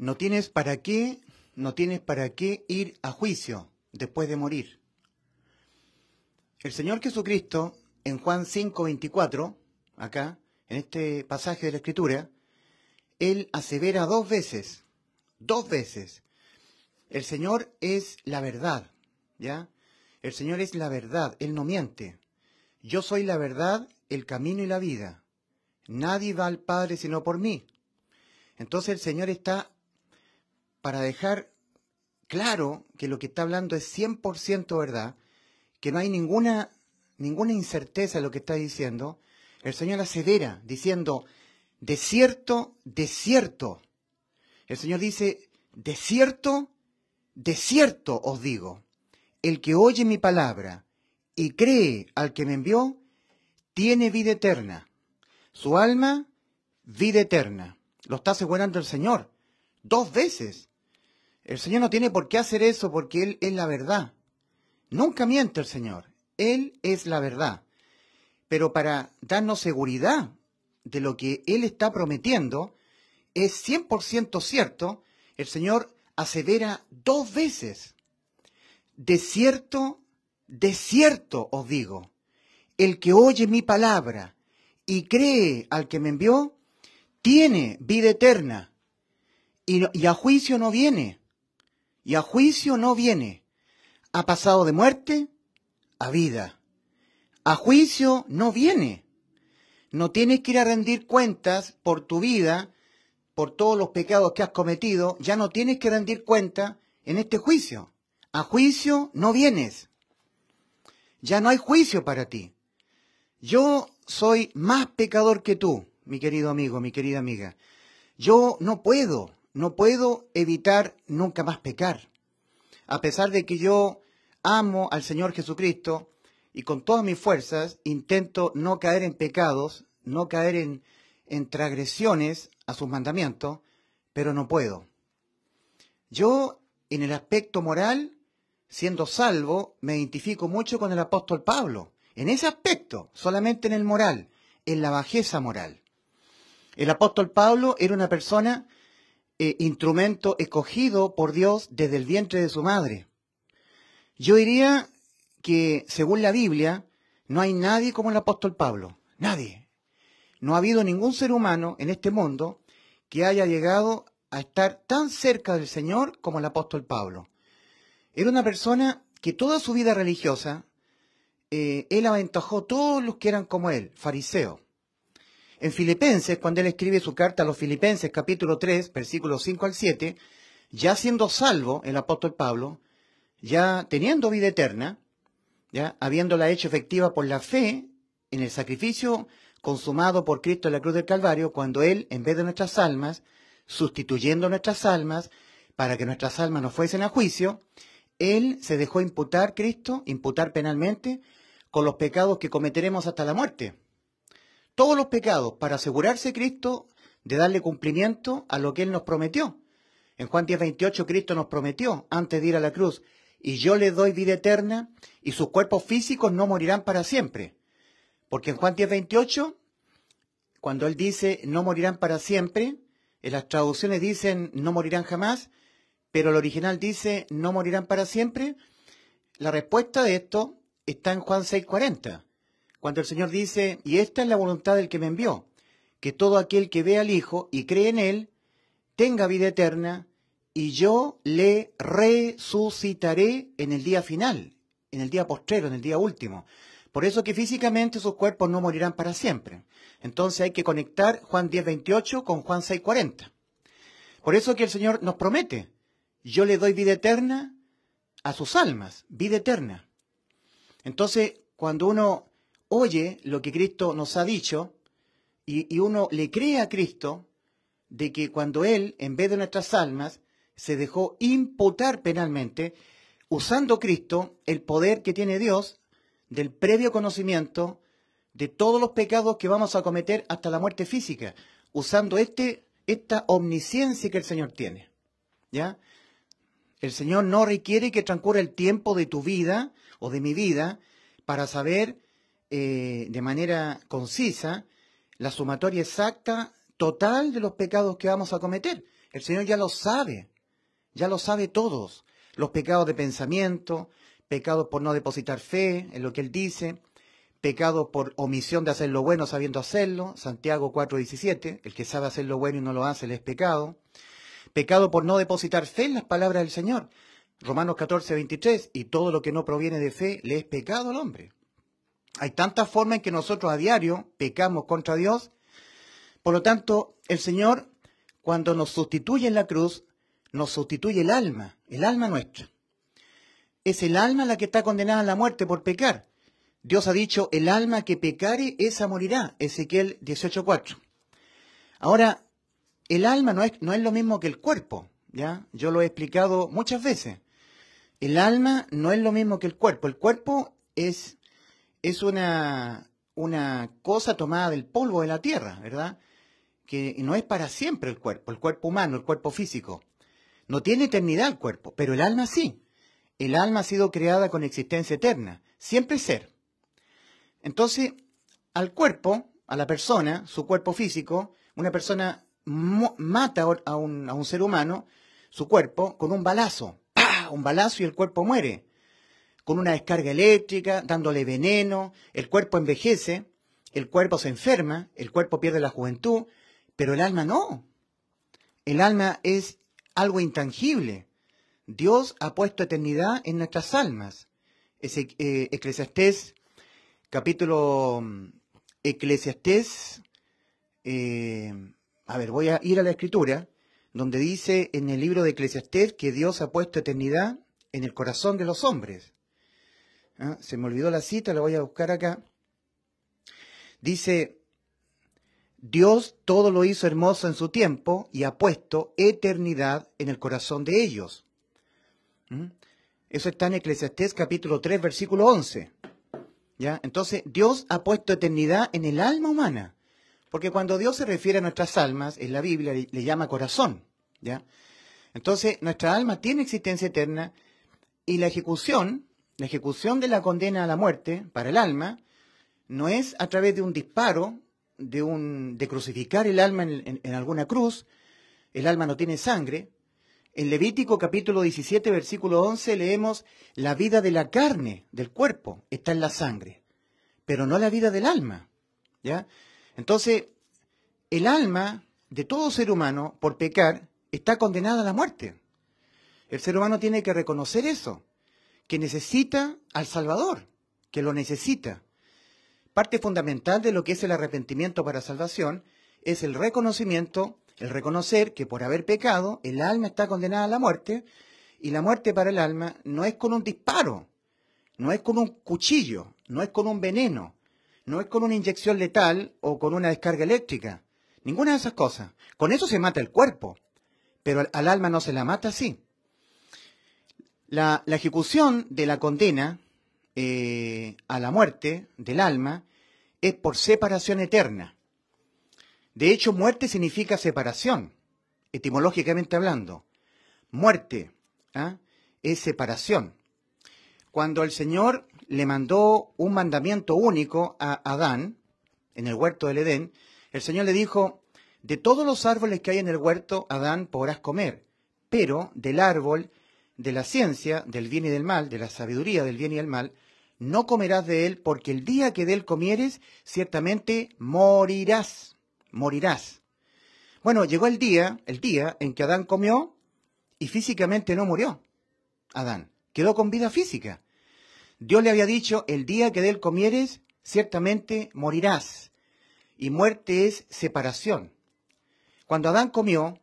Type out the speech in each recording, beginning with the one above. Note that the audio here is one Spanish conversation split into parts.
No tienes para qué, no tienes para qué ir a juicio después de morir. El Señor Jesucristo en Juan 5:24, acá, en este pasaje de la Escritura, él asevera dos veces, dos veces, el Señor es la verdad, ¿ya? El Señor es la verdad, Él no miente. Yo soy la verdad, el camino y la vida. Nadie va al Padre sino por mí. Entonces el Señor está para dejar claro que lo que está hablando es 100% verdad, que no hay ninguna, ninguna incerteza en lo que está diciendo, el Señor asevera diciendo, de cierto, de cierto. El Señor dice, de cierto, de cierto os digo, el que oye mi palabra y cree al que me envió, tiene vida eterna. Su alma, vida eterna. Lo está asegurando el Señor. Dos veces. El Señor no tiene por qué hacer eso porque Él es la verdad. Nunca miente el Señor. Él es la verdad. Pero para darnos seguridad de lo que Él está prometiendo, es 100% cierto, el Señor asevera dos veces, de cierto, de cierto os digo, el que oye mi palabra y cree al que me envió, tiene vida eterna y, y a juicio no viene, y a juicio no viene. Ha pasado de muerte a vida. A juicio no viene. No tienes que ir a rendir cuentas por tu vida, por todos los pecados que has cometido. Ya no tienes que rendir cuenta en este juicio. A juicio no vienes. Ya no hay juicio para ti. Yo soy más pecador que tú, mi querido amigo, mi querida amiga. Yo no puedo, no puedo evitar nunca más pecar. A pesar de que yo amo al Señor Jesucristo y con todas mis fuerzas intento no caer en pecados, no caer en, en transgresiones a sus mandamientos, pero no puedo. Yo, en el aspecto moral, siendo salvo, me identifico mucho con el apóstol Pablo. En ese aspecto, solamente en el moral, en la bajeza moral. El apóstol Pablo era una persona eh, instrumento escogido por Dios desde el vientre de su madre. Yo diría que, según la Biblia, no hay nadie como el apóstol Pablo, nadie. No ha habido ningún ser humano en este mundo que haya llegado a estar tan cerca del Señor como el apóstol Pablo. Era una persona que toda su vida religiosa, eh, él aventajó a todos los que eran como él, fariseos en Filipenses, cuando él escribe su carta a los Filipenses, capítulo 3, versículos 5 al 7, ya siendo salvo el apóstol Pablo, ya teniendo vida eterna, ya habiéndola hecho efectiva por la fe en el sacrificio consumado por Cristo en la cruz del Calvario, cuando Él, en vez de nuestras almas, sustituyendo nuestras almas, para que nuestras almas no fuesen a juicio, Él se dejó imputar Cristo, imputar penalmente, con los pecados que cometeremos hasta la muerte todos los pecados para asegurarse Cristo de darle cumplimiento a lo que Él nos prometió. En Juan 10:28 Cristo nos prometió antes de ir a la cruz, y yo le doy vida eterna, y sus cuerpos físicos no morirán para siempre. Porque en Juan 10, cuando Él dice no morirán para siempre, en las traducciones dicen no morirán jamás, pero el original dice no morirán para siempre. La respuesta de esto está en Juan 6:40. Cuando el Señor dice, y esta es la voluntad del que me envió, que todo aquel que ve al Hijo y cree en Él, tenga vida eterna, y yo le resucitaré en el día final, en el día postrero, en el día último. Por eso que físicamente sus cuerpos no morirán para siempre. Entonces hay que conectar Juan 10:28 con Juan 6:40. Por eso que el Señor nos promete, yo le doy vida eterna a sus almas, vida eterna. Entonces, cuando uno oye lo que Cristo nos ha dicho y, uno le cree a Cristo de que cuando Él, en vez de nuestras almas, se dejó imputar penalmente, usando Cristo el poder que tiene Dios del previo conocimiento de todos los pecados que vamos a cometer hasta la muerte física, usando este, esta omnisciencia que el Señor tiene. ¿Ya? El Señor no requiere que transcurra el tiempo de tu vida o de mi vida para saber eh, de manera concisa la sumatoria exacta total de los pecados que vamos a cometer. El Señor ya lo sabe, ya lo sabe todos. Los pecados de pensamiento, pecados por no depositar fe en lo que Él dice, pecados por omisión de hacer lo bueno sabiendo hacerlo, Santiago 4:17, el que sabe hacer lo bueno y no lo hace, le es pecado. Pecado por no depositar fe en las palabras del Señor, Romanos 14:23, y todo lo que no proviene de fe le es pecado al hombre. Hay tantas formas en que nosotros a diario pecamos contra Dios. Por lo tanto, el Señor, cuando nos sustituye en la cruz, nos sustituye el alma, el alma nuestra. Es el alma la que está condenada a la muerte por pecar. Dios ha dicho, el alma que pecare, esa morirá. Ezequiel 18.4. Ahora, el alma no es, no es lo mismo que el cuerpo, ¿ya? Yo lo he explicado muchas veces. El alma no es lo mismo que el cuerpo. El cuerpo es es una, una cosa tomada del polvo de la tierra, ¿verdad? Que no es para siempre el cuerpo, el cuerpo humano, el cuerpo físico. No tiene eternidad el cuerpo, pero el alma sí. El alma ha sido creada con existencia eterna, siempre ser. Entonces, al cuerpo, a la persona, su cuerpo físico, una persona mata a un, a un, ser humano, su cuerpo, con un balazo. Un balazo y el cuerpo muere con una descarga eléctrica, dándole veneno, el cuerpo envejece, el cuerpo se enferma, el cuerpo pierde la juventud, pero el alma no. El alma es algo intangible. Dios ha puesto eternidad en nuestras almas. Ese, eh, Eclesiastés, capítulo mm, Eclesiastés, eh, a ver, voy a ir a la escritura, donde dice en el libro de Eclesiastés que Dios ha puesto eternidad en el corazón de los hombres. ¿Ah? Se me olvidó la cita, la voy a buscar acá. Dice, Dios todo lo hizo hermoso en su tiempo y ha puesto eternidad en el corazón de ellos. ¿Mm? Eso está en Eclesiastés capítulo 3, versículo 11. ¿Ya? Entonces, Dios ha puesto eternidad en el alma humana. Porque cuando Dios se refiere a nuestras almas, en la Biblia le, le llama corazón. ¿ya? Entonces, nuestra alma tiene existencia eterna y la ejecución la ejecución de la condena a la muerte para el alma no es a través de un disparo, de, crucificar el alma en, alguna cruz, el alma no tiene sangre. En Levítico capítulo 17, versículo 11 leemos, la vida de la carne, del cuerpo, está en la sangre, pero no la vida del alma. ¿ya? Entonces, el alma de todo ser humano, por pecar, está condenada a la muerte. El ser humano tiene que reconocer eso que necesita al Salvador, que lo necesita. Parte fundamental de lo que es el arrepentimiento para salvación es el reconocimiento, el reconocer que por haber pecado el alma está condenada a la muerte y la muerte para el alma no es con un disparo, no es con un cuchillo, no es con un veneno, no es con una inyección letal o con una descarga eléctrica, ninguna de esas cosas. Con eso se mata el cuerpo, pero al alma no se la mata así. La, ejecución de la condena eh, a la muerte del alma es por separación eterna. De hecho, muerte significa separación, etimológicamente hablando. Muerte ¿ah? es separación. Cuando el Señor le mandó un mandamiento único a Adán, en el huerto del Edén, el Señor le dijo, de todos los árboles que hay en el huerto, Adán, podrás comer, pero del árbol de la ciencia, del bien y del mal, de la sabiduría del bien y del mal, no comerás de él, porque el día que de él comieres, ciertamente morirás, morirás. Bueno, llegó el día, el día en que Adán comió y físicamente no murió. Adán quedó con vida física. Dios le había dicho, el día que de él comieres, ciertamente morirás. Y muerte es separación. Cuando Adán comió,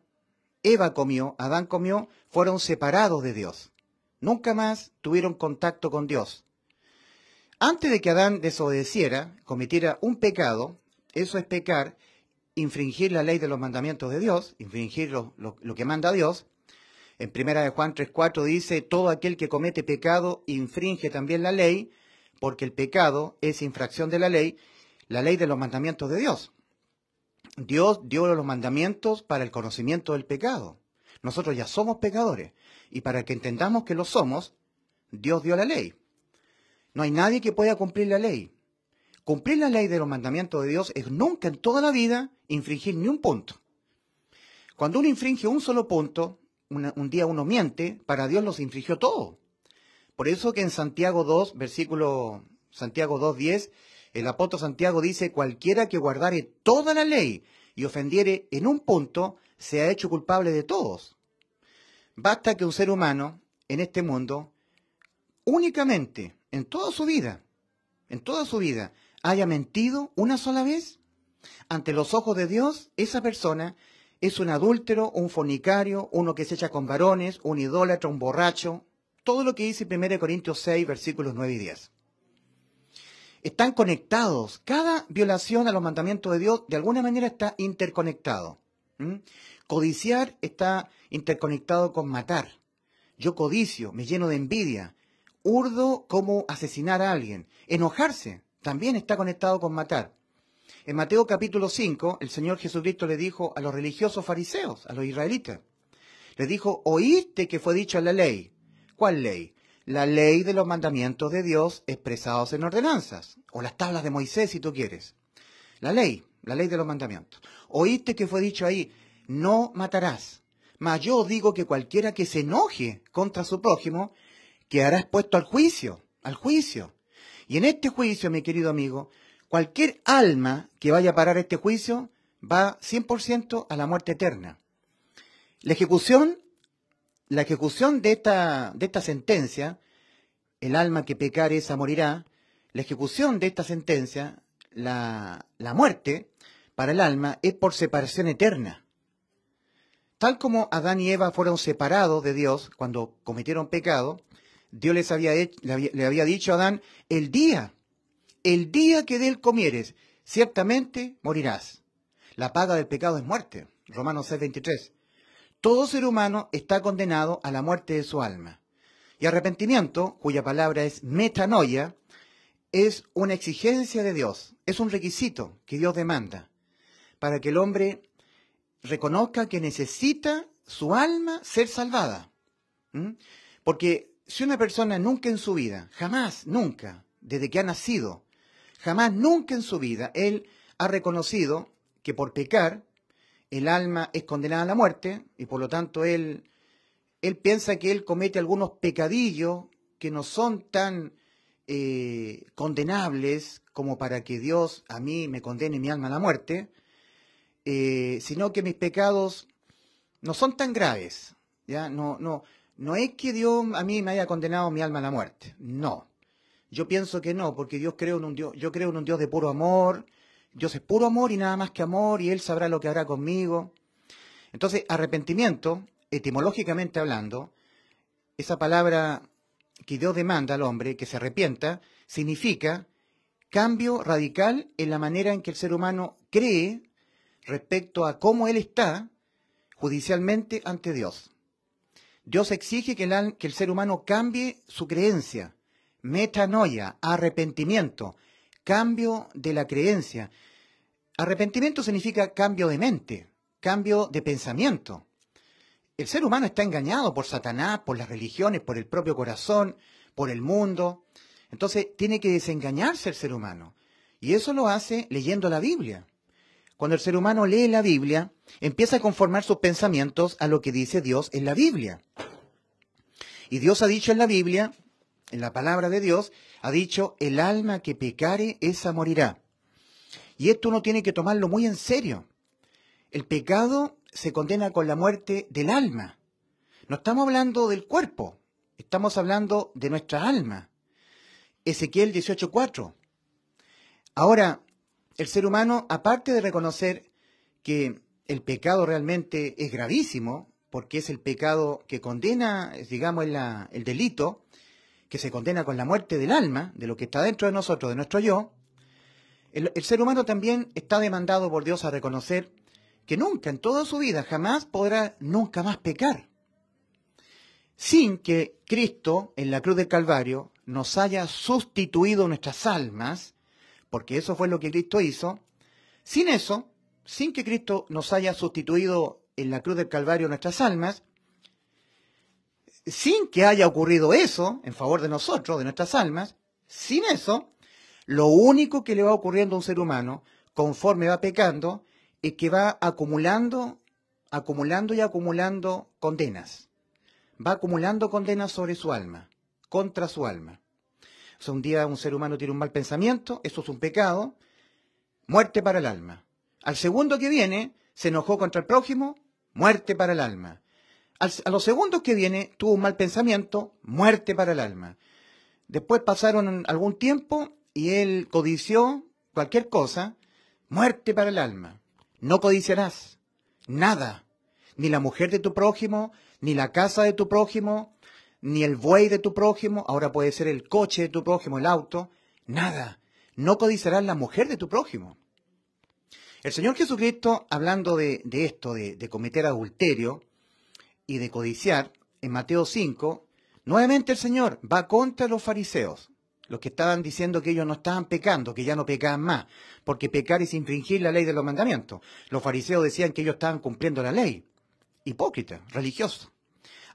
Eva comió, Adán comió, fueron separados de Dios. Nunca más tuvieron contacto con Dios. Antes de que Adán desobedeciera, cometiera un pecado, eso es pecar, infringir la ley de los mandamientos de Dios, infringir lo, que manda Dios. En primera de Juan 3.4 dice, todo aquel que comete pecado infringe también la ley, porque el pecado es infracción de la ley, la ley de los mandamientos de Dios. Dios dio los mandamientos para el conocimiento del pecado. Nosotros ya somos pecadores. Y para que entendamos que lo somos, Dios dio la ley. No hay nadie que pueda cumplir la ley. Cumplir la ley de los mandamientos de Dios es nunca en toda la vida infringir ni un punto. Cuando uno infringe un solo punto, un día uno miente, para Dios los infringió todo. Por eso que en Santiago 2, versículo Santiago 2, 10, el apóstol Santiago dice, cualquiera que guardare toda la ley y ofendiere en un punto, se ha hecho culpable de todos. Basta que un ser humano en este mundo, únicamente, en toda su vida, en toda su vida, haya mentido una sola vez, ante los ojos de Dios, esa persona es un adúltero, un fornicario, uno que se echa con varones, un idólatra, un borracho, todo lo que dice 1 Corintios 6, versículos 9 y 10 están conectados. Cada violación a los mandamientos de Dios de alguna manera está interconectado. ¿Mm? Codiciar está interconectado con matar. Yo codicio, me lleno de envidia, urdo como asesinar a alguien. Enojarse también está conectado con matar. En Mateo capítulo 5, el Señor Jesucristo le dijo a los religiosos fariseos, a los israelitas, le dijo, oíste que fue dicho a la ley. ¿Cuál ley? la ley de los mandamientos de Dios expresados en ordenanzas, o las tablas de Moisés, si tú quieres. La ley, la ley de los mandamientos. Oíste que fue dicho ahí, no matarás. Mas yo digo que cualquiera que se enoje contra su prójimo quedará expuesto al juicio, al juicio. Y en este juicio, mi querido amigo, cualquier alma que vaya a parar este juicio va 100% a la muerte eterna. La ejecución la ejecución de esta, de esta sentencia, el alma que pecare esa morirá, la ejecución de esta sentencia, la, la muerte para el alma es por separación eterna. Tal como Adán y Eva fueron separados de Dios cuando cometieron pecado, Dios les había, le, había, dicho a Adán, el día, el día que de él comieres, ciertamente morirás. La paga del pecado es muerte. Romanos 6, 23 todo ser humano está condenado a la muerte de su alma. Y arrepentimiento, cuya palabra es metanoia, es una exigencia de Dios, es un requisito que Dios demanda para que el hombre reconozca que necesita su alma ser salvada. ¿Mm? Porque si una persona nunca en su vida, jamás, nunca, desde que ha nacido, jamás, nunca en su vida, él ha reconocido que por pecar el alma es condenada a la muerte y por lo tanto él, piensa que él comete algunos pecadillos que no son tan eh, condenables como para que Dios a mí me condene mi alma a la muerte, eh, sino que mis pecados no son tan graves. ¿ya? No, no, no es que Dios a mí me haya condenado mi alma a la muerte, no. Yo pienso que no, porque Dios creo en un Dios, yo creo en un Dios de puro amor, Dios es puro amor y nada más que amor y Él sabrá lo que hará conmigo. Entonces, arrepentimiento, etimológicamente hablando, esa palabra que Dios demanda al hombre que se arrepienta, significa cambio radical en la manera en que el ser humano cree respecto a cómo él está judicialmente ante Dios. Dios exige que el, que el ser humano cambie su creencia, metanoia, arrepentimiento, cambio de la creencia. Arrepentimiento significa cambio de mente, cambio de pensamiento. El ser humano está engañado por Satanás, por las religiones, por el propio corazón, por el mundo. Entonces tiene que desengañarse el ser humano. Y eso lo hace leyendo la Biblia. Cuando el ser humano lee la Biblia, empieza a conformar sus pensamientos a lo que dice Dios en la Biblia. Y Dios ha dicho en la Biblia en la palabra de Dios ha dicho, el alma que pecare, esa morirá. Y esto uno tiene que tomarlo muy en serio. El pecado se condena con la muerte del alma. No estamos hablando del cuerpo, estamos hablando de nuestra alma. Ezequiel 18:4. Ahora, el ser humano, aparte de reconocer que el pecado realmente es gravísimo, porque es el pecado que condena, digamos, el delito, que se condena con la muerte del alma, de lo que está dentro de nosotros, de nuestro yo, el, el ser humano también está demandado por Dios a reconocer que nunca en toda su vida jamás podrá nunca más pecar, sin que Cristo en la cruz del Calvario nos haya sustituido nuestras almas, porque eso fue lo que Cristo hizo, sin eso, sin que Cristo nos haya sustituido en la cruz del Calvario nuestras almas, sin que haya ocurrido eso en favor de nosotros, de nuestras almas, sin eso, lo único que le va ocurriendo a un ser humano conforme va pecando es que va acumulando, acumulando y acumulando condenas. Va acumulando condenas sobre su alma, contra su alma. sea, un día un ser humano tiene un mal pensamiento, eso es un pecado, muerte para el alma. Al segundo que viene, se enojó contra el prójimo, muerte para el alma a los segundos que viene tuvo un mal pensamiento, muerte para el alma. Después pasaron algún tiempo y él codició cualquier cosa, muerte para el alma. No codiciarás nada, ni la mujer de tu prójimo, ni la casa de tu prójimo, ni el buey de tu prójimo, ahora puede ser el coche de tu prójimo, el auto, nada. No codiciarás la mujer de tu prójimo. El Señor Jesucristo, hablando de, esto, de, de cometer adulterio, y de codiciar, en Mateo 5, nuevamente el Señor va contra los fariseos, los que estaban diciendo que ellos no estaban pecando, que ya no pecaban más, porque pecar es infringir la ley de los mandamientos. Los fariseos decían que ellos estaban cumpliendo la ley. Hipócrita, religiosos.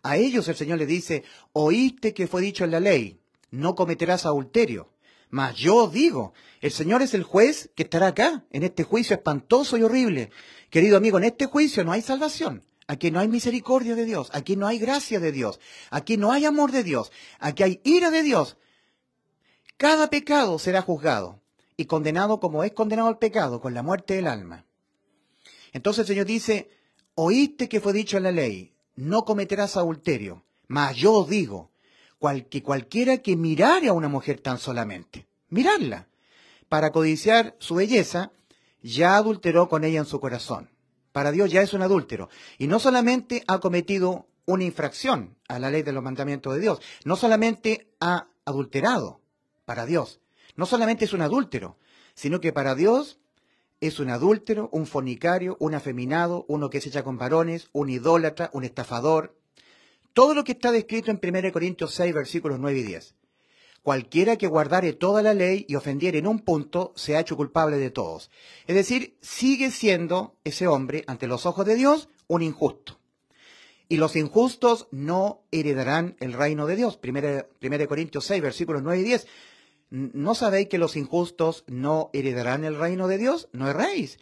A ellos el Señor les dice, oíste que fue dicho en la ley, no cometerás adulterio. Mas yo digo, el Señor es el juez que estará acá, en este juicio espantoso y horrible. Querido amigo, en este juicio no hay salvación. Aquí no hay misericordia de Dios, aquí no hay gracia de Dios, aquí no hay amor de Dios, aquí hay ira de Dios. Cada pecado será juzgado y condenado como es condenado el pecado, con la muerte del alma. Entonces el Señor dice, oíste que fue dicho en la ley, no cometerás adulterio, mas yo digo, que cualquiera que mirare a una mujer tan solamente, mirarla, para codiciar su belleza, ya adulteró con ella en su corazón. Para Dios ya es un adúltero. Y no solamente ha cometido una infracción a la ley de los mandamientos de Dios, no solamente ha adulterado para Dios, no solamente es un adúltero, sino que para Dios es un adúltero, un fornicario, un afeminado, uno que se echa con varones, un idólatra, un estafador. Todo lo que está descrito en 1 Corintios 6, versículos 9 y 10 cualquiera que guardare toda la ley y ofendiere en un punto, se ha hecho culpable de todos. Es decir, sigue siendo ese hombre, ante los ojos de Dios, un injusto. Y los injustos no heredarán el reino de Dios. 1 Corintios 6, versículos 9 y 10. ¿No sabéis que los injustos no heredarán el reino de Dios? No erréis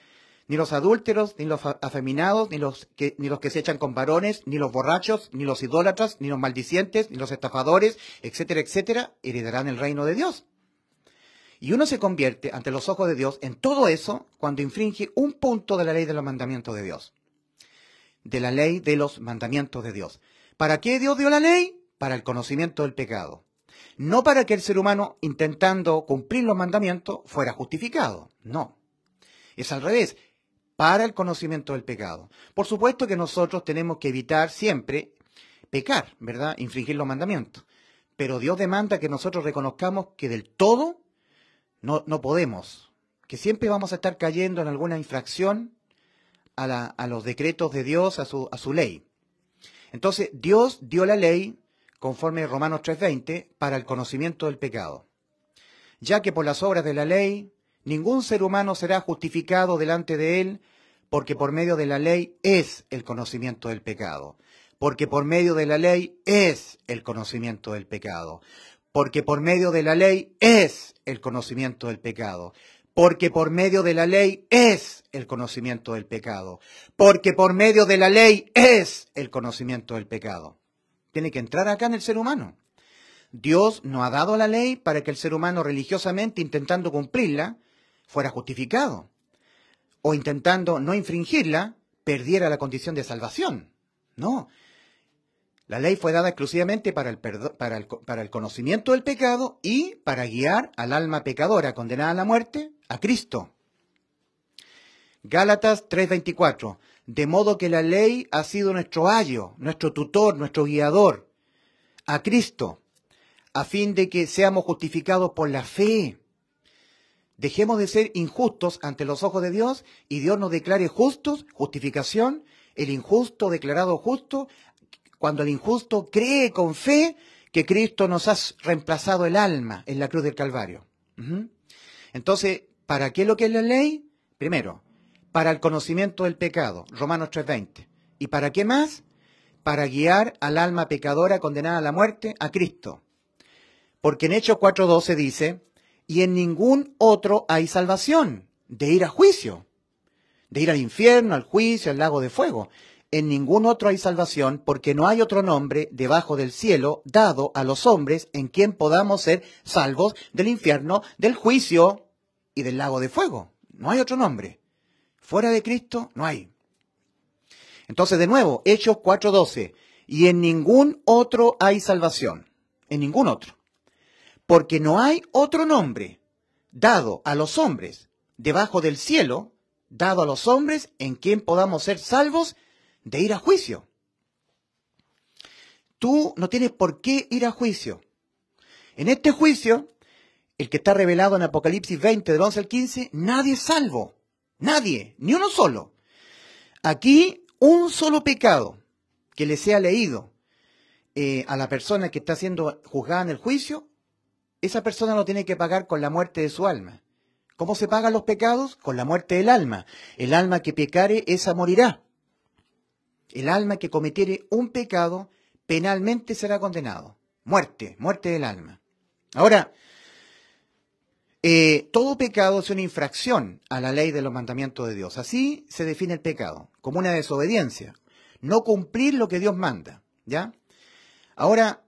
ni los adúlteros, ni los afeminados, ni los, que, ni los que se echan con varones, ni los borrachos, ni los idólatras, ni los maldicientes, ni los estafadores, etcétera, etcétera, heredarán el reino de Dios. Y uno se convierte ante los ojos de Dios en todo eso cuando infringe un punto de la ley de los mandamientos de Dios. De la ley de los mandamientos de Dios. ¿Para qué Dios dio la ley? Para el conocimiento del pecado. No para que el ser humano, intentando cumplir los mandamientos, fuera justificado. No. Es al revés para el conocimiento del pecado. Por supuesto que nosotros tenemos que evitar siempre pecar, ¿verdad? Infringir los mandamientos. Pero Dios demanda que nosotros reconozcamos que del todo no, podemos, que siempre vamos a estar cayendo en alguna infracción a, los decretos de Dios, a su, a su ley. Entonces, Dios dio la ley, conforme Romanos 3:20, para el conocimiento del pecado. Ya que por las obras de la ley, ningún ser humano será justificado delante de él, porque por medio de la ley es el conocimiento del pecado, porque por medio de la ley es el conocimiento del pecado, porque por medio de la ley es el conocimiento del pecado, porque por medio de la ley es el conocimiento del pecado, porque por medio de la ley es el conocimiento del pecado. Tiene que entrar acá en el ser humano. Dios no ha dado la ley para que el ser humano religiosamente, intentando cumplirla, fuera justificado o intentando no infringirla, perdiera la condición de salvación. No. La ley fue dada exclusivamente para el, conocimiento del pecado y para guiar al alma pecadora condenada a la muerte a Cristo. Gálatas 3:24. De modo que la ley ha sido nuestro ayo, nuestro tutor, nuestro guiador a Cristo, a fin de que seamos justificados por la fe dejemos de ser injustos ante los ojos de Dios y Dios nos declare justos, justificación, el injusto declarado justo, cuando el injusto cree con fe que Cristo nos ha reemplazado el alma en la cruz del Calvario. Entonces, ¿para qué lo que es la ley? Primero, para el conocimiento del pecado, Romanos 3:20. ¿Y para qué más? Para guiar al alma pecadora condenada a la muerte a Cristo. Porque en Hechos 4:12 dice, y en ningún otro hay salvación de ir a juicio, de ir al infierno, al juicio, al lago de fuego. En ningún otro hay salvación porque no hay otro nombre debajo del cielo dado a los hombres en quien podamos ser salvos del infierno, del juicio y del lago de fuego. No hay otro nombre. Fuera de Cristo no hay. Entonces, de nuevo, Hechos 4:12. Y en ningún otro hay salvación. En ningún otro porque no hay otro nombre dado a los hombres debajo del cielo, dado a los hombres en quien podamos ser salvos de ir a juicio. Tú no tienes por qué ir a juicio. En este juicio, el que está revelado en Apocalipsis 20, del 11 al 15, nadie es salvo. Nadie, ni uno solo. Aquí un solo pecado que le sea leído eh, a la persona que está siendo juzgada en el juicio esa persona lo tiene que pagar con la muerte de su alma. ¿Cómo se pagan los pecados? Con la muerte del alma. El alma que pecare, esa morirá. El alma que cometiere un pecado, penalmente será condenado. Muerte, muerte del alma. Ahora, eh, todo pecado es una infracción a la ley de los mandamientos de Dios. Así se define el pecado, como una desobediencia. No cumplir lo que Dios manda. ¿Ya? Ahora,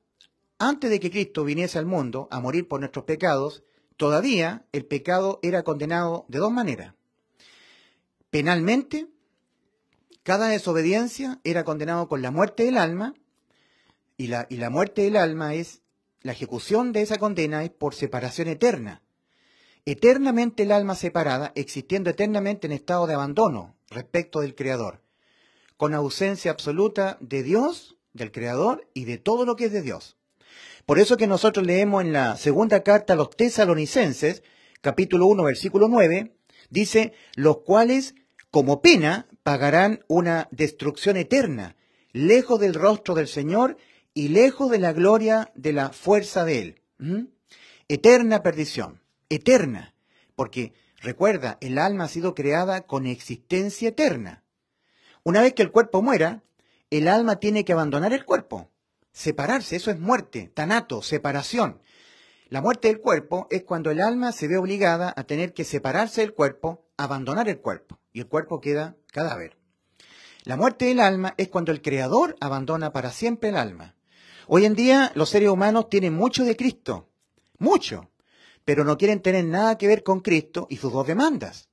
antes de que Cristo viniese al mundo a morir por nuestros pecados, todavía el pecado era condenado de dos maneras. Penalmente, cada desobediencia era condenado con la muerte del alma, y la, muerte del alma es, la ejecución de esa condena es por separación eterna. Eternamente el alma separada, existiendo eternamente en estado de abandono respecto del Creador, con ausencia absoluta de Dios, del Creador y de todo lo que es de Dios. Por eso que nosotros leemos en la segunda carta a los tesalonicenses, capítulo 1, versículo 9, dice, los cuales como pena pagarán una destrucción eterna, lejos del rostro del Señor y lejos de la gloria de la fuerza de Él. ¿Mm? Eterna perdición, eterna, porque recuerda, el alma ha sido creada con existencia eterna. Una vez que el cuerpo muera, el alma tiene que abandonar el cuerpo Separarse, eso es muerte, tanato, separación. La muerte del cuerpo es cuando el alma se ve obligada a tener que separarse del cuerpo, abandonar el cuerpo, y el cuerpo queda cadáver. La muerte del alma es cuando el Creador abandona para siempre el alma. Hoy en día los seres humanos tienen mucho de Cristo, mucho, pero no quieren tener nada que ver con Cristo y sus dos demandas.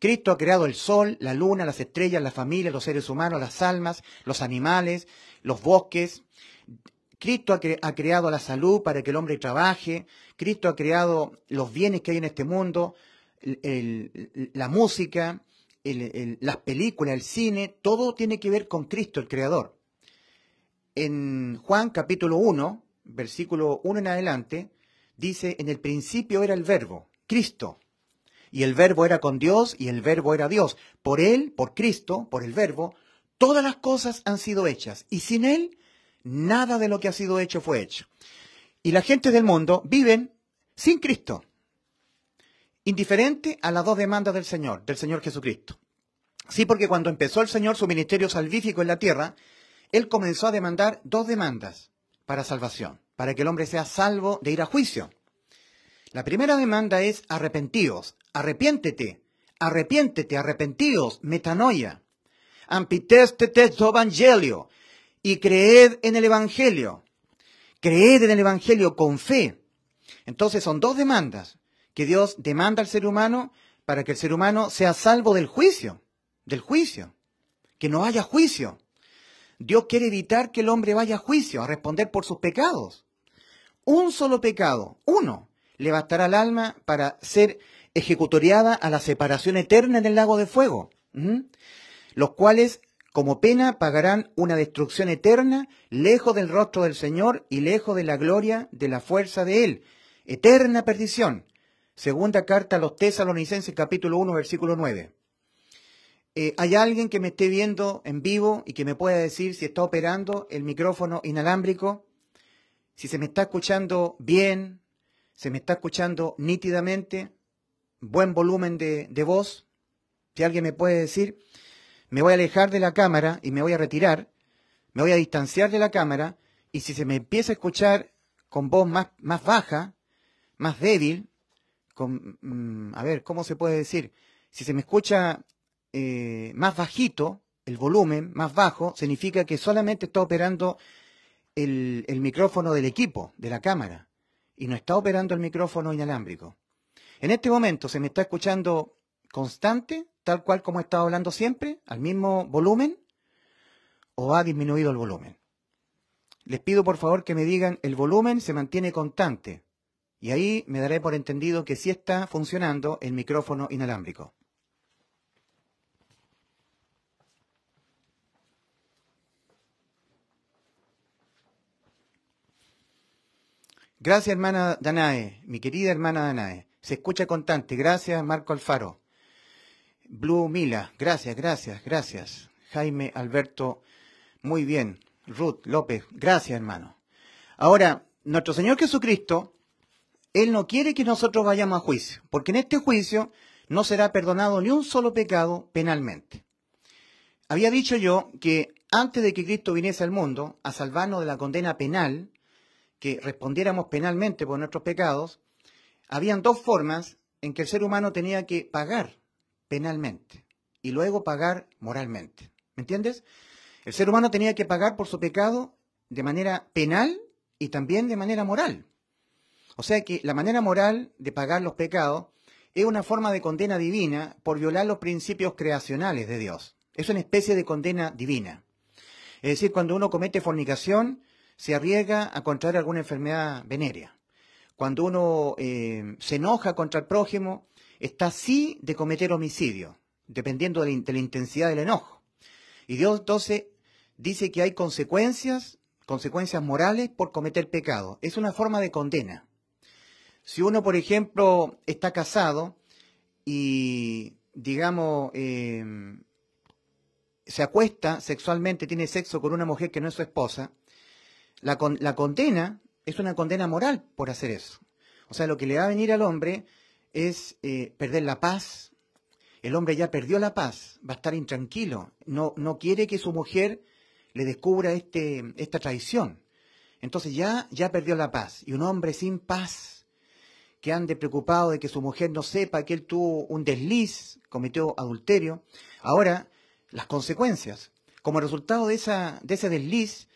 Cristo ha creado el sol, la luna, las estrellas, la familias, los seres humanos, las almas, los animales, los bosques. Cristo ha, creado la salud para que el hombre trabaje. Cristo ha creado los bienes que hay en este mundo, la música, las películas, el cine. Todo tiene que ver con Cristo, el Creador. En Juan capítulo 1, versículo 1 en adelante, dice, en el principio era el verbo, Cristo. Y el verbo era con Dios y el verbo era Dios. Por Él, por Cristo, por el verbo, Todas las cosas han sido hechas y sin Él nada de lo que ha sido hecho fue hecho. Y la gente del mundo viven sin Cristo, indiferente a las dos demandas del Señor, del Señor Jesucristo. Sí, porque cuando empezó el Señor su ministerio salvífico en la tierra, Él comenzó a demandar dos demandas para salvación, para que el hombre sea salvo de ir a juicio. La primera demanda es arrepentidos, arrepiéntete, arrepiéntete, arrepentidos, metanoia. Ampiteste evangelio. Y creed en el evangelio. Creed en el evangelio con fe. Entonces son dos demandas que Dios demanda al ser humano para que el ser humano sea salvo del juicio. Del juicio. Que no haya juicio. Dios quiere evitar que el hombre vaya a juicio, a responder por sus pecados. Un solo pecado, uno, le bastará al alma para ser ejecutoriada a la separación eterna en el lago de fuego. ¿Mm? los cuales como pena pagarán una destrucción eterna, lejos del rostro del Señor y lejos de la gloria de la fuerza de Él. Eterna perdición. Segunda carta a los tesalonicenses capítulo 1 versículo 9. Eh, ¿Hay alguien que me esté viendo en vivo y que me pueda decir si está operando el micrófono inalámbrico? Si se me está escuchando bien, se me está escuchando nítidamente, buen volumen de voz, si alguien me puede decir me voy a alejar de la cámara y me voy a retirar, me voy a distanciar de la cámara y si se me empieza a escuchar con voz más, baja, más débil, con, mm, a ver, ¿cómo se puede decir? Si se me escucha eh, más bajito, el volumen más bajo, significa que solamente está operando el, el micrófono del equipo, de la cámara, y no está operando el micrófono inalámbrico. En este momento se me está escuchando constante tal cual como he estado hablando siempre, al mismo volumen, o ha disminuido el volumen. Les pido por favor que me digan el volumen se mantiene constante y ahí me daré por entendido que sí está funcionando el micrófono inalámbrico. Gracias hermana Danae, mi querida hermana Danae. Se escucha constante. Gracias Marco Alfaro. Blue Mila, gracias, gracias, gracias. Jaime Alberto, muy bien. Ruth López, gracias hermano. Ahora, nuestro Señor Jesucristo, Él no quiere que nosotros vayamos a juicio, porque en este juicio no será perdonado ni un solo pecado penalmente. Había dicho yo que antes de que Cristo viniese al mundo a salvarnos de la condena penal, que respondiéramos penalmente por nuestros pecados, habían dos formas en que el ser humano tenía que pagar penalmente y luego pagar moralmente. ¿Me entiendes? El ser humano tenía que pagar por su pecado de manera penal y también de manera moral. O sea que la manera moral de pagar los pecados es una forma de condena divina por violar los principios creacionales de Dios. Es una especie de condena divina. Es decir, cuando uno comete fornicación, se arriesga a contraer alguna enfermedad venérea. Cuando uno eh, se enoja contra el prójimo, está así de cometer homicidio, dependiendo de la, intensidad del enojo. Y Dios entonces dice que hay consecuencias, consecuencias morales por cometer pecado. Es una forma de condena. Si uno, por ejemplo, está casado y, digamos, em, se acuesta sexualmente, tiene sexo con una mujer que no es su esposa, la, la condena es una condena moral por hacer eso. O sea, lo que le va a venir al hombre es eh, perder la paz. El hombre ya perdió la paz, va a estar intranquilo, no, no quiere que su mujer le descubra este, esta traición. Entonces ya, ya perdió la paz. Y un hombre sin paz, que ande preocupado de que su mujer no sepa que él tuvo un desliz, cometió adulterio, ahora las consecuencias. Como resultado de, esa, de ese desliz,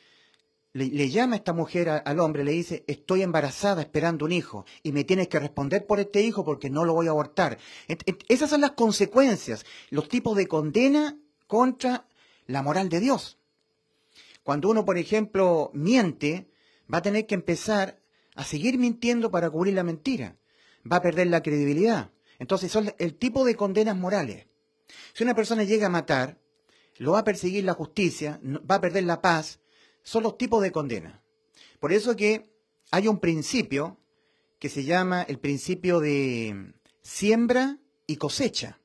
le, llama llama esta mujer al hombre, le dice, estoy embarazada esperando un hijo y me tienes que responder por este hijo porque no lo voy a abortar. esas son las consecuencias, los tipos de condena contra la moral de Dios. Cuando uno, por ejemplo, miente, va a tener que empezar a seguir mintiendo para cubrir la mentira. Va a perder la credibilidad. Entonces son el tipo de condenas morales. Si una persona llega a matar, lo va a perseguir la justicia, va a perder la paz, son los tipos de condena. Por eso que hay un principio que se llama el principio de siembra y cosecha.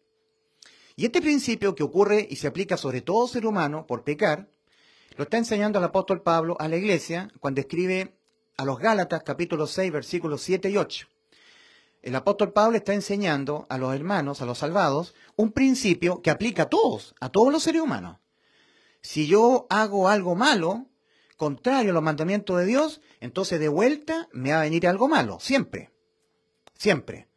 Y este principio que ocurre y se aplica sobre todo ser humano por pecar, lo está enseñando el apóstol Pablo a la iglesia cuando escribe a los Gálatas capítulo 6 versículos 7 y 8. El apóstol Pablo está enseñando a los hermanos, a los salvados, un principio que aplica a todos, a todos los seres humanos. Si yo hago algo malo, contrario a los mandamientos de Dios, entonces de vuelta me va a venir algo malo, siempre, siempre.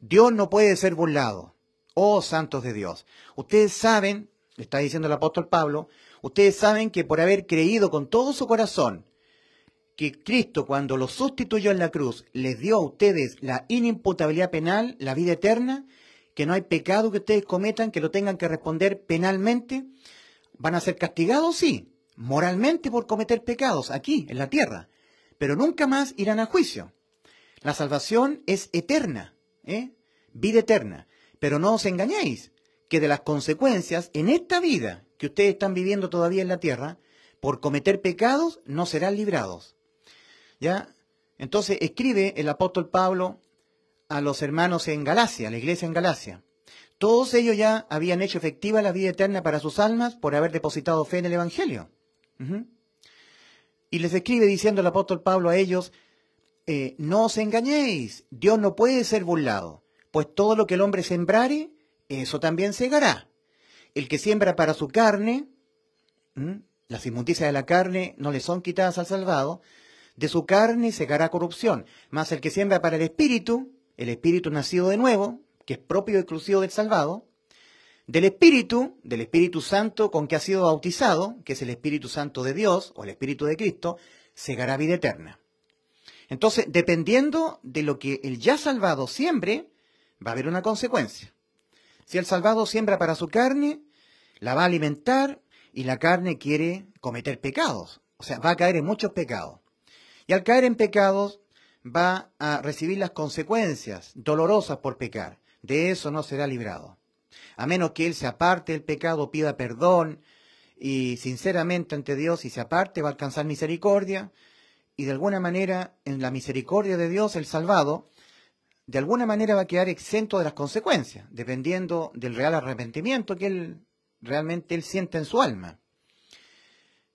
Dios no puede ser burlado, oh santos de Dios. Ustedes saben, está diciendo el apóstol Pablo, ustedes saben que por haber creído con todo su corazón que Cristo cuando lo sustituyó en la cruz les dio a ustedes la inimputabilidad penal, la vida eterna, que no hay pecado que ustedes cometan, que lo tengan que responder penalmente, ¿van a ser castigados? Sí, moralmente por cometer pecados aquí, en la tierra, pero nunca más irán a juicio. La salvación es eterna, ¿eh? vida eterna. Pero no os engañéis, que de las consecuencias en esta vida que ustedes están viviendo todavía en la tierra, por cometer pecados no serán librados. ¿Ya? Entonces escribe el apóstol Pablo a los hermanos en Galacia, la iglesia en Galacia. Todos ellos ya habían hecho efectiva la vida eterna para sus almas por haber depositado fe en el Evangelio. Y les escribe diciendo el apóstol Pablo a ellos, eh, no os engañéis, Dios no puede ser burlado, pues todo lo que el hombre sembrare, eso también segará. El que siembra para su carne, las inmundicias de la carne no le son quitadas al salvado, de su carne segará corrupción, mas el que siembra para el espíritu, el espíritu nacido de nuevo, que es propio y exclusivo del salvado, del Espíritu, del Espíritu Santo con que ha sido bautizado, que es el Espíritu Santo de Dios o el Espíritu de Cristo, se segará vida eterna. Entonces, dependiendo de lo que el ya salvado siembre, va a haber una consecuencia. Si el salvado siembra para su carne, la va a alimentar y la carne quiere cometer pecados, o sea, va a caer en muchos pecados. Y al caer en pecados, va a recibir las consecuencias dolorosas por pecar. De eso no será librado. A menos que él se aparte del pecado, pida perdón y sinceramente ante Dios, y se aparte, va a alcanzar misericordia. Y de alguna manera, en la misericordia de Dios, el salvado, de alguna manera va a quedar exento de las consecuencias, dependiendo del real arrepentimiento que él realmente él siente en su alma.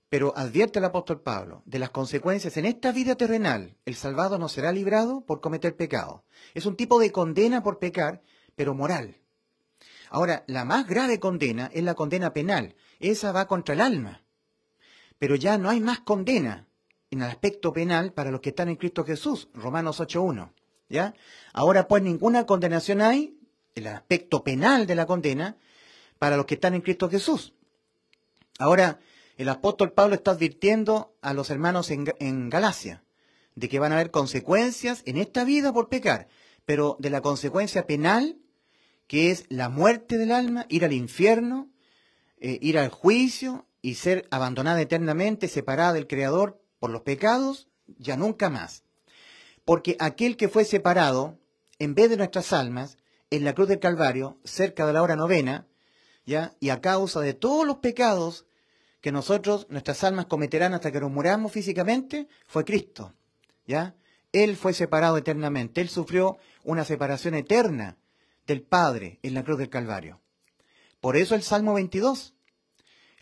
Pero advierte el apóstol Pablo de las consecuencias en esta vida terrenal. El salvado no será librado por cometer pecado. Es un tipo de condena por pecar, pero moral. Ahora, la más grave condena es la condena penal. Esa va contra el alma. Pero ya no hay más condena en el aspecto penal para los que están en Cristo Jesús, Romanos 8.1. ¿Ya? Ahora pues ninguna condenación hay, en el aspecto penal de la condena, para los que están en Cristo Jesús. Ahora, el apóstol Pablo está advirtiendo a los hermanos en, en Galacia de que van a haber consecuencias en esta vida por pecar, pero de la consecuencia penal que es la muerte del alma, ir al infierno, eh, ir al juicio y ser abandonada eternamente, separada del Creador por los pecados, ya nunca más. Porque aquel que fue separado, en vez de nuestras almas, en la cruz del Calvario, cerca de la hora novena, ¿ya? y a causa de todos los pecados que nosotros, nuestras almas cometerán hasta que nos muramos físicamente, fue Cristo. ¿ya? Él fue separado eternamente, Él sufrió una separación eterna del Padre en la cruz del Calvario. Por eso el Salmo 22.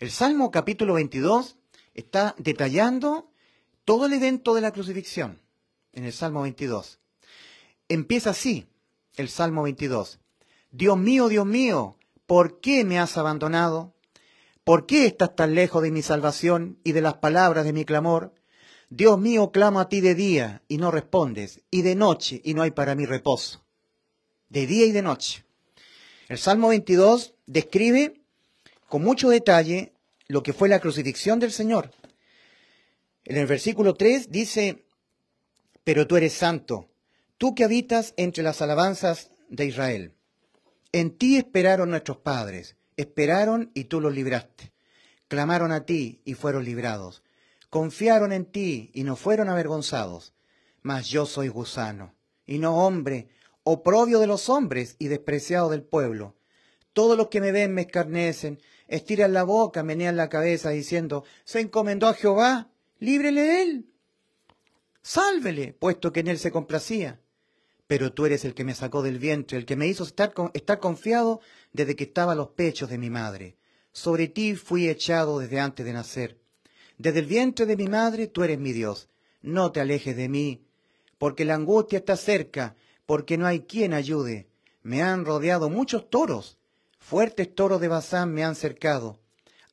El Salmo capítulo 22 está detallando todo el evento de la crucifixión en el Salmo 22. Empieza así el Salmo 22. Dios mío, Dios mío, ¿por qué me has abandonado? ¿Por qué estás tan lejos de mi salvación y de las palabras de mi clamor? Dios mío, clamo a ti de día y no respondes, y de noche y no hay para mí reposo de día y de noche. El Salmo 22 describe con mucho detalle lo que fue la crucifixión del Señor. En el versículo 3 dice, pero tú eres santo, tú que habitas entre las alabanzas de Israel. En ti esperaron nuestros padres, esperaron y tú los libraste. Clamaron a ti y fueron librados. Confiaron en ti y no fueron avergonzados. Mas yo soy gusano y no hombre, oprobio de los hombres y despreciado del pueblo. Todos los que me ven me escarnecen, estiran la boca, menean la cabeza, diciendo, se encomendó a Jehová, líbrele de él, sálvele, puesto que en él se complacía. Pero tú eres el que me sacó del vientre, el que me hizo estar, estar confiado desde que estaba a los pechos de mi madre. Sobre ti fui echado desde antes de nacer. Desde el vientre de mi madre tú eres mi Dios. No te alejes de mí, porque la angustia está cerca porque no hay quien ayude. Me han rodeado muchos toros, fuertes toros de Bazán me han cercado.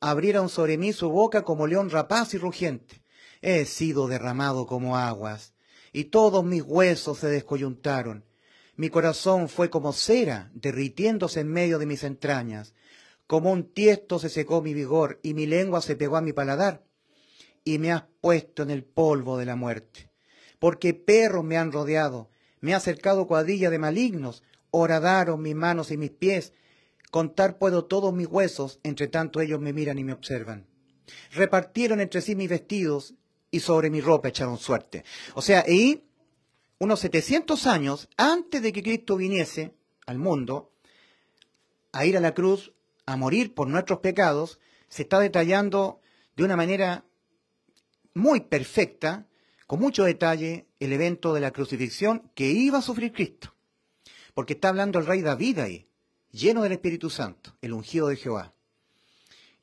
Abrieron sobre mí su boca como león rapaz y rugiente. He sido derramado como aguas, y todos mis huesos se descoyuntaron. Mi corazón fue como cera, derritiéndose en medio de mis entrañas. Como un tiesto se secó mi vigor, y mi lengua se pegó a mi paladar. Y me has puesto en el polvo de la muerte. Porque perros me han rodeado, me ha acercado cuadrilla de malignos, horadaron mis manos y mis pies. Contar puedo todos mis huesos, entre tanto ellos me miran y me observan. Repartieron entre sí mis vestidos y sobre mi ropa echaron suerte. O sea, y unos 700 años antes de que Cristo viniese al mundo, a ir a la cruz, a morir por nuestros pecados, se está detallando de una manera muy perfecta, con mucho detalle, el evento de la crucifixión que iba a sufrir Cristo. Porque está hablando el rey David ahí, lleno del Espíritu Santo, el ungido de Jehová.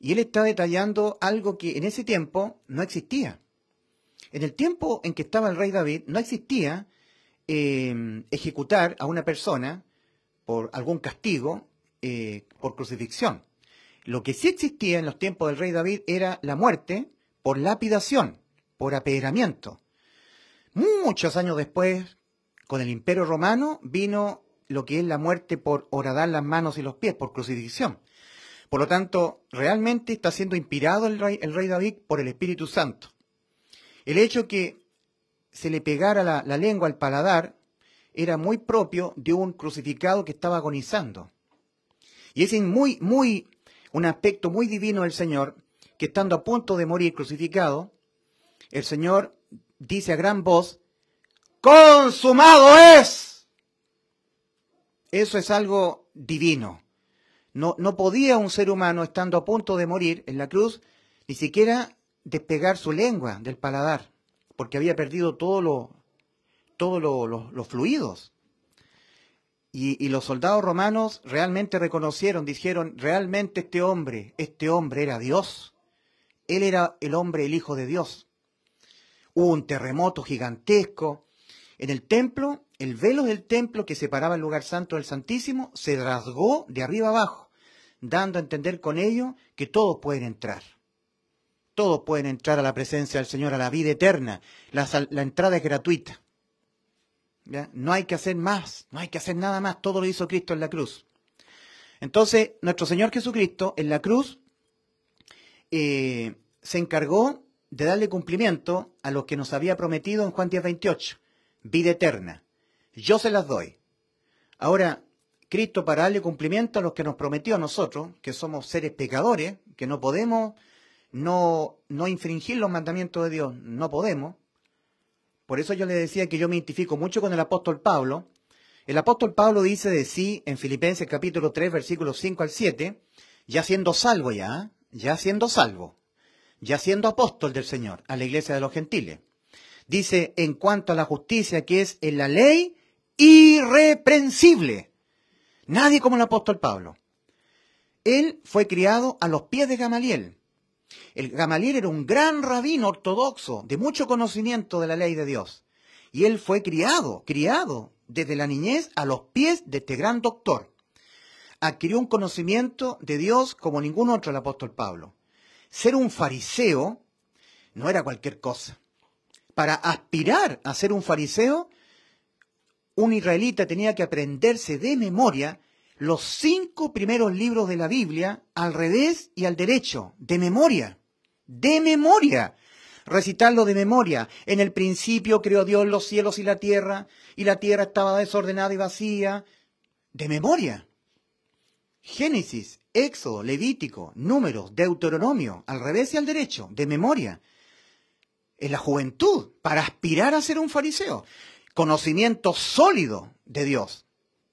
Y él está detallando algo que en ese tiempo no existía. En el tiempo en que estaba el rey David no existía eh, ejecutar a una persona por algún castigo, eh, por crucifixión. Lo que sí existía en los tiempos del rey David era la muerte por lapidación, por apedramiento. Muchos años después, con el Imperio Romano, vino lo que es la muerte por horadar las manos y los pies, por crucifixión. Por lo tanto, realmente está siendo inspirado el rey, David por el Espíritu Santo. El hecho que se le pegara la, lengua al paladar era muy propio de un crucificado que estaba agonizando. Y es muy, muy, un aspecto muy divino del Señor, que estando a punto de morir crucificado, el Señor dice a gran voz, consumado es. Eso es algo divino. No, no podía un ser humano, estando a punto de morir en la cruz, ni siquiera despegar su lengua del paladar, porque había perdido todos todo lo, los fluidos. y, los soldados romanos realmente reconocieron, dijeron, realmente este hombre, este hombre era Dios. Él era el hombre, el Hijo de Dios. Hubo un terremoto gigantesco. En el templo, el velo del templo que separaba el lugar santo del Santísimo se rasgó de arriba abajo, dando a entender con ello que todos pueden entrar. Todos pueden entrar a la presencia del Señor, a la vida eterna. La, entrada es gratuita. No hay que hacer más, no hay que hacer nada más. Todo lo hizo Cristo en la cruz. Entonces, nuestro Señor Jesucristo en la cruz eh, se encargó de darle cumplimiento a los que nos había prometido en Juan 10:28, vida eterna. Yo se las doy. Ahora, Cristo para darle cumplimiento a los que nos prometió a nosotros, que somos seres pecadores, que no podemos no, no infringir los mandamientos de Dios, no podemos. Por eso yo le decía que yo me identifico mucho con el apóstol Pablo. El apóstol Pablo dice de sí en Filipenses capítulo 3, versículos 5 al 7, ya siendo salvo ya, ¿eh? ya siendo salvo ya siendo apóstol del Señor a la iglesia de los gentiles. Dice, en cuanto a la justicia que es en la ley, irreprensible. Nadie como el apóstol Pablo. Él fue criado a los pies de Gamaliel. El Gamaliel era un gran rabino ortodoxo de mucho conocimiento de la ley de Dios. Y él fue criado, criado desde la niñez a los pies de este gran doctor. Adquirió un conocimiento de Dios como ningún otro el apóstol Pablo ser un fariseo no era cualquier cosa. Para aspirar a ser un fariseo, un israelita tenía que aprenderse de memoria los cinco primeros libros de la Biblia al revés y al derecho, de memoria, de memoria. Recitarlo de memoria. En el principio creó Dios los cielos y la tierra, y la tierra estaba desordenada y vacía. De memoria. Génesis, Éxodo, Levítico, Números, Deuteronomio, al revés y al derecho, de memoria. En la juventud, para aspirar a ser un fariseo. Conocimiento sólido de Dios.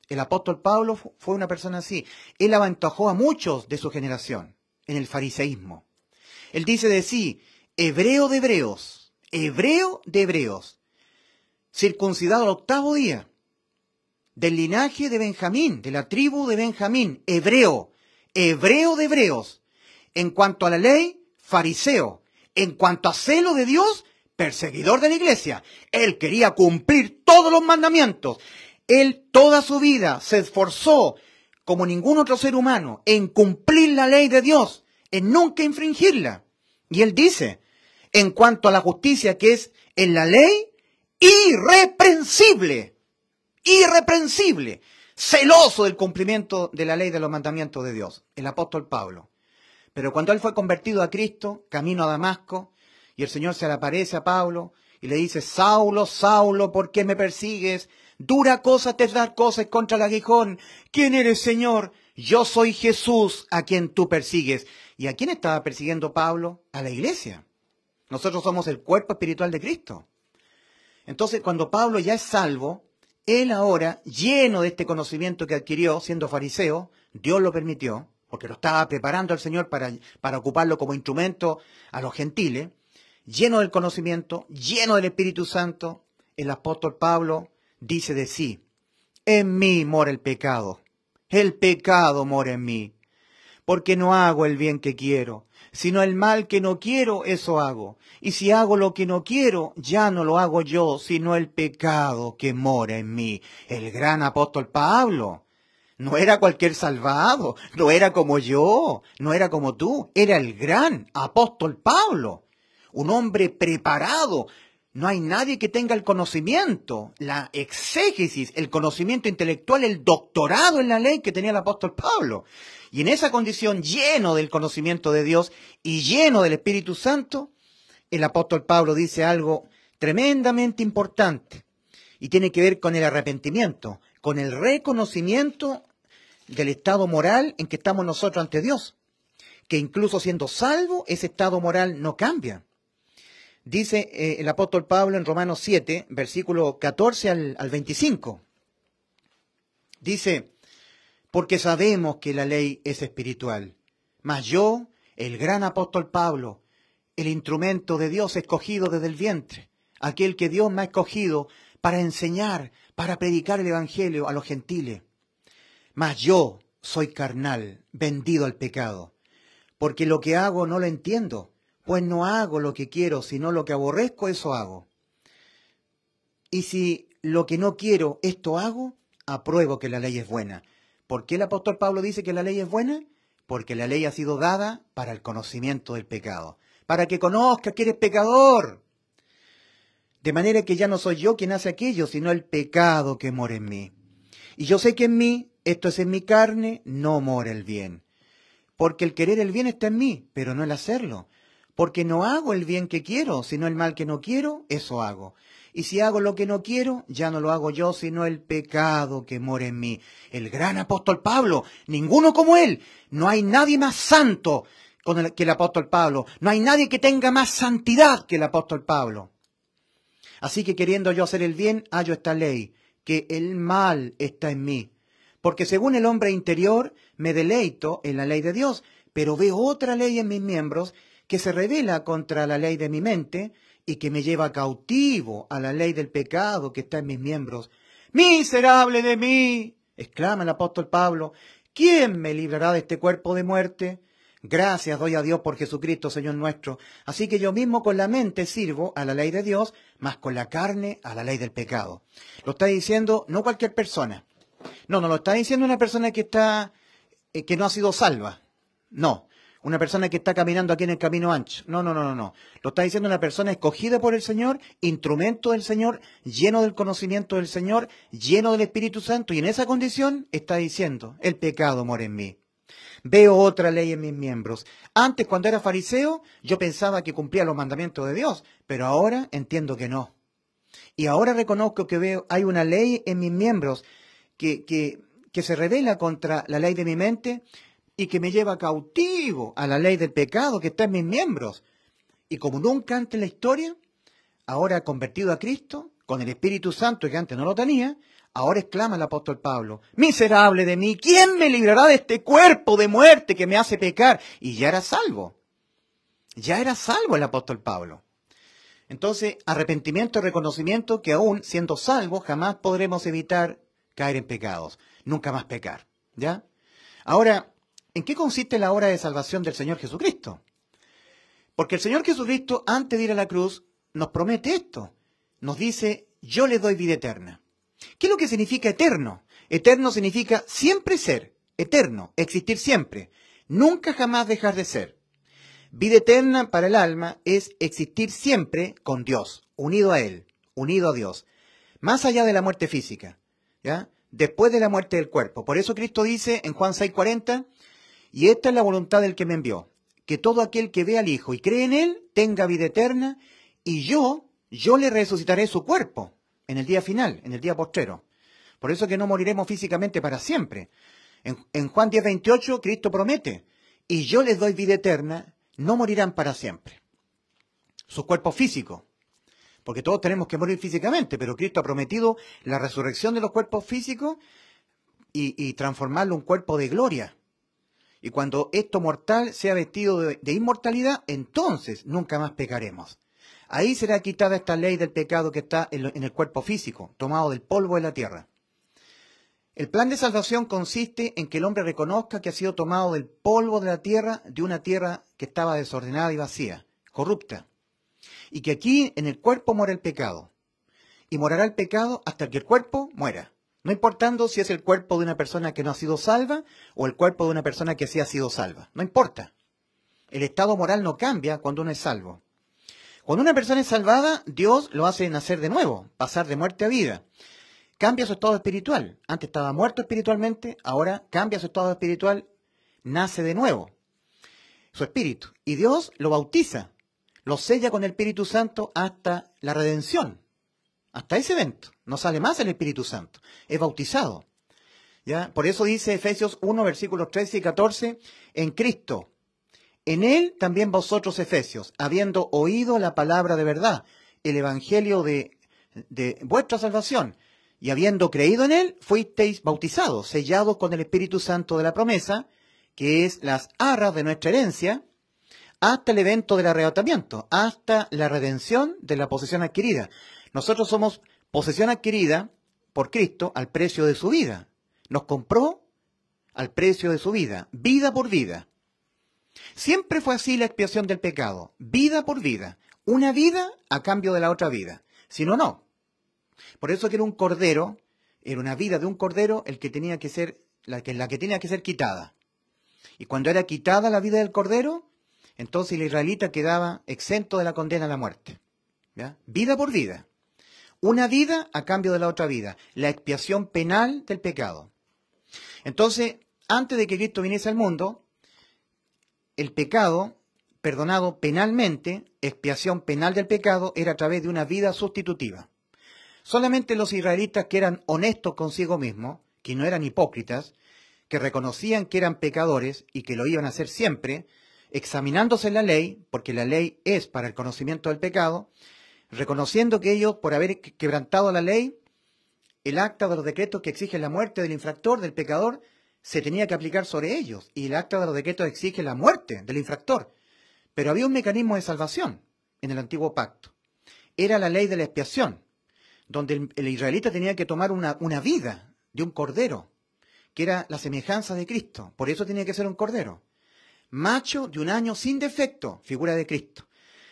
El apóstol Pablo fue una persona así. Él aventajó a muchos de su generación en el fariseísmo. Él dice de sí, hebreo de hebreos, hebreo de hebreos, circuncidado al octavo día, del linaje de Benjamín, de la tribu de Benjamín, hebreo, hebreo de hebreos. En cuanto a la ley, fariseo. En cuanto a celo de Dios, perseguidor de la iglesia. Él quería cumplir todos los mandamientos. Él toda su vida se esforzó, como ningún otro ser humano, en cumplir la ley de Dios, en nunca infringirla. Y él dice, en cuanto a la justicia que es en la ley, irreprensible, irreprensible celoso del cumplimiento de la ley de los mandamientos de Dios, el apóstol Pablo. Pero cuando él fue convertido a Cristo, camino a Damasco, y el Señor se le aparece a Pablo y le dice, Saulo, Saulo, ¿por qué me persigues? Dura cosa te dar cosas contra el aguijón. ¿Quién eres, Señor? Yo soy Jesús a quien tú persigues. ¿Y a quién estaba persiguiendo Pablo? A la iglesia. Nosotros somos el cuerpo espiritual de Cristo. Entonces, cuando Pablo ya es salvo, él ahora, lleno de este conocimiento que adquirió siendo fariseo, Dios lo permitió, porque lo estaba preparando al Señor para, para ocuparlo como instrumento a los gentiles, lleno del conocimiento, lleno del Espíritu Santo, el apóstol Pablo dice de sí, en mí mora el pecado, el pecado mora en mí, porque no hago el bien que quiero, sino el mal que no quiero, eso hago. Y si hago lo que no quiero, ya no lo hago yo, sino el pecado que mora en mí. El gran apóstol Pablo. No era cualquier salvado, no era como yo, no era como tú, era el gran apóstol Pablo, un hombre preparado, no hay nadie que tenga el conocimiento, la exégesis, el conocimiento intelectual, el doctorado en la ley que tenía el apóstol Pablo. Y en esa condición, lleno del conocimiento de Dios y lleno del Espíritu Santo, el apóstol Pablo dice algo tremendamente importante y tiene que ver con el arrepentimiento, con el reconocimiento del estado moral en que estamos nosotros ante Dios, que incluso siendo salvo, ese estado moral no cambia. Dice eh, el apóstol Pablo en Romanos 7, versículo 14 al, al 25. Dice, porque sabemos que la ley es espiritual, mas yo, el gran apóstol Pablo, el instrumento de Dios escogido desde el vientre, aquel que Dios me ha escogido para enseñar, para predicar el Evangelio a los gentiles. Mas yo soy carnal, vendido al pecado, porque lo que hago no lo entiendo pues no hago lo que quiero, sino lo que aborrezco, eso hago. Y si lo que no quiero, esto hago, apruebo que la ley es buena. ¿Por qué el apóstol Pablo dice que la ley es buena? Porque la ley ha sido dada para el conocimiento del pecado, para que conozca que eres pecador. De manera que ya no soy yo quien hace aquello, sino el pecado que mora en mí. Y yo sé que en mí, esto es en mi carne, no mora el bien. Porque el querer el bien está en mí, pero no el hacerlo porque no hago el bien que quiero, sino el mal que no quiero, eso hago. Y si hago lo que no quiero, ya no lo hago yo, sino el pecado que mora en mí. El gran apóstol Pablo, ninguno como él, no hay nadie más santo que el apóstol Pablo, no hay nadie que tenga más santidad que el apóstol Pablo. Así que queriendo yo hacer el bien, hallo esta ley, que el mal está en mí. Porque según el hombre interior, me deleito en la ley de Dios, pero veo otra ley en mis miembros que se revela contra la ley de mi mente y que me lleva cautivo a la ley del pecado que está en mis miembros. Miserable de mí, exclama el apóstol Pablo, ¿quién me librará de este cuerpo de muerte? Gracias doy a Dios por Jesucristo, Señor nuestro. Así que yo mismo con la mente sirvo a la ley de Dios, más con la carne a la ley del pecado. Lo está diciendo no cualquier persona. No, no lo está diciendo una persona que está eh, que no ha sido salva. No, una persona que está caminando aquí en el camino ancho. No, no, no, no, no. Lo está diciendo una persona escogida por el Señor, instrumento del Señor, lleno del conocimiento del Señor, lleno del Espíritu Santo. Y en esa condición está diciendo, el pecado mora en mí. Veo otra ley en mis miembros. Antes, cuando era fariseo, yo pensaba que cumplía los mandamientos de Dios, pero ahora entiendo que no. Y ahora reconozco que veo, hay una ley en mis miembros que, que se revela contra la ley de mi mente, y que me lleva cautivo a la ley del pecado que está en mis miembros. Y como nunca antes en la historia, ahora convertido a Cristo, con el Espíritu Santo que antes no lo tenía, ahora exclama el apóstol Pablo, miserable de mí, ¿quién me librará de este cuerpo de muerte que me hace pecar? Y ya era salvo. Ya era salvo el apóstol Pablo. Entonces, arrepentimiento y reconocimiento que aún siendo salvos jamás podremos evitar caer en pecados, nunca más pecar, ¿ya? Ahora, ¿En qué consiste la hora de salvación del Señor Jesucristo? Porque el Señor Jesucristo, antes de ir a la cruz, nos promete esto. Nos dice, yo le doy vida eterna. ¿Qué es lo que significa eterno? Eterno significa siempre ser, eterno, existir siempre, nunca jamás dejar de ser. Vida eterna para el alma es existir siempre con Dios, unido a Él, unido a Dios, más allá de la muerte física, ¿ya? después de la muerte del cuerpo. Por eso Cristo dice en Juan 6:40, y esta es la voluntad del que me envió, que todo aquel que ve al Hijo y cree en Él tenga vida eterna, y yo, yo le resucitaré su cuerpo en el día final, en el día postrero. Por eso que no moriremos físicamente para siempre. En, Juan 10, 28, Cristo promete, y yo les doy vida eterna, no morirán para siempre. Su cuerpo físico, porque todos tenemos que morir físicamente, pero Cristo ha prometido la resurrección de los cuerpos físicos y, y transformarlo en un cuerpo de gloria, y cuando esto mortal sea vestido de, inmortalidad, entonces nunca más pecaremos. Ahí será quitada esta ley del pecado que está en, en el cuerpo físico, tomado del polvo de la tierra. El plan de salvación consiste en que el hombre reconozca que ha sido tomado del polvo de la tierra, de una tierra que estaba desordenada y vacía, corrupta, y que aquí en el cuerpo mora el pecado, y morará el pecado hasta que el cuerpo muera. No importando si es el cuerpo de una persona que no ha sido salva o el cuerpo de una persona que sí ha sido salva. No importa. El estado moral no cambia cuando uno es salvo. Cuando una persona es salvada, Dios lo hace nacer de nuevo, pasar de muerte a vida. Cambia su estado espiritual. Antes estaba muerto espiritualmente, ahora cambia su estado espiritual, nace de nuevo. Su espíritu. Y Dios lo bautiza, lo sella con el Espíritu Santo hasta la redención, hasta ese evento no sale más el Espíritu Santo, es bautizado. ¿ya? Por eso dice Efesios 1, versículos 13 y 14, en Cristo, en Él también vosotros Efesios, habiendo oído la palabra de verdad, el Evangelio de, de vuestra salvación, y habiendo creído en Él, fuisteis bautizados, sellados con el Espíritu Santo de la promesa, que es las arras de nuestra herencia, hasta el evento del arrebatamiento, hasta la redención de la posesión adquirida. Nosotros somos Posesión adquirida por Cristo al precio de su vida. Nos compró al precio de su vida, vida por vida. Siempre fue así la expiación del pecado, vida por vida, una vida a cambio de la otra vida, si no, no. Por eso que era un cordero, era una vida de un cordero el que tenía que ser, la que, tenía que ser quitada. Y cuando era quitada la vida del cordero, entonces el israelita quedaba exento de la condena a la muerte. Vida por vida. Una vida a cambio de la otra vida, la expiación penal del pecado. Entonces, antes de que Cristo viniese al mundo, el pecado perdonado penalmente, expiación penal del pecado, era a través de una vida sustitutiva. Solamente los israelitas que eran honestos consigo mismos, que no eran hipócritas, que reconocían que eran pecadores y que lo iban a hacer siempre, examinándose la ley, porque la ley es para el conocimiento del pecado, reconociendo que ellos, por haber quebrantado la ley, el acta de los decretos que exige la muerte del infractor, del pecador, se tenía que aplicar sobre ellos, y el acta de los decretos exige la muerte del infractor. Pero había un mecanismo de salvación en el antiguo pacto. Era la ley de la expiación, donde el, israelita tenía que tomar una vida de un cordero, que era la semejanza de Cristo, por eso tenía que ser un cordero. Macho de un año sin defecto, figura de Cristo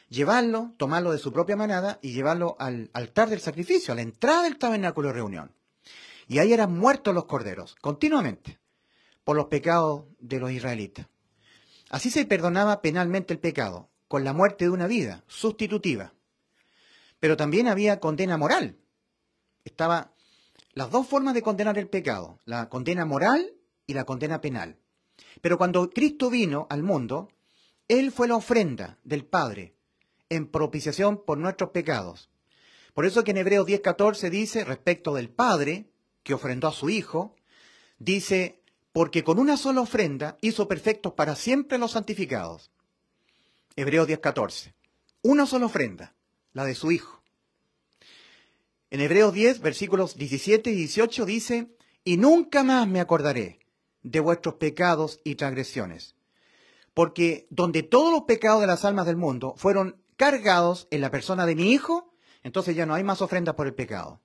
llevarlo, tomarlo de su propia manada y llevarlo al altar del sacrificio, a la entrada del tabernáculo de reunión. Y ahí eran muertos los corderos, continuamente, por los pecados de los israelitas. Así se perdonaba penalmente el pecado, con la muerte de una vida sustitutiva. Pero también había condena moral. Estaba las dos formas de condenar el pecado, la condena moral y la condena penal. Pero cuando Cristo vino al mundo, Él fue la ofrenda del Padre en propiciación por nuestros pecados. Por eso que en Hebreos 10:14 dice, respecto del Padre, que ofrendó a su Hijo, dice, porque con una sola ofrenda hizo perfectos para siempre los santificados. Hebreos 10:14. Una sola ofrenda, la de su Hijo. En Hebreos 10, versículos 17 y 18 dice, y nunca más me acordaré de vuestros pecados y transgresiones. Porque donde todos los pecados de las almas del mundo fueron cargados en la persona de mi hijo, entonces ya no hay más ofrendas por el pecado.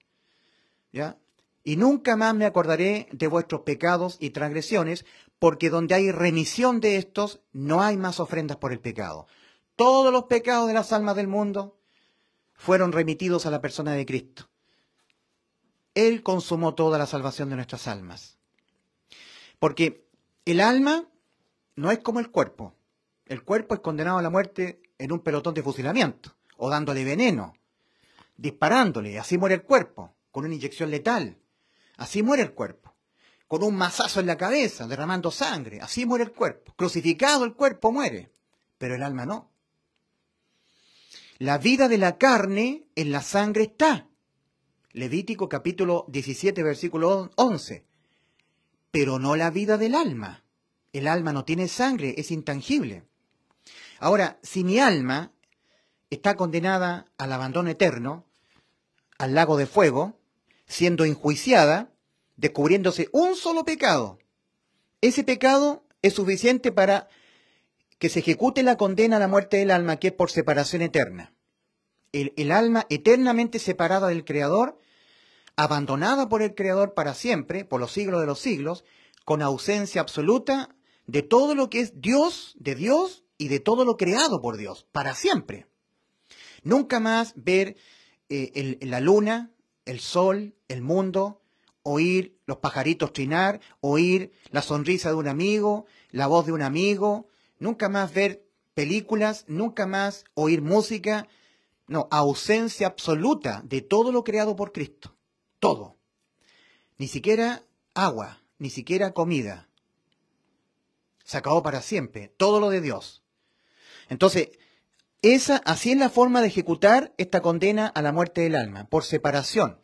¿Ya? Y nunca más me acordaré de vuestros pecados y transgresiones, porque donde hay remisión de estos, no hay más ofrendas por el pecado. Todos los pecados de las almas del mundo fueron remitidos a la persona de Cristo. Él consumó toda la salvación de nuestras almas. Porque el alma no es como el cuerpo. El cuerpo es condenado a la muerte en un pelotón de fusilamiento o dándole veneno, disparándole, así muere el cuerpo, con una inyección letal, así muere el cuerpo, con un mazazo en la cabeza, derramando sangre, así muere el cuerpo, crucificado el cuerpo muere, pero el alma no. La vida de la carne en la sangre está. Levítico capítulo 17, versículo 11. Pero no la vida del alma. El alma no tiene sangre, es intangible. Ahora, si mi alma está condenada al abandono eterno, al lago de fuego, siendo enjuiciada, descubriéndose un solo pecado, ese pecado es suficiente para que se ejecute la condena a la muerte del alma, que es por separación eterna. El, el alma eternamente separada del Creador, abandonada por el Creador para siempre, por los siglos de los siglos, con ausencia absoluta de todo lo que es Dios, de Dios y de todo lo creado por Dios, para siempre. Nunca más ver eh, la luna, el sol, el mundo, oír los pajaritos trinar, oír la sonrisa de un amigo, la voz de un amigo, nunca más ver películas, nunca más oír música, no, ausencia absoluta de todo lo creado por Cristo, todo. Ni siquiera agua, ni siquiera comida. Se acabó para siempre, todo lo de Dios. Entonces, así es la forma de ejecutar esta condena a la muerte del alma, por separación.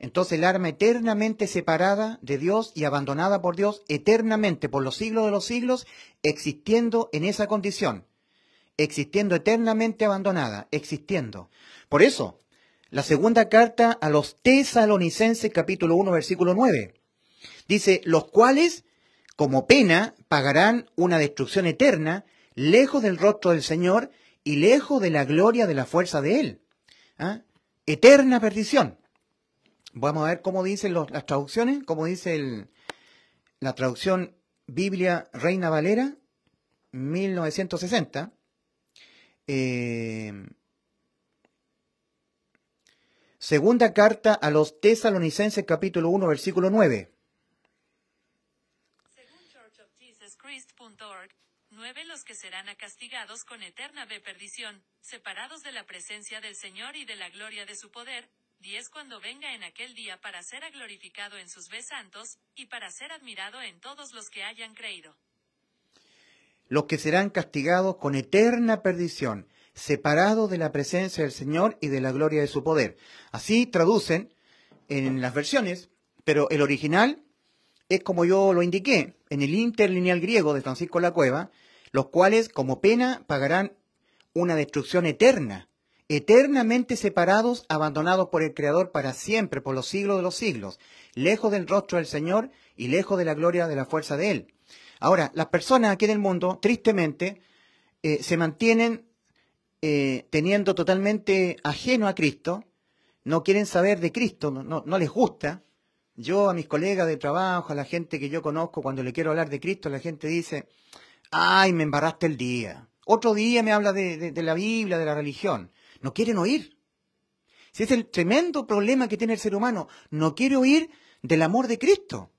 Entonces el alma eternamente separada de Dios y abandonada por Dios eternamente por los siglos de los siglos, existiendo en esa condición, existiendo eternamente abandonada, existiendo. Por eso, la segunda carta a los tesalonicenses capítulo 1 versículo 9 dice, los cuales como pena pagarán una destrucción eterna lejos del rostro del Señor y lejos de la gloria de la fuerza de Él. ¿ah? Eterna perdición. Vamos a ver cómo dicen las traducciones, cómo dice la traducción Biblia Reina Valera, 1960. Eh, segunda carta a los tesalonicenses capítulo 1, versículo 9. los que serán castigados con eterna perdición, separados de la presencia del Señor y de la gloria de su poder, diez cuando venga en aquel día para ser aglorificado en sus santos y para ser admirado en todos los que hayan creído. Los que serán castigados con eterna perdición, separados de la presencia del Señor y de la gloria de su poder. Así traducen en las versiones, pero el original es como yo lo indiqué, en el interlineal griego de Francisco La Cueva, los cuales como pena pagarán una destrucción eterna, eternamente separados, abandonados por el Creador para siempre, por los siglos de los siglos, lejos del rostro del Señor y lejos de la gloria de la fuerza de Él. Ahora, las personas aquí en el mundo, tristemente, eh, se mantienen eh, teniendo totalmente ajeno a Cristo, no quieren saber de Cristo, no, no les gusta, yo a mis colegas de trabajo, a la gente que yo conozco, cuando le quiero hablar de Cristo, la gente dice, Ay, me embarraste el día. Otro día me habla de, la Biblia, de la religión. No quieren oír. Si es el tremendo problema que tiene el ser humano, no quiere oír del amor de Cristo.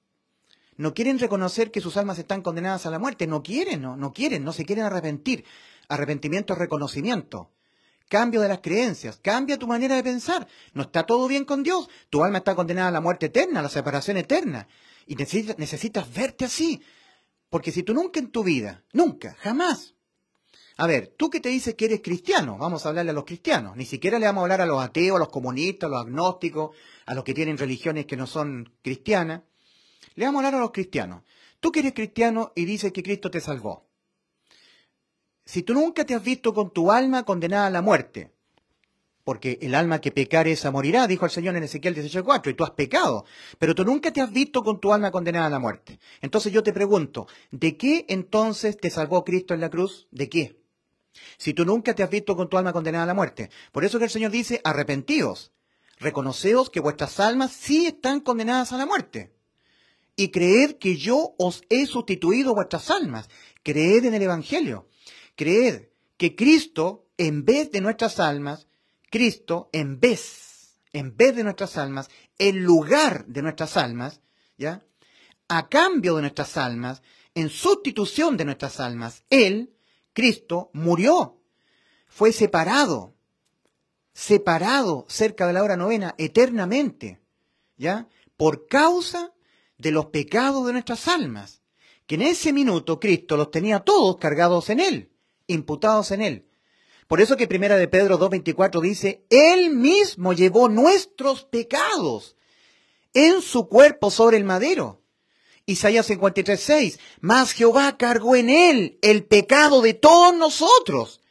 No quieren reconocer que sus almas están condenadas a la muerte. No quieren, no, quieren, no se quieren arrepentir. Arrepentimiento es reconocimiento. Cambio de las creencias, cambia tu manera de pensar. No está todo bien con Dios. Tu alma está condenada a la muerte eterna, a la separación eterna. Y necesitas verte así. Porque si tú nunca en tu vida, nunca, jamás, a ver, tú que te dices que eres cristiano, vamos a hablarle a los cristianos, ni siquiera le vamos a hablar a los ateos, a los comunistas, a los agnósticos, a los que tienen religiones que no son cristianas, le vamos a hablar a los cristianos. Tú que eres cristiano y dices que Cristo te salvó. Si tú nunca te has visto con tu alma condenada a la muerte, porque el alma que pecare esa morirá, dijo el Señor en Ezequiel 18:4, y tú has pecado, pero tú nunca te has visto con tu alma condenada a la muerte. Entonces yo te pregunto, ¿de qué entonces te salvó Cristo en la cruz? ¿De qué? Si tú nunca te has visto con tu alma condenada a la muerte. Por eso que el Señor dice, arrepentíos. reconoceos que vuestras almas sí están condenadas a la muerte. Y creed que yo os he sustituido vuestras almas. Creed en el Evangelio. Creed que Cristo, en vez de nuestras almas, Cristo, en vez, en vez de nuestras almas, en lugar de nuestras almas, ¿ya? A cambio de nuestras almas, en sustitución de nuestras almas, Él, Cristo, murió, fue separado, separado cerca de la hora novena eternamente, ¿ya? Por causa de los pecados de nuestras almas, que en ese minuto Cristo los tenía todos cargados en Él, imputados en Él. Por eso que Primera de Pedro 2.24 dice, Él mismo llevó nuestros pecados en su cuerpo sobre el madero. Isaías 53.6, más Jehová cargó en él el pecado de todos nosotros.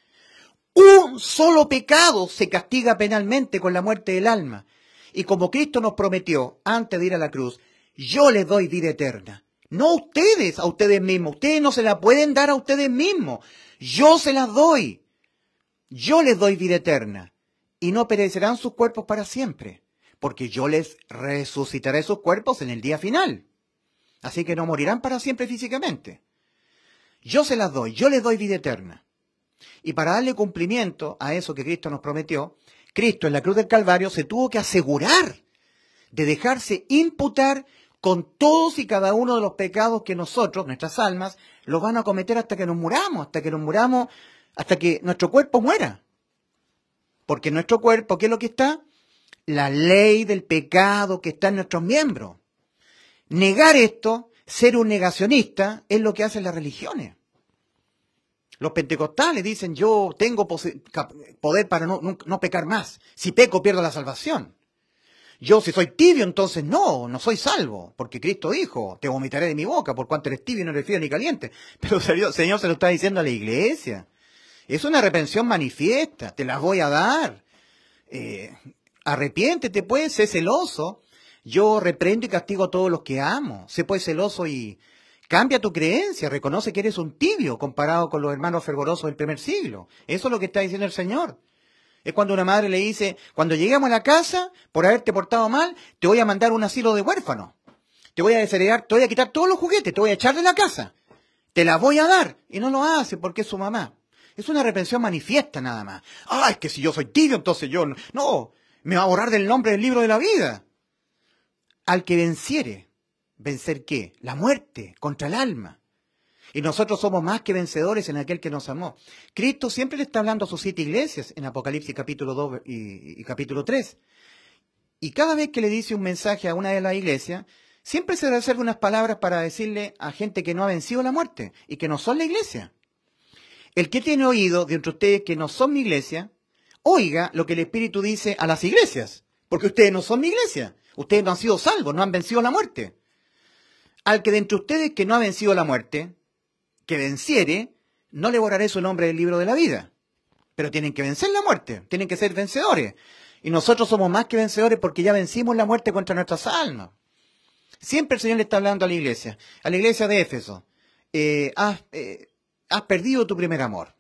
Un solo pecado se castiga penalmente con la muerte del alma. Y como Cristo nos prometió antes de ir a la cruz, yo les doy vida eterna. No a ustedes, a ustedes mismos. Ustedes no se la pueden dar a ustedes mismos. Yo se las doy yo les doy vida eterna y no perecerán sus cuerpos para siempre, porque yo les resucitaré sus cuerpos en el día final. Así que no morirán para siempre físicamente. Yo se las doy, yo les doy vida eterna. Y para darle cumplimiento a eso que Cristo nos prometió, Cristo en la cruz del Calvario se tuvo que asegurar de dejarse imputar con todos y cada uno de los pecados que nosotros, nuestras almas, los van a cometer hasta que nos muramos, hasta que nos muramos hasta que nuestro cuerpo muera. Porque nuestro cuerpo, ¿qué es lo que está? La ley del pecado que está en nuestros miembros. Negar esto, ser un negacionista, es lo que hacen las religiones. Los pentecostales dicen, yo tengo poder para no, pecar más. Si peco, pierdo la salvación. Yo, si soy tibio, entonces no, no soy salvo, porque Cristo dijo, te vomitaré de mi boca, por cuanto eres tibio no eres frío ni caliente. Pero el Señor se lo está diciendo a la iglesia. Es una reprensión manifiesta, te las voy a dar. Eh, arrepiéntete pues, sé celoso. Yo reprendo y castigo a todos los que amo. Sé pues celoso y cambia tu creencia, reconoce que eres un tibio comparado con los hermanos fervorosos del primer siglo. Eso es lo que está diciendo el Señor. Es cuando una madre le dice, cuando lleguemos a la casa, por haberte portado mal, te voy a mandar un asilo de huérfano. Te voy a desheredar, te voy a quitar todos los juguetes, te voy a echar de la casa. Te las voy a dar. Y no lo hace porque es su mamá. Es una reprensión manifiesta nada más. Ah, es que si yo soy tibio, entonces yo no, no me va a borrar del nombre del libro de la vida. Al que venciere, ¿vencer qué? La muerte contra el alma. Y nosotros somos más que vencedores en aquel que nos amó. Cristo siempre le está hablando a sus siete iglesias en Apocalipsis capítulo 2 y, y capítulo 3. Y cada vez que le dice un mensaje a una de las iglesias, siempre se reserva unas palabras para decirle a gente que no ha vencido la muerte y que no son la iglesia. El que tiene oído de entre ustedes que no son mi iglesia, oiga lo que el Espíritu dice a las iglesias, porque ustedes no son mi iglesia, ustedes no han sido salvos, no han vencido la muerte. Al que de entre ustedes que no ha vencido la muerte, que venciere, no le borraré su nombre del libro de la vida. Pero tienen que vencer la muerte, tienen que ser vencedores. Y nosotros somos más que vencedores porque ya vencimos la muerte contra nuestras almas. Siempre el Señor le está hablando a la iglesia, a la iglesia de Éfeso. Eh, ah, eh, has perdido tu primer amor,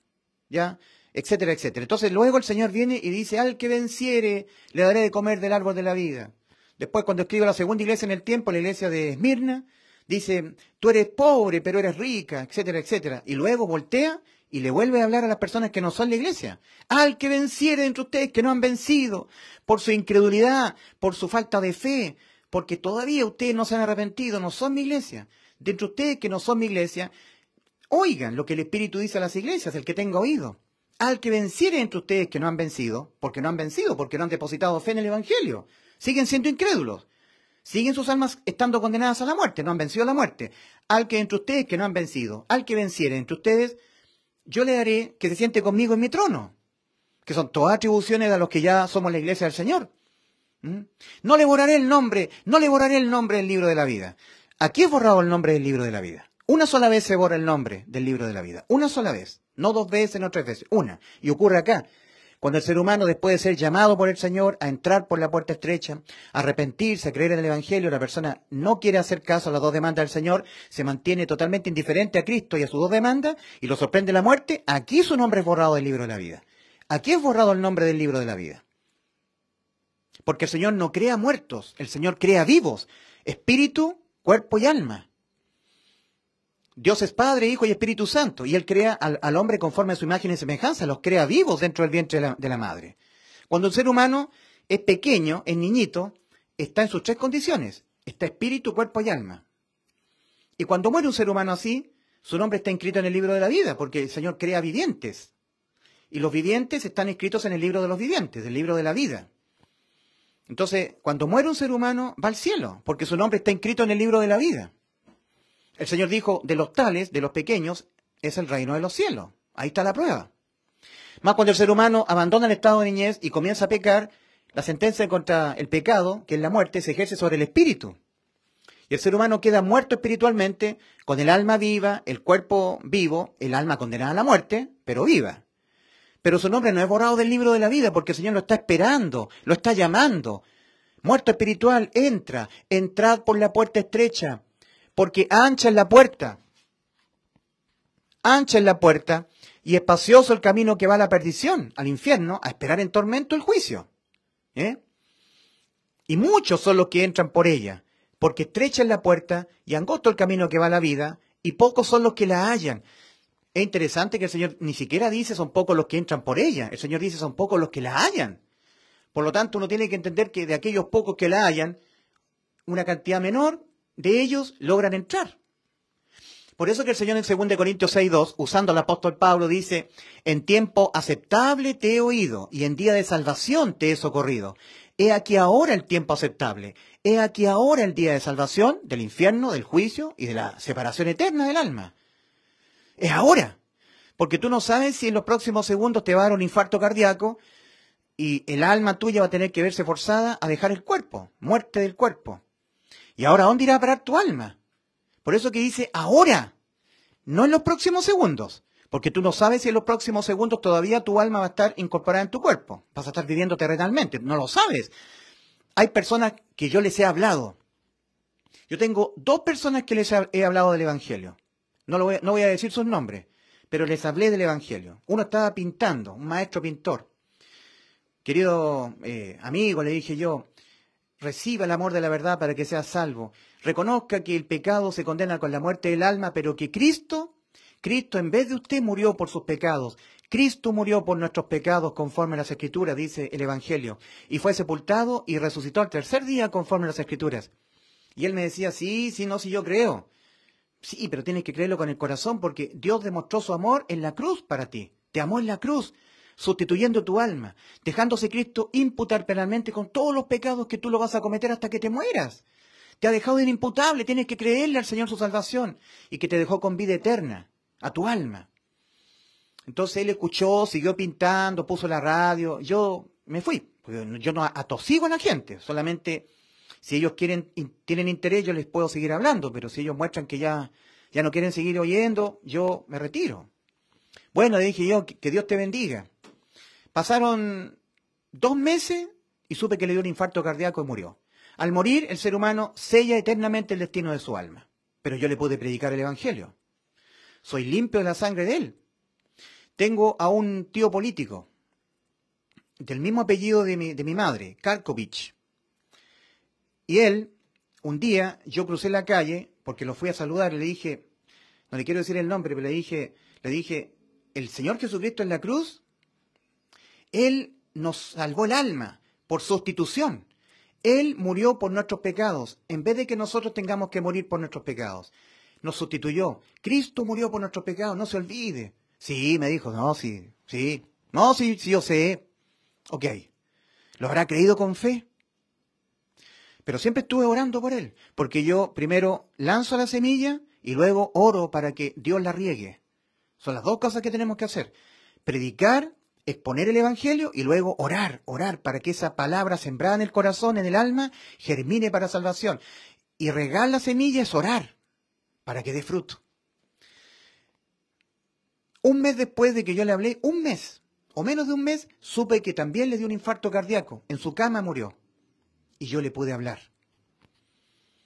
¿ya? Etcétera, etcétera. Entonces luego el Señor viene y dice, al que venciere, le daré de comer del árbol de la vida. Después cuando escribe la segunda iglesia en el tiempo, la iglesia de Esmirna, dice, tú eres pobre, pero eres rica, etcétera, etcétera. Y luego voltea y le vuelve a hablar a las personas que no son la iglesia. Al que venciere entre ustedes, que no han vencido, por su incredulidad, por su falta de fe, porque todavía ustedes no se han arrepentido, no son mi iglesia. Dentro de ustedes que no son mi iglesia, Oigan lo que el Espíritu dice a las iglesias, el que tenga oído. Al que venciere entre ustedes que no han vencido, porque no han vencido, porque no han depositado fe en el Evangelio, siguen siendo incrédulos. Siguen sus almas estando condenadas a la muerte, no han vencido la muerte. Al que entre ustedes que no han vencido, al que venciere entre ustedes, yo le haré que se siente conmigo en mi trono, que son todas atribuciones a los que ya somos la iglesia del Señor. ¿Mm? No le borraré el nombre, no le borraré el nombre del libro de la vida. Aquí he borrado el nombre del libro de la vida. Una sola vez se borra el nombre del libro de la vida. Una sola vez. No dos veces, no tres veces. Una. Y ocurre acá. Cuando el ser humano, después de ser llamado por el Señor a entrar por la puerta estrecha, a arrepentirse, a creer en el Evangelio, la persona no quiere hacer caso a las dos demandas del Señor, se mantiene totalmente indiferente a Cristo y a sus dos demandas, y lo sorprende la muerte, aquí su nombre es borrado del libro de la vida. Aquí es borrado el nombre del libro de la vida. Porque el Señor no crea muertos, el Señor crea vivos, espíritu, cuerpo y alma. Dios es Padre, Hijo y Espíritu Santo, y Él crea al, hombre conforme a su imagen y semejanza, los crea vivos dentro del vientre de la, madre. Cuando un ser humano es pequeño, es niñito, está en sus tres condiciones, está espíritu, cuerpo y alma. Y cuando muere un ser humano así, su nombre está inscrito en el libro de la vida, porque el Señor crea vivientes. Y los vivientes están inscritos en el libro de los vivientes, el libro de la vida. Entonces, cuando muere un ser humano, va al cielo, porque su nombre está inscrito en el libro de la vida. El Señor dijo, de los tales, de los pequeños, es el reino de los cielos. Ahí está la prueba. Más cuando el ser humano abandona el estado de niñez y comienza a pecar, la sentencia contra el pecado, que es la muerte, se ejerce sobre el espíritu. Y el ser humano queda muerto espiritualmente, con el alma viva, el cuerpo vivo, el alma condenada a la muerte, pero viva. Pero su nombre no es borrado del libro de la vida porque el Señor lo está esperando, lo está llamando. Muerto espiritual, entra, entrad por la puerta estrecha porque ancha es la puerta, ancha es la puerta y espacioso el camino que va a la perdición, al infierno, a esperar en tormento el juicio. ¿eh? Y muchos son los que entran por ella, porque estrecha es la puerta y angosto el camino que va a la vida, y pocos son los que la hallan. Es interesante que el Señor ni siquiera dice son pocos los que entran por ella, el Señor dice son pocos los que la hallan. Por lo tanto, uno tiene que entender que de aquellos pocos que la hallan, una cantidad menor de ellos logran entrar. Por eso que el Señor en 2 Corintios 6.2, usando al apóstol Pablo, dice, en tiempo aceptable te he oído y en día de salvación te he socorrido. He aquí ahora el tiempo aceptable. He aquí ahora el día de salvación del infierno, del juicio y de la separación eterna del alma. Es ahora. Porque tú no sabes si en los próximos segundos te va a dar un infarto cardíaco y el alma tuya va a tener que verse forzada a dejar el cuerpo, muerte del cuerpo. ¿Y ahora dónde irá a parar tu alma? Por eso que dice ahora, no en los próximos segundos. Porque tú no sabes si en los próximos segundos todavía tu alma va a estar incorporada en tu cuerpo. Vas a estar viviendo terrenalmente. No lo sabes. Hay personas que yo les he hablado. Yo tengo dos personas que les he hablado del Evangelio. No, lo voy, no voy a decir sus nombres, pero les hablé del Evangelio. Uno estaba pintando, un maestro pintor. Querido eh, amigo, le dije yo, reciba el amor de la verdad para que sea salvo. Reconozca que el pecado se condena con la muerte del alma, pero que Cristo, Cristo en vez de usted murió por sus pecados. Cristo murió por nuestros pecados conforme a las escrituras, dice el Evangelio, y fue sepultado y resucitó al tercer día conforme a las escrituras. Y él me decía, sí, sí, no, sí, yo creo. Sí, pero tienes que creerlo con el corazón porque Dios demostró su amor en la cruz para ti. Te amó en la cruz sustituyendo tu alma, dejándose Cristo imputar penalmente con todos los pecados que tú lo vas a cometer hasta que te mueras. Te ha dejado inimputable, tienes que creerle al Señor su salvación y que te dejó con vida eterna, a tu alma. Entonces él escuchó, siguió pintando, puso la radio. Yo me fui. Yo no atosigo a la gente. Solamente si ellos quieren, tienen interés, yo les puedo seguir hablando. Pero si ellos muestran que ya, ya no quieren seguir oyendo, yo me retiro. Bueno, dije yo, que Dios te bendiga. Pasaron dos meses y supe que le dio un infarto cardíaco y murió. Al morir, el ser humano sella eternamente el destino de su alma. Pero yo le pude predicar el Evangelio. Soy limpio de la sangre de él. Tengo a un tío político, del mismo apellido de mi, madre, Karkovich. Y él, un día, yo crucé la calle porque lo fui a saludar y le dije, no le quiero decir el nombre, pero le dije, le dije, el Señor Jesucristo en la cruz él nos salvó el alma por sustitución. Él murió por nuestros pecados, en vez de que nosotros tengamos que morir por nuestros pecados. Nos sustituyó. Cristo murió por nuestros pecados, no se olvide. Sí, me dijo, no, sí, sí, no, sí, sí, yo sé. Ok, ¿lo habrá creído con fe? Pero siempre estuve orando por él, porque yo primero lanzo la semilla y luego oro para que Dios la riegue. Son las dos cosas que tenemos que hacer. Predicar exponer el Evangelio y luego orar, orar para que esa palabra sembrada en el corazón, en el alma, germine para salvación. Y regar la semilla es orar para que dé fruto. Un mes después de que yo le hablé, un mes o menos de un mes, supe que también le dio un infarto cardíaco. En su cama murió. Y yo le pude hablar.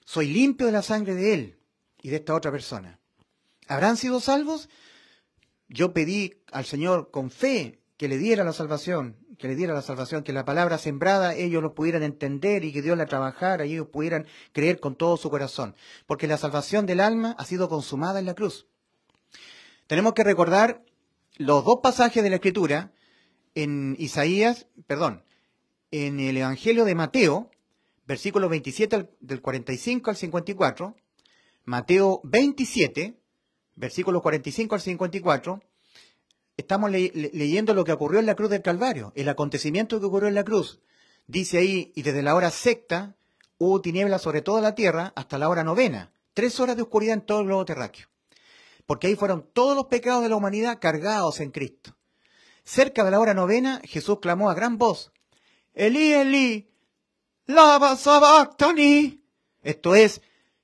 Soy limpio de la sangre de él y de esta otra persona. ¿Habrán sido salvos? Yo pedí al Señor con fe que le diera la salvación, que le diera la salvación, que la palabra sembrada ellos lo pudieran entender y que Dios la trabajara y ellos pudieran creer con todo su corazón, porque la salvación del alma ha sido consumada en la cruz. Tenemos que recordar los dos pasajes de la Escritura en Isaías, perdón, en el Evangelio de Mateo, versículo 27 del 45 al 54, Mateo 27, versículos 45 al 54, estamos leyendo lo que ocurrió en la cruz del Calvario, el acontecimiento que ocurrió en la cruz. Dice ahí, y desde la hora secta, hubo tinieblas sobre toda la tierra hasta la hora novena, tres horas de oscuridad en todo el globo terráqueo. Porque ahí fueron todos los pecados de la humanidad cargados en Cristo. Cerca de la hora novena, Jesús clamó a gran voz, Elí, Elí, lava sabactani. Esto es,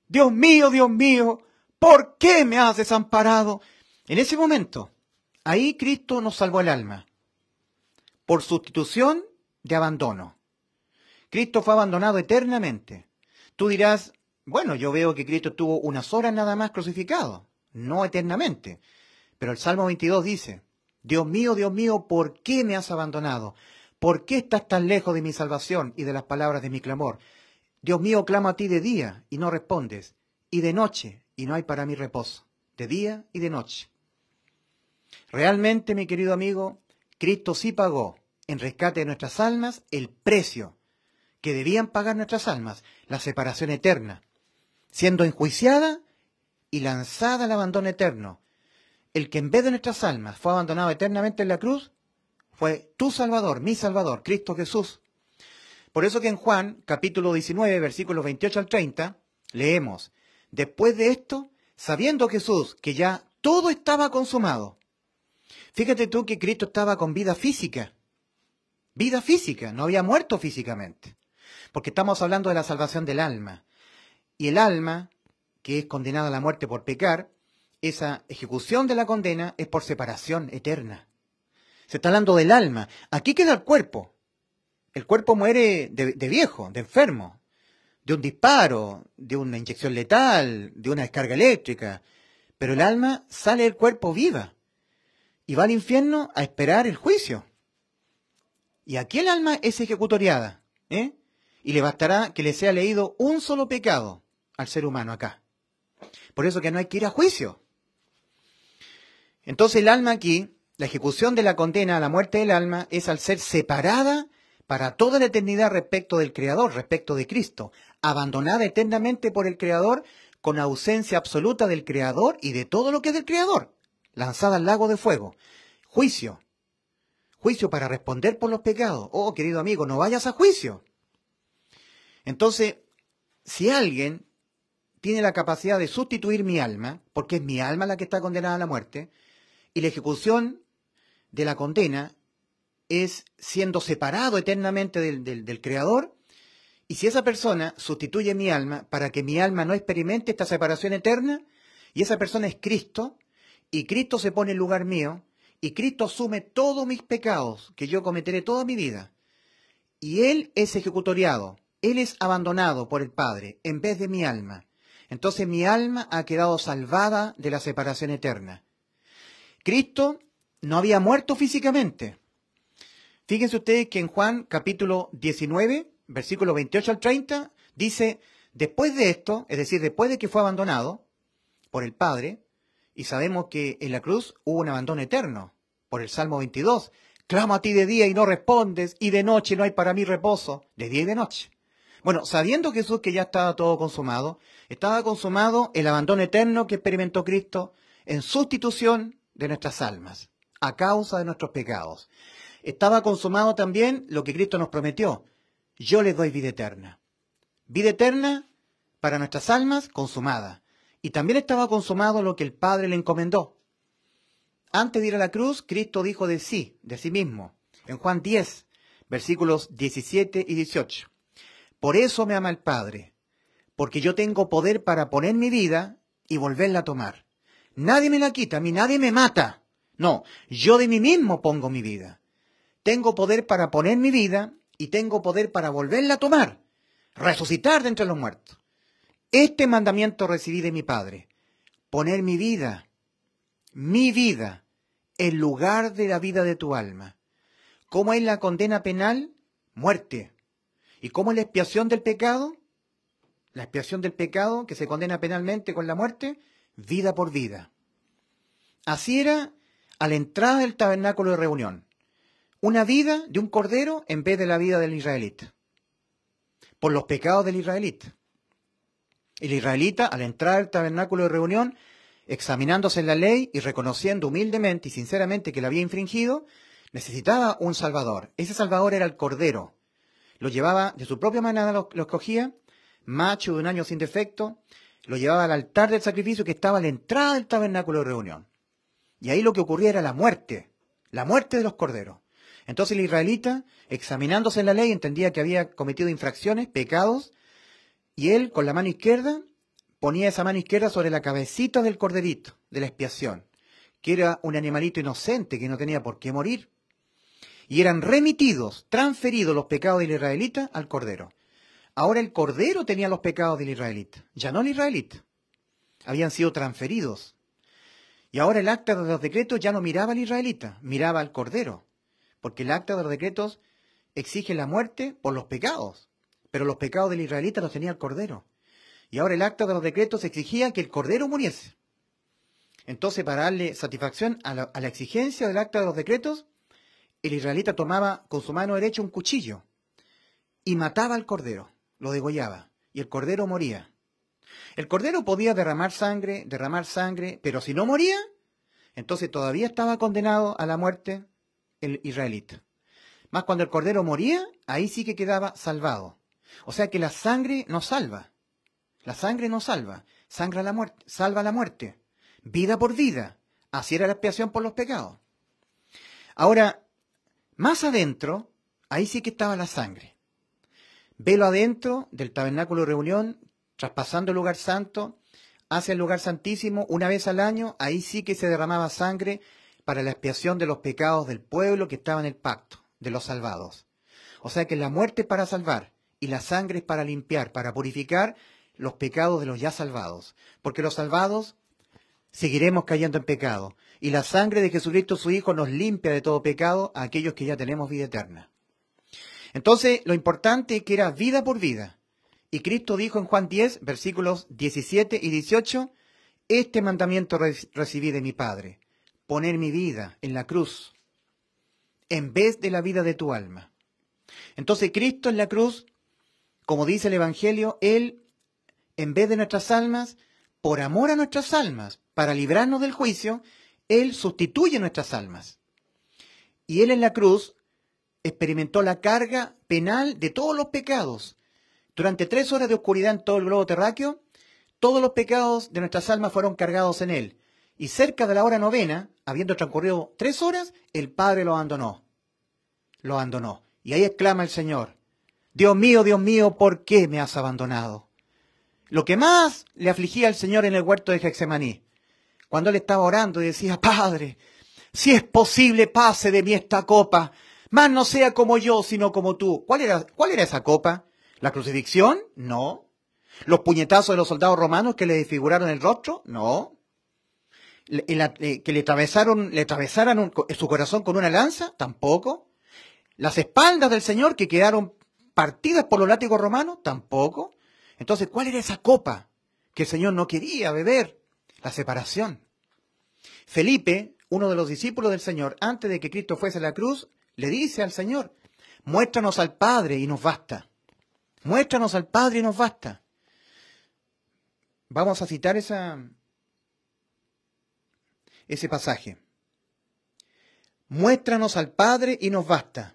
Dios mío, Dios mío, ¿por qué me has desamparado? En ese momento, Ahí Cristo nos salvó el alma, por sustitución de abandono. Cristo fue abandonado eternamente. Tú dirás, bueno, yo veo que Cristo estuvo unas horas nada más crucificado, no eternamente. Pero el Salmo 22 dice, Dios mío, Dios mío, ¿por qué me has abandonado? ¿Por qué estás tan lejos de mi salvación y de las palabras de mi clamor? Dios mío, clamo a ti de día y no respondes, y de noche y no hay para mí reposo, de día y de noche. Realmente, mi querido amigo, Cristo sí pagó en rescate de nuestras almas el precio que debían pagar nuestras almas, la separación eterna, siendo enjuiciada y lanzada al abandono eterno. El que en vez de nuestras almas fue abandonado eternamente en la cruz, fue tu Salvador, mi Salvador, Cristo Jesús. Por eso que en Juan capítulo 19, versículos 28 al 30, leemos, después de esto, sabiendo Jesús que ya todo estaba consumado, Fíjate tú que Cristo estaba con vida física. Vida física, no había muerto físicamente. Porque estamos hablando de la salvación del alma. Y el alma, que es condenada a la muerte por pecar, esa ejecución de la condena es por separación eterna. Se está hablando del alma. Aquí queda el cuerpo. El cuerpo muere de, viejo, de enfermo, de un disparo, de una inyección letal, de una descarga eléctrica. Pero el alma sale del cuerpo viva y va al infierno a esperar el juicio. Y aquí el alma es ejecutoriada, ¿eh? Y le bastará que le sea leído un solo pecado al ser humano acá. Por eso que no hay que ir a juicio. Entonces el alma aquí, la ejecución de la condena a la muerte del alma es al ser separada para toda la eternidad respecto del Creador, respecto de Cristo, abandonada eternamente por el Creador con ausencia absoluta del Creador y de todo lo que es del Creador lanzada al lago de fuego. Juicio. Juicio para responder por los pecados. Oh, querido amigo, no vayas a juicio. Entonces, si alguien tiene la capacidad de sustituir mi alma, porque es mi alma la que está condenada a la muerte, y la ejecución de la condena es siendo separado eternamente del, del, Creador, y si esa persona sustituye mi alma para que mi alma no experimente esta separación eterna, y esa persona es Cristo, y Cristo se pone en lugar mío, y Cristo asume todos mis pecados que yo cometeré toda mi vida, y Él es ejecutoriado, Él es abandonado por el Padre en vez de mi alma, entonces mi alma ha quedado salvada de la separación eterna. Cristo no había muerto físicamente. Fíjense ustedes que en Juan capítulo 19, versículo 28 al 30, dice, después de esto, es decir, después de que fue abandonado por el Padre, y sabemos que en la cruz hubo un abandono eterno, por el Salmo 22. Clamo a ti de día y no respondes, y de noche no hay para mí reposo, de día y de noche. Bueno, sabiendo Jesús que ya estaba todo consumado, estaba consumado el abandono eterno que experimentó Cristo en sustitución de nuestras almas, a causa de nuestros pecados. Estaba consumado también lo que Cristo nos prometió. Yo les doy vida eterna. Vida eterna para nuestras almas consumada. Y también estaba consumado lo que el Padre le encomendó. Antes de ir a la cruz, Cristo dijo de sí, de sí mismo, en Juan 10, versículos 17 y 18. Por eso me ama el Padre, porque yo tengo poder para poner mi vida y volverla a tomar. Nadie me la quita, a mí nadie me mata. No, yo de mí mismo pongo mi vida. Tengo poder para poner mi vida y tengo poder para volverla a tomar, resucitar de entre los muertos. Este mandamiento recibí de mi Padre, poner mi vida, mi vida, en lugar de la vida de tu alma. ¿Cómo es la condena penal? Muerte. ¿Y cómo es la expiación del pecado? La expiación del pecado que se condena penalmente con la muerte, vida por vida. Así era a la entrada del tabernáculo de reunión. Una vida de un cordero en vez de la vida del israelita. Por los pecados del israelita. El israelita, al entrar al tabernáculo de reunión, examinándose en la ley y reconociendo humildemente y sinceramente que la había infringido, necesitaba un salvador. Ese salvador era el cordero. Lo llevaba de su propia manada, lo, escogía, macho de un año sin defecto, lo llevaba al altar del sacrificio que estaba a la entrada del tabernáculo de reunión. Y ahí lo que ocurría era la muerte, la muerte de los corderos. Entonces el israelita, examinándose en la ley, entendía que había cometido infracciones, pecados, y él con la mano izquierda ponía esa mano izquierda sobre la cabecita del corderito de la expiación, que era un animalito inocente que no tenía por qué morir. Y eran remitidos, transferidos los pecados del israelita al cordero. Ahora el cordero tenía los pecados del israelita, ya no el israelita. Habían sido transferidos. Y ahora el acta de los decretos ya no miraba al israelita, miraba al cordero, porque el acta de los decretos exige la muerte por los pecados pero los pecados del israelita los tenía el Cordero. Y ahora el acta de los decretos exigía que el Cordero muriese. Entonces, para darle satisfacción a la, exigencia del acta de los decretos, el israelita tomaba con su mano derecha un cuchillo y mataba al Cordero, lo degollaba, y el Cordero moría. El Cordero podía derramar sangre, derramar sangre, pero si no moría, entonces todavía estaba condenado a la muerte el israelita. Más cuando el Cordero moría, ahí sí que quedaba salvado. O sea que la sangre no salva. La sangre no salva. Sangra la muerte, salva la muerte. Vida por vida. Así era la expiación por los pecados. Ahora, más adentro, ahí sí que estaba la sangre. Velo adentro del tabernáculo de reunión, traspasando el lugar santo hacia el lugar santísimo una vez al año, ahí sí que se derramaba sangre para la expiación de los pecados del pueblo que estaba en el pacto, de los salvados. O sea que la muerte para salvar, y la sangre es para limpiar, para purificar los pecados de los ya salvados. Porque los salvados seguiremos cayendo en pecado. Y la sangre de Jesucristo su Hijo nos limpia de todo pecado a aquellos que ya tenemos vida eterna. Entonces, lo importante es que era vida por vida. Y Cristo dijo en Juan 10, versículos 17 y 18, este mandamiento recibí de mi Padre, poner mi vida en la cruz, en vez de la vida de tu alma. Entonces Cristo en la cruz como dice el Evangelio, Él, en vez de nuestras almas, por amor a nuestras almas, para librarnos del juicio, Él sustituye nuestras almas. Y Él en la cruz experimentó la carga penal de todos los pecados. Durante tres horas de oscuridad en todo el globo terráqueo, todos los pecados de nuestras almas fueron cargados en Él. Y cerca de la hora novena, habiendo transcurrido tres horas, el Padre lo abandonó. Lo abandonó. Y ahí exclama el Señor, Dios mío, Dios mío, ¿por qué me has abandonado? Lo que más le afligía al Señor en el huerto de Gexemaní, cuando él estaba orando y decía, Padre, si es posible, pase de mí esta copa, más no sea como yo, sino como tú. ¿Cuál era, cuál era esa copa? ¿La crucifixión? No. ¿Los puñetazos de los soldados romanos que le desfiguraron el rostro? No. Eh, que le atravesaron, le atravesaran su corazón con una lanza, tampoco. Las espaldas del Señor que quedaron partidas por los látigos romanos, tampoco. Entonces, ¿cuál era esa copa que el Señor no quería beber? La separación. Felipe, uno de los discípulos del Señor, antes de que Cristo fuese a la cruz, le dice al Señor, muéstranos al Padre y nos basta. Muéstranos al Padre y nos basta. Vamos a citar ese pasaje. Muéstranos al Padre y nos basta.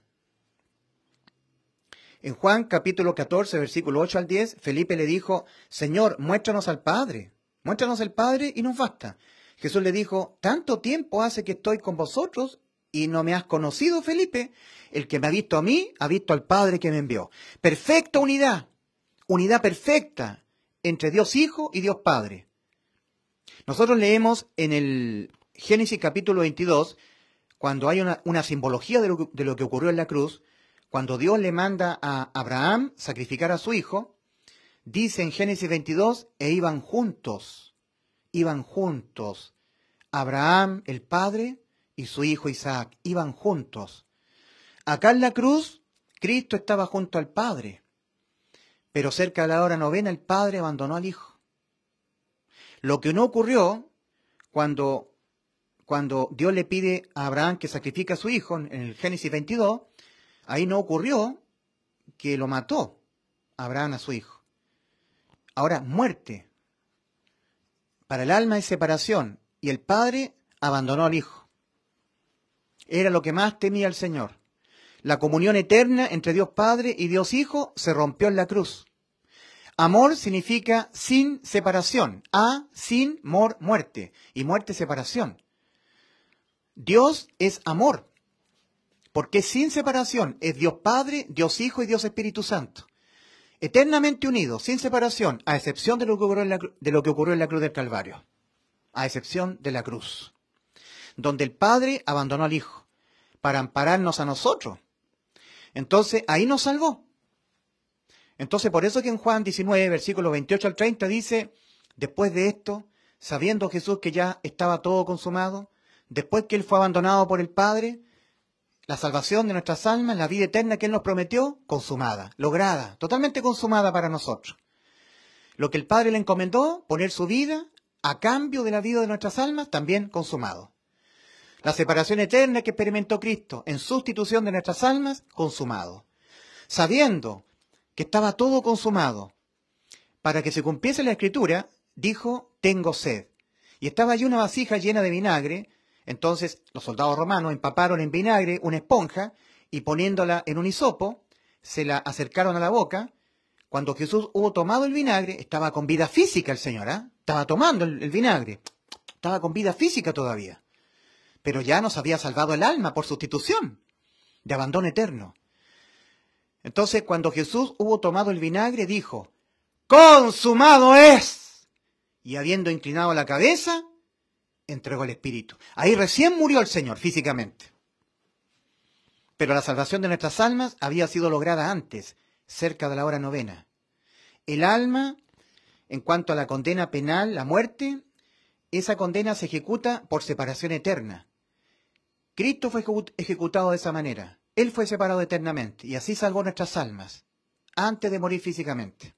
En Juan capítulo 14, versículo 8 al 10, Felipe le dijo, Señor, muéstranos al Padre, muéstranos al Padre y nos basta. Jesús le dijo, tanto tiempo hace que estoy con vosotros y no me has conocido, Felipe. El que me ha visto a mí, ha visto al Padre que me envió. Perfecta unidad, unidad perfecta entre Dios Hijo y Dios Padre. Nosotros leemos en el Génesis capítulo 22, cuando hay una, simbología de lo que ocurrió en la cruz, cuando Dios le manda a Abraham sacrificar a su hijo, dice en Génesis 22, e iban juntos, iban juntos. Abraham, el padre, y su hijo Isaac, iban juntos. Acá en la cruz, Cristo estaba junto al Padre, pero cerca de la hora novena el Padre abandonó al Hijo. Lo que no ocurrió cuando, cuando Dios le pide a Abraham que sacrifique a su hijo en el Génesis 22, Ahí no ocurrió que lo mató Abraham a su hijo. Ahora, muerte. Para el alma es separación y el padre abandonó al hijo. Era lo que más temía el Señor. La comunión eterna entre Dios Padre y Dios Hijo se rompió en la cruz. Amor significa sin separación. A, sin, mor, muerte. Y muerte, separación. Dios es amor. Porque sin separación es Dios Padre, Dios Hijo y Dios Espíritu Santo. Eternamente unidos, sin separación, a excepción de lo que ocurrió en la, de lo que ocurrió en la cruz del Calvario. A excepción de la cruz. Donde el Padre abandonó al Hijo para ampararnos a nosotros. Entonces ahí nos salvó. Entonces por eso que en Juan 19, versículos 28 al 30 dice, después de esto, sabiendo Jesús que ya estaba todo consumado, después que él fue abandonado por el Padre, la salvación de nuestras almas, la vida eterna que Él nos prometió, consumada, lograda, totalmente consumada para nosotros. Lo que el Padre le encomendó, poner su vida a cambio de la vida de nuestras almas, también consumado. La separación eterna que experimentó Cristo en sustitución de nuestras almas, consumado. Sabiendo que estaba todo consumado, para que se cumpliese la escritura, dijo, tengo sed. Y estaba allí una vasija llena de vinagre, entonces los soldados romanos empaparon en vinagre una esponja y poniéndola en un hisopo, se la acercaron a la boca. Cuando Jesús hubo tomado el vinagre, estaba con vida física el Señor, ¿ah? estaba tomando el vinagre, estaba con vida física todavía, pero ya nos había salvado el alma por sustitución, de abandono eterno. Entonces cuando Jesús hubo tomado el vinagre, dijo, consumado es. Y habiendo inclinado la cabeza, entregó el Espíritu. Ahí recién murió el Señor físicamente. Pero la salvación de nuestras almas había sido lograda antes, cerca de la hora novena. El alma, en cuanto a la condena penal, la muerte, esa condena se ejecuta por separación eterna. Cristo fue ejecutado de esa manera. Él fue separado eternamente y así salvó nuestras almas, antes de morir físicamente.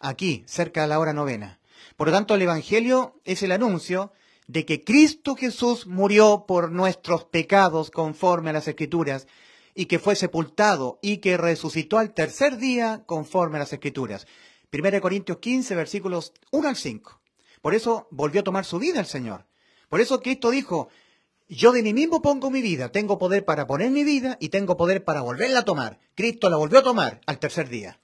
Aquí, cerca de la hora novena, por lo tanto, el Evangelio es el anuncio de que Cristo Jesús murió por nuestros pecados conforme a las Escrituras y que fue sepultado y que resucitó al tercer día conforme a las Escrituras. 1 Corintios 15, versículos 1 al 5. Por eso volvió a tomar su vida el Señor. Por eso Cristo dijo, yo de mí mismo pongo mi vida, tengo poder para poner mi vida y tengo poder para volverla a tomar. Cristo la volvió a tomar al tercer día.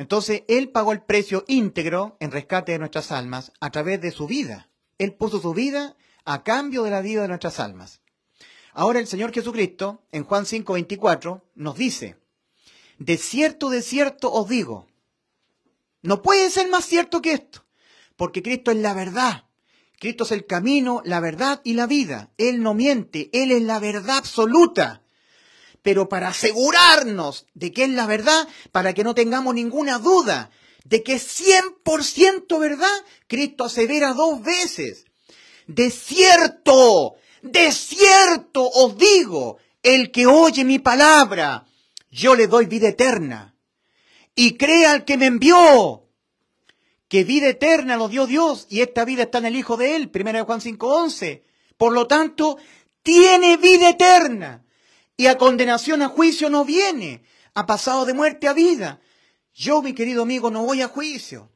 Entonces, Él pagó el precio íntegro en rescate de nuestras almas a través de su vida. Él puso su vida a cambio de la vida de nuestras almas. Ahora el Señor Jesucristo, en Juan 24, nos dice, de cierto, de cierto os digo, no puede ser más cierto que esto, porque Cristo es la verdad. Cristo es el camino, la verdad y la vida. Él no miente, Él es la verdad absoluta pero para asegurarnos de que es la verdad, para que no tengamos ninguna duda de que es 100% verdad, Cristo asevera dos veces. De cierto, de cierto os digo, el que oye mi palabra, yo le doy vida eterna. Y crea al que me envió, que vida eterna lo dio Dios, y esta vida está en el Hijo de Él, 1 Juan 5.11. Por lo tanto, tiene vida eterna y a condenación a juicio no viene, ha pasado de muerte a vida. Yo, mi querido amigo, no voy a juicio.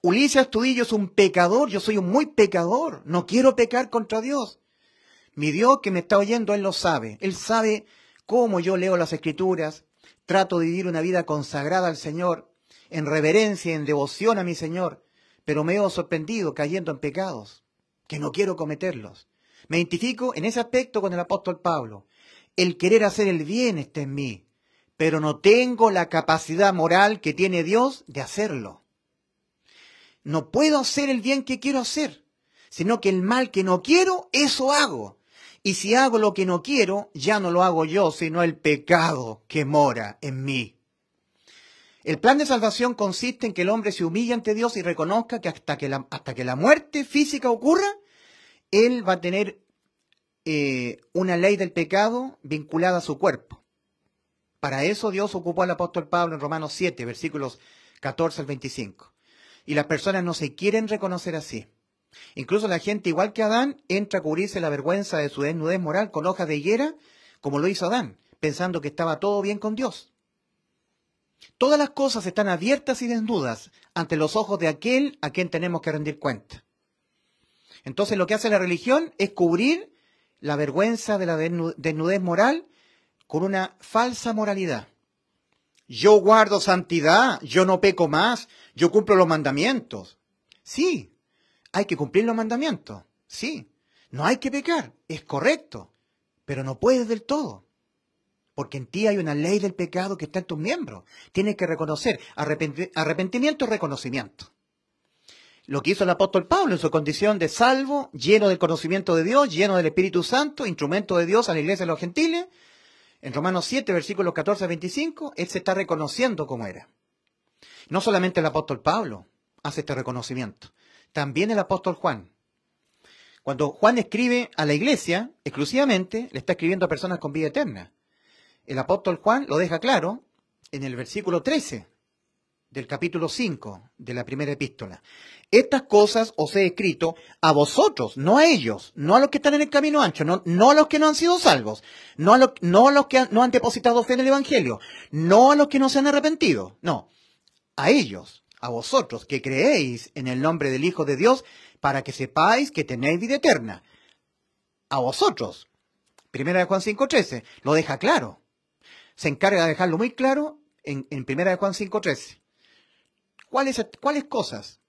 Ulises Tudillo es un pecador, yo soy un muy pecador, no quiero pecar contra Dios. Mi Dios que me está oyendo, Él lo sabe. Él sabe cómo yo leo las escrituras, trato de vivir una vida consagrada al Señor, en reverencia, en devoción a mi Señor, pero me veo sorprendido cayendo en pecados, que no quiero cometerlos. Me identifico en ese aspecto con el apóstol Pablo el querer hacer el bien está en mí, pero no tengo la capacidad moral que tiene Dios de hacerlo. No puedo hacer el bien que quiero hacer, sino que el mal que no quiero, eso hago. Y si hago lo que no quiero, ya no lo hago yo, sino el pecado que mora en mí. El plan de salvación consiste en que el hombre se humille ante Dios y reconozca que hasta que la, hasta que la muerte física ocurra, él va a tener eh, una ley del pecado vinculada a su cuerpo. Para eso Dios ocupó al apóstol Pablo en Romanos 7, versículos 14 al 25. Y las personas no se quieren reconocer así. Incluso la gente, igual que Adán, entra a cubrirse la vergüenza de su desnudez moral con hojas de higuera, como lo hizo Adán, pensando que estaba todo bien con Dios. Todas las cosas están abiertas y desnudas ante los ojos de aquel a quien tenemos que rendir cuenta. Entonces lo que hace la religión es cubrir la vergüenza de la desnudez moral con una falsa moralidad. Yo guardo santidad, yo no peco más, yo cumplo los mandamientos. Sí, hay que cumplir los mandamientos, sí. No hay que pecar, es correcto, pero no puedes del todo. Porque en ti hay una ley del pecado que está en tus miembros. Tienes que reconocer arrepentimiento, reconocimiento lo que hizo el apóstol Pablo en su condición de salvo, lleno del conocimiento de Dios, lleno del Espíritu Santo, instrumento de Dios a la iglesia de los gentiles. En Romanos 7, versículos 14 a 25, él se está reconociendo como era. No solamente el apóstol Pablo hace este reconocimiento, también el apóstol Juan. Cuando Juan escribe a la iglesia, exclusivamente le está escribiendo a personas con vida eterna. El apóstol Juan lo deja claro en el versículo 13 del capítulo 5 de la primera epístola. Estas cosas os he escrito a vosotros, no a ellos, no a los que están en el camino ancho, no, a los que no han sido salvos, no a, los que no han depositado fe en el Evangelio, no a los que no se han arrepentido, no, a ellos, a vosotros que creéis en el nombre del Hijo de Dios, para que sepáis que tenéis vida eterna. A vosotros. Primera de Juan 5.13, lo deja claro. Se encarga de dejarlo muy claro en, en Primera de Juan 5.13. ¿Cuáles, ¿Cuáles cosas?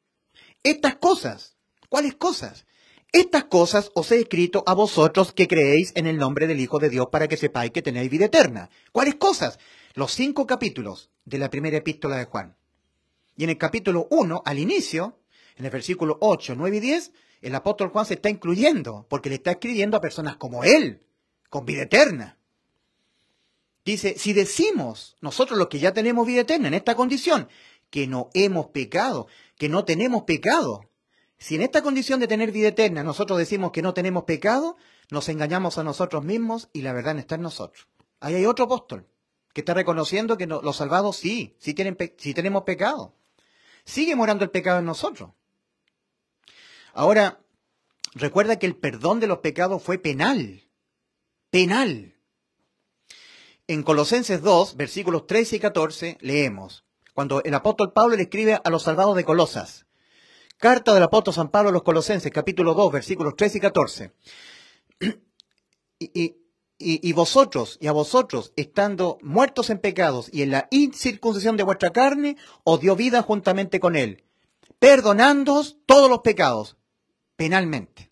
Estas cosas. ¿Cuáles cosas? Estas cosas os he escrito a vosotros que creéis en el nombre del Hijo de Dios para que sepáis que tenéis vida eterna. ¿Cuáles cosas? Los cinco capítulos de la primera epístola de Juan. Y en el capítulo 1, al inicio, en el versículo 8, 9 y 10, el apóstol Juan se está incluyendo porque le está escribiendo a personas como él, con vida eterna. Dice, si decimos nosotros los que ya tenemos vida eterna en esta condición, que no hemos pecado, que no tenemos pecado. Si en esta condición de tener vida eterna nosotros decimos que no tenemos pecado, nos engañamos a nosotros mismos y la verdad está en nosotros. Ahí hay otro apóstol que está reconociendo que los salvados sí, sí, tienen sí tenemos pecado. Sigue morando el pecado en nosotros. Ahora, recuerda que el perdón de los pecados fue penal. Penal. En Colosenses 2, versículos 13 y 14, leemos, cuando el apóstol Pablo le escribe a los salvados de Colosas. Carta del apóstol San Pablo a los Colosenses, capítulo 2, versículos 3 y 14. Y, y vosotros, y a vosotros, estando muertos en pecados y en la incircuncisión de vuestra carne, os dio vida juntamente con él, perdonándoos todos los pecados, penalmente.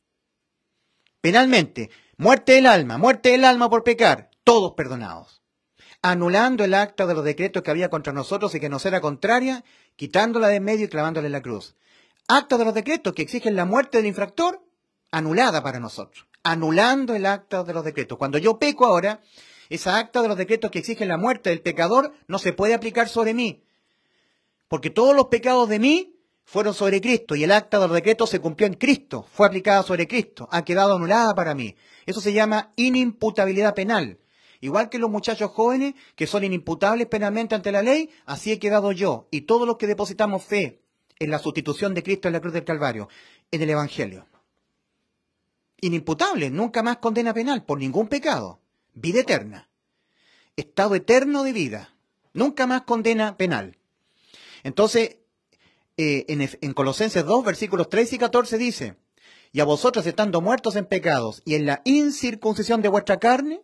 Penalmente, muerte del alma, muerte del alma por pecar, todos perdonados anulando el acta de los decretos que había contra nosotros y que nos era contraria, quitándola de medio y clavándole la cruz. Acta de los decretos que exigen la muerte del infractor, anulada para nosotros, anulando el acta de los decretos. Cuando yo peco ahora, esa acta de los decretos que exigen la muerte del pecador no se puede aplicar sobre mí, porque todos los pecados de mí fueron sobre Cristo y el acta de los decretos se cumplió en Cristo, fue aplicada sobre Cristo, ha quedado anulada para mí. Eso se llama inimputabilidad penal. Igual que los muchachos jóvenes que son inimputables penalmente ante la ley, así he quedado yo y todos los que depositamos fe en la sustitución de Cristo en la cruz del Calvario, en el Evangelio. Inimputable, nunca más condena penal por ningún pecado. Vida eterna. Estado eterno de vida. Nunca más condena penal. Entonces, eh, en, en Colosenses 2, versículos 3 y 14 dice, y a vosotros estando muertos en pecados y en la incircuncisión de vuestra carne,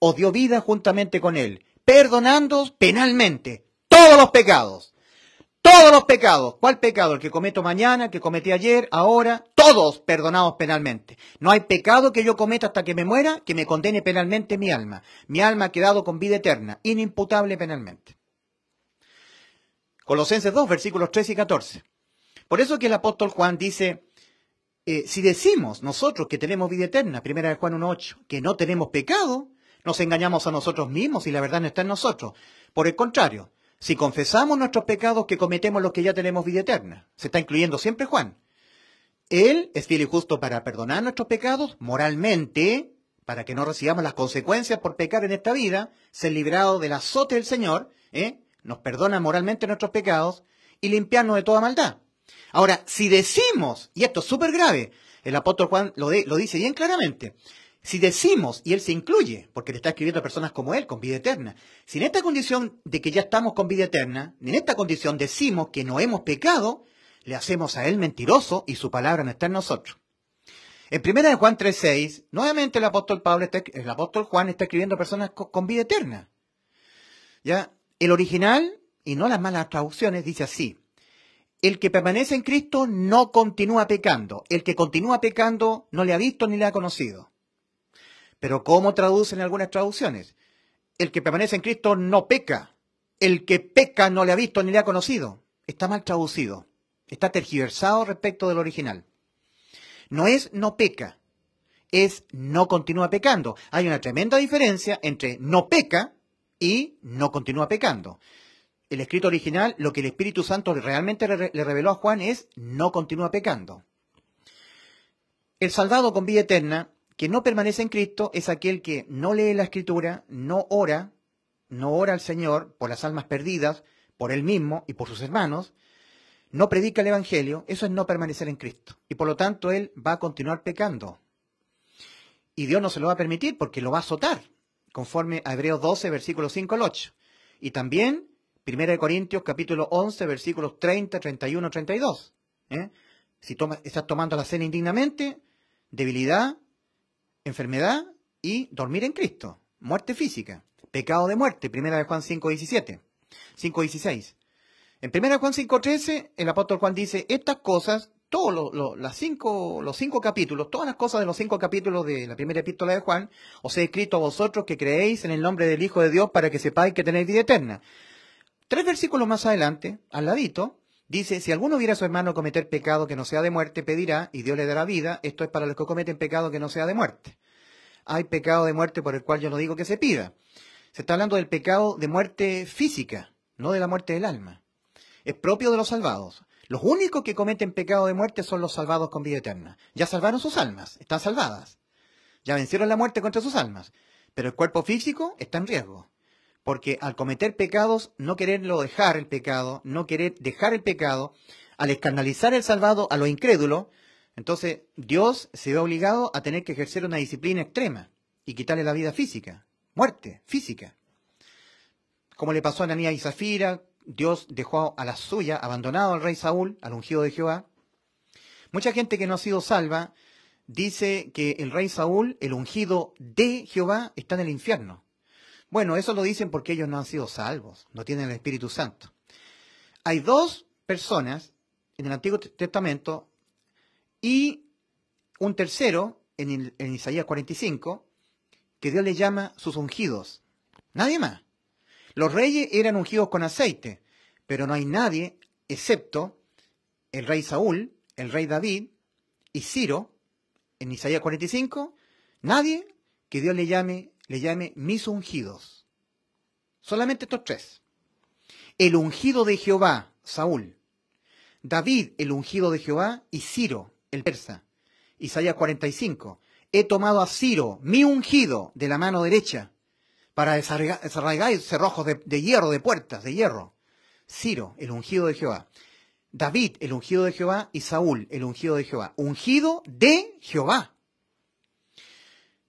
os dio vida juntamente con él, perdonando penalmente todos los pecados. Todos los pecados. ¿Cuál pecado? El que cometo mañana, que cometí ayer, ahora. Todos perdonados penalmente. No hay pecado que yo cometa hasta que me muera que me condene penalmente mi alma. Mi alma ha quedado con vida eterna, inimputable penalmente. Colosenses 2, versículos 3 y 14. Por eso que el apóstol Juan dice, eh, si decimos nosotros que tenemos vida eterna, primera de Juan 1.8, que no tenemos pecado, nos engañamos a nosotros mismos y la verdad no está en nosotros. Por el contrario, si confesamos nuestros pecados que cometemos los que ya tenemos vida eterna, se está incluyendo siempre Juan. Él es fiel y justo para perdonar nuestros pecados moralmente, para que no recibamos las consecuencias por pecar en esta vida, ser librado del azote del Señor, ¿eh? nos perdona moralmente nuestros pecados y limpiarnos de toda maldad. Ahora, si decimos, y esto es súper grave, el apóstol Juan lo dice bien claramente, si decimos, y él se incluye, porque le está escribiendo a personas como él con vida eterna, si en esta condición de que ya estamos con vida eterna, en esta condición decimos que no hemos pecado, le hacemos a él mentiroso y su palabra no está en nosotros. En 1 Juan 3.6, nuevamente el apóstol, Pablo el apóstol Juan está escribiendo a personas con, vida eterna. ¿Ya? El original, y no las malas traducciones, dice así. El que permanece en Cristo no continúa pecando. El que continúa pecando no le ha visto ni le ha conocido. Pero ¿cómo traducen algunas traducciones? El que permanece en Cristo no peca. El que peca no le ha visto ni le ha conocido. Está mal traducido. Está tergiversado respecto del original. No es no peca, es no continúa pecando. Hay una tremenda diferencia entre no peca y no continúa pecando. El escrito original, lo que el Espíritu Santo realmente le reveló a Juan es no continúa pecando. El saldado con vida eterna que no permanece en Cristo es aquel que no lee la escritura, no ora, no ora al Señor por las almas perdidas, por él mismo y por sus hermanos, no predica el Evangelio, eso es no permanecer en Cristo. Y por lo tanto él va a continuar pecando. Y Dios no se lo va a permitir porque lo va a azotar, conforme a Hebreos 12, versículos 5 al 8. Y también 1 Corintios capítulo 11, versículos 30, 31, 32. Si estás tomando la cena indignamente, debilidad, enfermedad y dormir en Cristo, muerte física, pecado de muerte, primera de Juan 5.17, 5.16. En primera de Juan 5.13, el apóstol Juan dice, estas cosas, todos las cinco, los cinco capítulos, todas las cosas de los cinco capítulos de la primera epístola de Juan, os he escrito a vosotros que creéis en el nombre del Hijo de Dios para que sepáis que tenéis vida eterna. Tres versículos más adelante, al ladito, Dice, si alguno viera a su hermano cometer pecado que no sea de muerte, pedirá, y Dios le dará vida, esto es para los que cometen pecado que no sea de muerte. Hay pecado de muerte por el cual yo no digo que se pida. Se está hablando del pecado de muerte física, no de la muerte del alma. Es propio de los salvados. Los únicos que cometen pecado de muerte son los salvados con vida eterna. Ya salvaron sus almas, están salvadas. Ya vencieron la muerte contra sus almas. Pero el cuerpo físico está en riesgo. Porque al cometer pecados, no quererlo dejar el pecado, no querer dejar el pecado, al escandalizar el salvado a lo incrédulo, entonces Dios se ve obligado a tener que ejercer una disciplina extrema y quitarle la vida física, muerte física. Como le pasó a Ananías y Zafira, Dios dejó a la suya abandonado al rey Saúl, al ungido de Jehová. Mucha gente que no ha sido salva dice que el rey Saúl, el ungido de Jehová, está en el infierno. Bueno, eso lo dicen porque ellos no han sido salvos, no tienen el Espíritu Santo. Hay dos personas en el Antiguo Testamento y un tercero en, Isaías 45 que Dios le llama sus ungidos. Nadie más. Los reyes eran ungidos con aceite, pero no hay nadie excepto el rey Saúl, el rey David y Ciro en Isaías 45, nadie que Dios le llame le llame mis ungidos. Solamente estos tres. El ungido de Jehová, Saúl. David, el ungido de Jehová, y Ciro, el persa. Isaías 45. He tomado a Ciro, mi ungido, de la mano derecha, para desarraigar cerrojos de, de hierro, de puertas, de hierro. Ciro, el ungido de Jehová. David, el ungido de Jehová, y Saúl, el ungido de Jehová. Ungido de Jehová.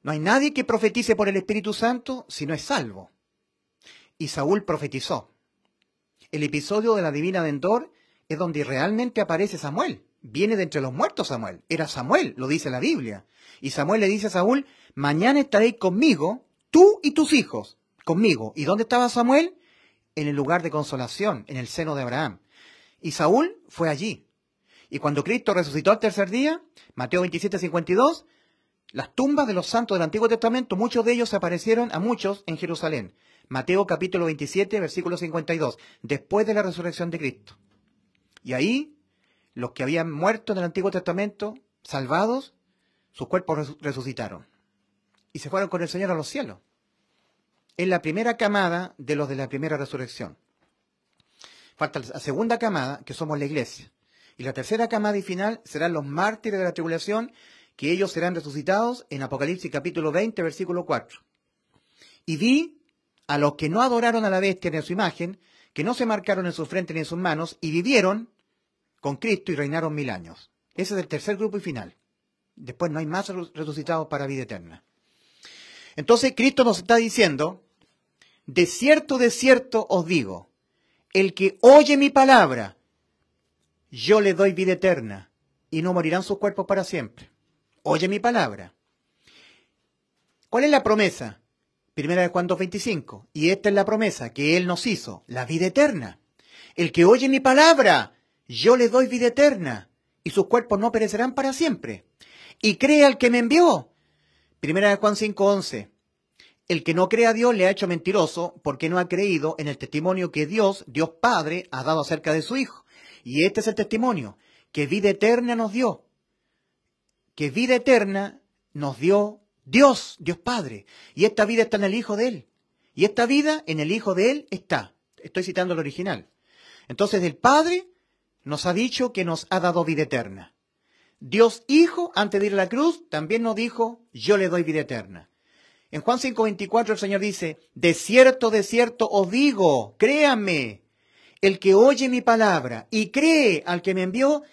No hay nadie que profetice por el Espíritu Santo si no es salvo. Y Saúl profetizó. El episodio de la divina dentor es donde realmente aparece Samuel. Viene de entre los muertos Samuel. Era Samuel, lo dice la Biblia. Y Samuel le dice a Saúl, mañana estaréis conmigo, tú y tus hijos, conmigo. ¿Y dónde estaba Samuel? En el lugar de consolación, en el seno de Abraham. Y Saúl fue allí. Y cuando Cristo resucitó al tercer día, Mateo 27, 52, las tumbas de los santos del Antiguo Testamento, muchos de ellos aparecieron a muchos en Jerusalén. Mateo capítulo 27, versículo 52, después de la resurrección de Cristo. Y ahí, los que habían muerto en el Antiguo Testamento, salvados, sus cuerpos resucitaron. Y se fueron con el Señor a los cielos. Es la primera camada de los de la primera resurrección. Falta la segunda camada, que somos la iglesia. Y la tercera camada y final serán los mártires de la tribulación que ellos serán resucitados en Apocalipsis capítulo 20, versículo 4. Y vi a los que no adoraron a la bestia ni a su imagen, que no se marcaron en su frente ni en sus manos, y vivieron con Cristo y reinaron mil años. Ese es el tercer grupo y final. Después no hay más resucitados para vida eterna. Entonces Cristo nos está diciendo, de cierto, de cierto os digo, el que oye mi palabra, yo le doy vida eterna y no morirán sus cuerpos para siempre oye mi palabra. ¿Cuál es la promesa? Primera de Juan 25. Y esta es la promesa que Él nos hizo, la vida eterna. El que oye mi palabra, yo le doy vida eterna, y sus cuerpos no perecerán para siempre. Y cree al que me envió. Primera de Juan 5.11. El que no cree a Dios le ha hecho mentiroso porque no ha creído en el testimonio que Dios, Dios Padre, ha dado acerca de su Hijo. Y este es el testimonio que vida eterna nos dio, que vida eterna nos dio Dios, Dios Padre. Y esta vida está en el Hijo de Él. Y esta vida en el Hijo de Él está. Estoy citando el original. Entonces el Padre nos ha dicho que nos ha dado vida eterna. Dios Hijo, antes de ir a la cruz, también nos dijo, yo le doy vida eterna. En Juan 5:24 el Señor dice, de cierto, de cierto os digo, créanme, el que oye mi palabra y cree al que me envió,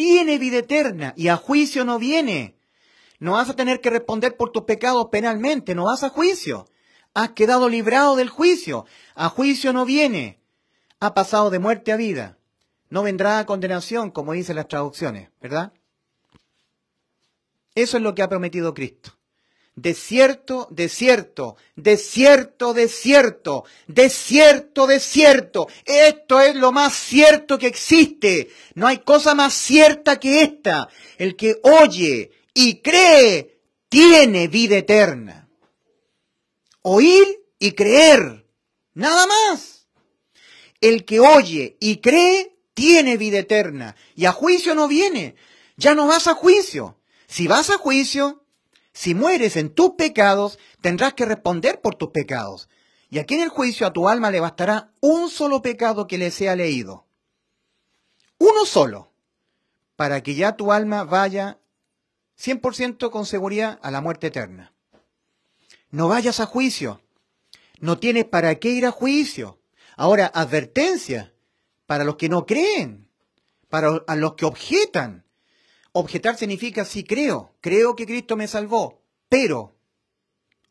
tiene vida eterna y a juicio no viene. No vas a tener que responder por tus pecados penalmente, no vas a juicio. Has quedado librado del juicio. A juicio no viene. Ha pasado de muerte a vida. No vendrá a condenación, como dicen las traducciones, ¿verdad? Eso es lo que ha prometido Cristo de cierto, de cierto, de cierto, de cierto, de cierto, de cierto. Esto es lo más cierto que existe. No hay cosa más cierta que esta. El que oye y cree tiene vida eterna. Oír y creer. Nada más. El que oye y cree tiene vida eterna. Y a juicio no viene. Ya no vas a juicio. Si vas a juicio, si mueres en tus pecados, tendrás que responder por tus pecados. Y aquí en el juicio a tu alma le bastará un solo pecado que le sea leído. Uno solo. Para que ya tu alma vaya 100% con seguridad a la muerte eterna. No vayas a juicio. No tienes para qué ir a juicio. Ahora, advertencia para los que no creen, para los que objetan, Objetar significa sí creo, creo que Cristo me salvó, pero,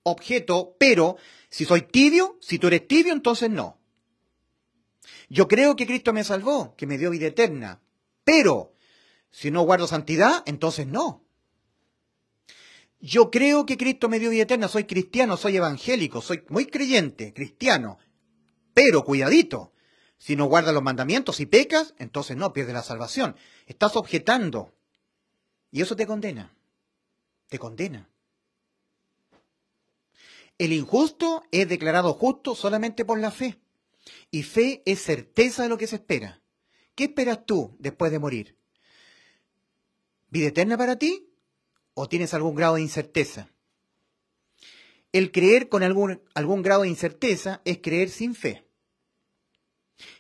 objeto, pero, si soy tibio, si tú eres tibio, entonces no. Yo creo que Cristo me salvó, que me dio vida eterna, pero, si no guardo santidad, entonces no. Yo creo que Cristo me dio vida eterna, soy cristiano, soy evangélico, soy muy creyente, cristiano, pero cuidadito, si no guardas los mandamientos y pecas, entonces no, pierdes la salvación. Estás objetando. Y eso te condena. Te condena. El injusto es declarado justo solamente por la fe. Y fe es certeza de lo que se espera. ¿Qué esperas tú después de morir? ¿Vida eterna para ti? ¿O tienes algún grado de incerteza? El creer con algún, algún grado de incerteza es creer sin fe.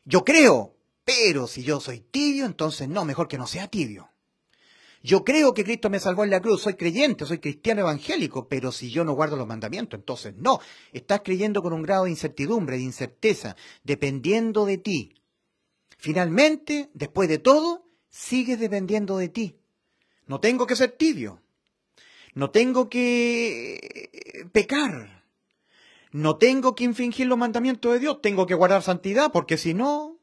Yo creo, pero si yo soy tibio, entonces no, mejor que no sea tibio. Yo creo que Cristo me salvó en la cruz, soy creyente, soy cristiano evangélico, pero si yo no guardo los mandamientos, entonces no. Estás creyendo con un grado de incertidumbre, de incerteza, dependiendo de ti. Finalmente, después de todo, sigues dependiendo de ti. No tengo que ser tibio. No tengo que eh, pecar. No tengo que infringir los mandamientos de Dios. Tengo que guardar santidad porque si no,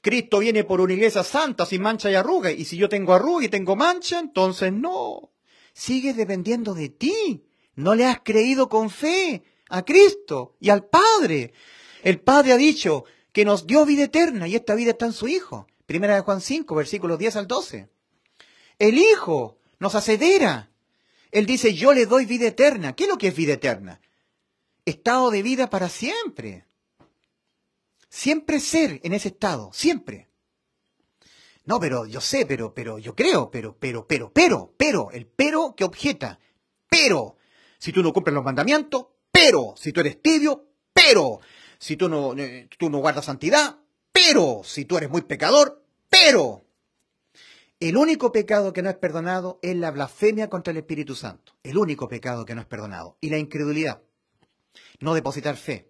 Cristo viene por una iglesia santa, sin mancha y arruga. Y si yo tengo arruga y tengo mancha, entonces no. sigue dependiendo de ti. No le has creído con fe a Cristo y al Padre. El Padre ha dicho que nos dio vida eterna y esta vida está en su Hijo. Primera de Juan 5, versículos 10 al 12. El Hijo nos acedera Él dice, yo le doy vida eterna. ¿Qué es lo que es vida eterna? Estado de vida para siempre siempre ser en ese estado, siempre. No, pero yo sé, pero, pero, yo creo, pero, pero, pero, pero, pero, el pero que objeta, pero, si tú no cumples los mandamientos, pero, si tú eres tibio, pero, si tú no, eh, tú no guardas santidad, pero, si tú eres muy pecador, pero. El único pecado que no es perdonado es la blasfemia contra el Espíritu Santo. El único pecado que no es perdonado. Y la incredulidad. No depositar fe.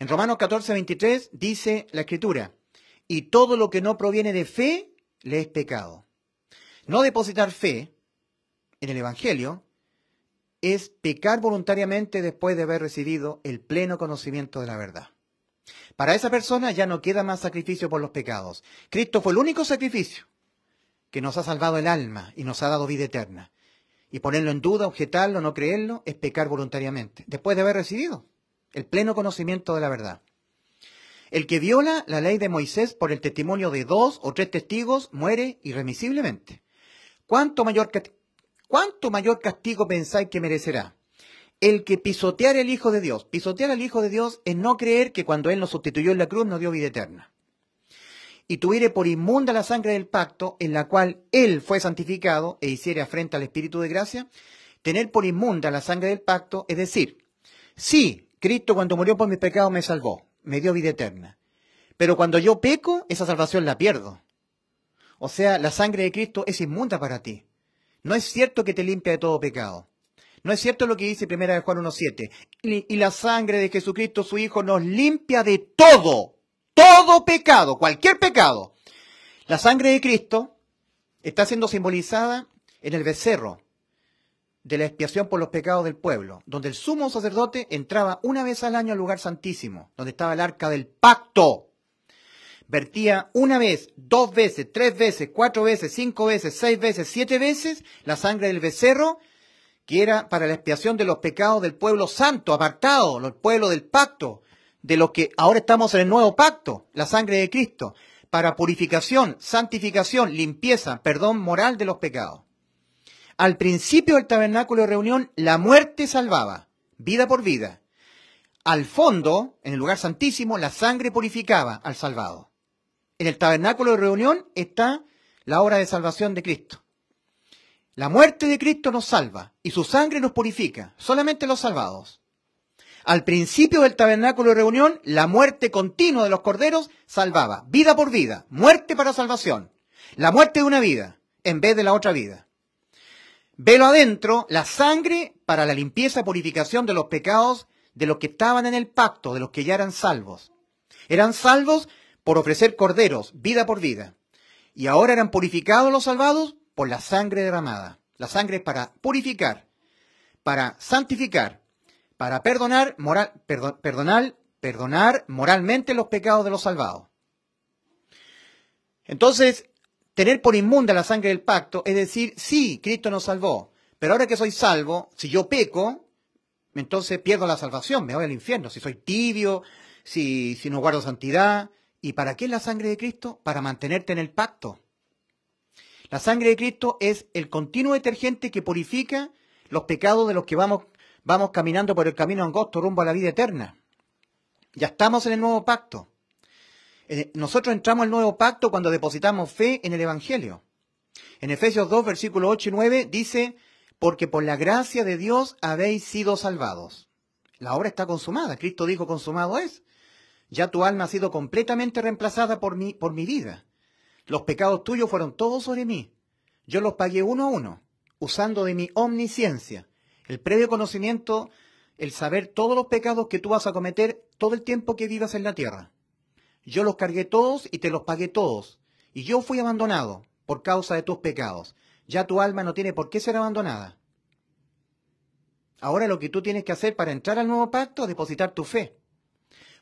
En Romanos 14, 23 dice la Escritura, y todo lo que no proviene de fe le es pecado. No depositar fe en el Evangelio es pecar voluntariamente después de haber recibido el pleno conocimiento de la verdad. Para esa persona ya no queda más sacrificio por los pecados. Cristo fue el único sacrificio que nos ha salvado el alma y nos ha dado vida eterna. Y ponerlo en duda, objetarlo, no creerlo, es pecar voluntariamente, después de haber recibido el pleno conocimiento de la verdad. El que viola la ley de Moisés por el testimonio de dos o tres testigos muere irremisiblemente. ¿Cuánto mayor, castigo pensáis que merecerá? El que pisotear el Hijo de Dios. Pisotear al Hijo de Dios es no creer que cuando Él nos sustituyó en la cruz nos dio vida eterna. Y tuviere por inmunda la sangre del pacto en la cual Él fue santificado e hiciere afrenta al Espíritu de gracia. Tener por inmunda la sangre del pacto, es decir, sí, Cristo cuando murió por mis pecados me salvó, me dio vida eterna. Pero cuando yo peco, esa salvación la pierdo. O sea, la sangre de Cristo es inmunda para ti. No es cierto que te limpia de todo pecado. No es cierto lo que dice primera de Juan 1.7. Y la sangre de Jesucristo, su Hijo, nos limpia de todo, todo pecado, cualquier pecado. La sangre de Cristo está siendo simbolizada en el becerro, de la expiación por los pecados del pueblo, donde el sumo sacerdote entraba una vez al año al lugar santísimo, donde estaba el arca del pacto. Vertía una vez, dos veces, tres veces, cuatro veces, cinco veces, seis veces, siete veces la sangre del becerro, que era para la expiación de los pecados del pueblo santo, apartado, el pueblo del pacto, de los que ahora estamos en el nuevo pacto, la sangre de Cristo, para purificación, santificación, limpieza, perdón moral de los pecados. Al principio del tabernáculo de reunión, la muerte salvaba, vida por vida. Al fondo, en el lugar santísimo, la sangre purificaba al salvado. En el tabernáculo de reunión está la obra de salvación de Cristo. La muerte de Cristo nos salva y su sangre nos purifica, solamente los salvados. Al principio del tabernáculo de reunión, la muerte continua de los corderos salvaba, vida por vida, muerte para salvación, la muerte de una vida en vez de la otra vida. Velo adentro, la sangre para la limpieza, purificación de los pecados de los que estaban en el pacto, de los que ya eran salvos. Eran salvos por ofrecer corderos, vida por vida. Y ahora eran purificados los salvados por la sangre derramada. La sangre es para purificar, para santificar, para perdonar, perdonar, perdonar moralmente los pecados de los salvados. Entonces, tener por inmunda la sangre del pacto es decir, sí, Cristo nos salvó, pero ahora que soy salvo, si yo peco, entonces pierdo la salvación, me voy al infierno, si soy tibio, si, si no guardo santidad. ¿Y para qué es la sangre de Cristo? Para mantenerte en el pacto. La sangre de Cristo es el continuo detergente que purifica los pecados de los que vamos, vamos caminando por el camino angosto rumbo a la vida eterna. Ya estamos en el nuevo pacto. Eh, nosotros entramos al nuevo pacto cuando depositamos fe en el Evangelio. En Efesios 2, versículos 8 y 9 dice, porque por la gracia de Dios habéis sido salvados. La obra está consumada, Cristo dijo consumado es. Ya tu alma ha sido completamente reemplazada por mi, por mi vida. Los pecados tuyos fueron todos sobre mí. Yo los pagué uno a uno, usando de mi omnisciencia, el previo conocimiento, el saber todos los pecados que tú vas a cometer todo el tiempo que vivas en la tierra. Yo los cargué todos y te los pagué todos. Y yo fui abandonado por causa de tus pecados. Ya tu alma no tiene por qué ser abandonada. Ahora lo que tú tienes que hacer para entrar al nuevo pacto es depositar tu fe.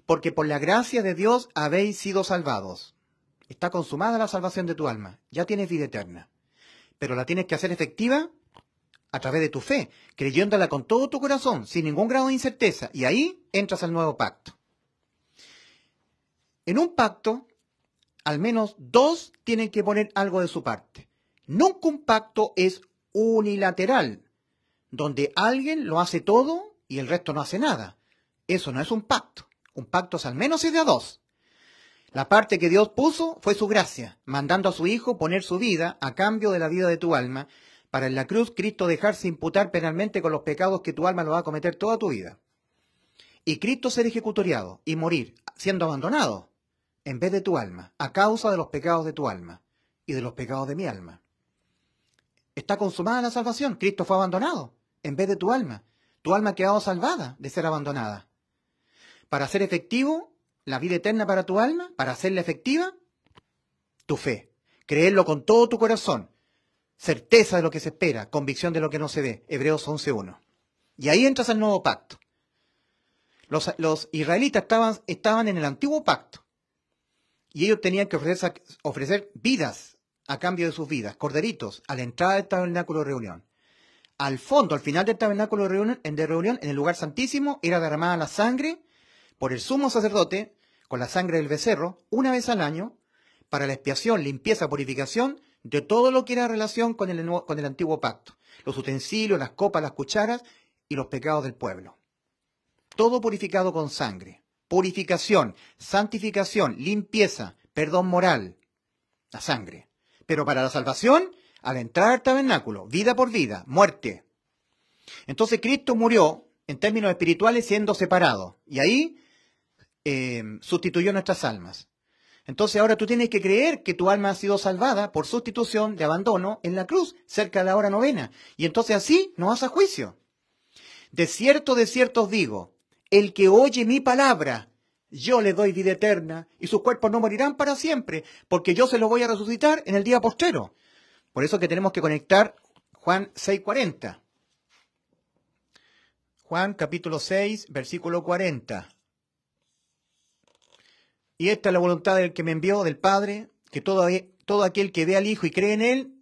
Porque por la gracia de Dios habéis sido salvados. Está consumada la salvación de tu alma. Ya tienes vida eterna. Pero la tienes que hacer efectiva a través de tu fe, creyéndola con todo tu corazón, sin ningún grado de incerteza. Y ahí entras al nuevo pacto. En un pacto, al menos dos tienen que poner algo de su parte. Nunca un pacto es unilateral, donde alguien lo hace todo y el resto no hace nada. Eso no es un pacto. Un pacto es al menos es de a dos. La parte que Dios puso fue su gracia, mandando a su Hijo poner su vida a cambio de la vida de tu alma, para en la cruz Cristo dejarse imputar penalmente con los pecados que tu alma lo va a cometer toda tu vida. Y Cristo ser ejecutoriado y morir, siendo abandonado en vez de tu alma, a causa de los pecados de tu alma y de los pecados de mi alma. Está consumada la salvación, Cristo fue abandonado en vez de tu alma. Tu alma ha quedado salvada de ser abandonada. Para ser efectivo la vida eterna para tu alma, para hacerla efectiva, tu fe. Creerlo con todo tu corazón. Certeza de lo que se espera, convicción de lo que no se ve. Hebreos 11.1. Y ahí entras al nuevo pacto. Los, israelitas estaban en el antiguo pacto y ellos tenían que ofrecer, ofrecer vidas a cambio de sus vidas, corderitos, a la entrada del tabernáculo de reunión. Al fondo, al final del tabernáculo de reunión, reunión, en el lugar santísimo, era derramada la sangre por el sumo sacerdote, con la sangre del becerro, una vez al año, para la expiación, limpieza, purificación de todo lo que era relación con el, con el antiguo pacto. Los utensilios, las copas, las cucharas y los pecados del pueblo. Todo purificado con sangre purificación, santificación, limpieza, perdón moral, la sangre. Pero para la salvación, al entrar al tabernáculo, vida por vida, muerte. Entonces Cristo murió en términos espirituales siendo separado. Y ahí eh, sustituyó nuestras almas. Entonces ahora tú tienes que creer que tu alma ha sido salvada por sustitución de abandono en la cruz, cerca de la hora novena. Y entonces así no vas a juicio. De cierto, de cierto os digo, el que oye mi palabra, yo le doy vida eterna y sus cuerpos no morirán para siempre, porque yo se los voy a resucitar en el día postero. Por eso que tenemos que conectar Juan 6:40. Juan capítulo 6, versículo 40. Y esta es la voluntad del que me envió, del Padre, que todo, todo aquel que ve al Hijo y cree en Él,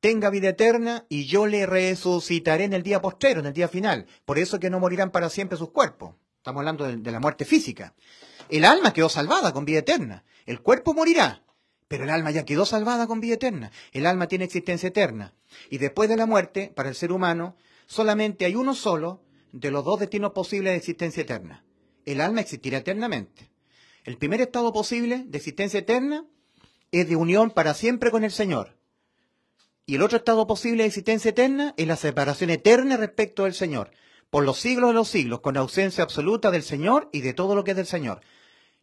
tenga vida eterna y yo le resucitaré en el día postero, en el día final. Por eso que no morirán para siempre sus cuerpos. Estamos hablando de, la muerte física. El alma quedó salvada con vida eterna. El cuerpo morirá, pero el alma ya quedó salvada con vida eterna. El alma tiene existencia eterna. Y después de la muerte, para el ser humano, solamente hay uno solo de los dos destinos posibles de existencia eterna. El alma existirá eternamente. El primer estado posible de existencia eterna es de unión para siempre con el Señor. Y el otro estado posible de existencia eterna es la separación eterna respecto del Señor por los siglos de los siglos, con ausencia absoluta del Señor y de todo lo que es del Señor.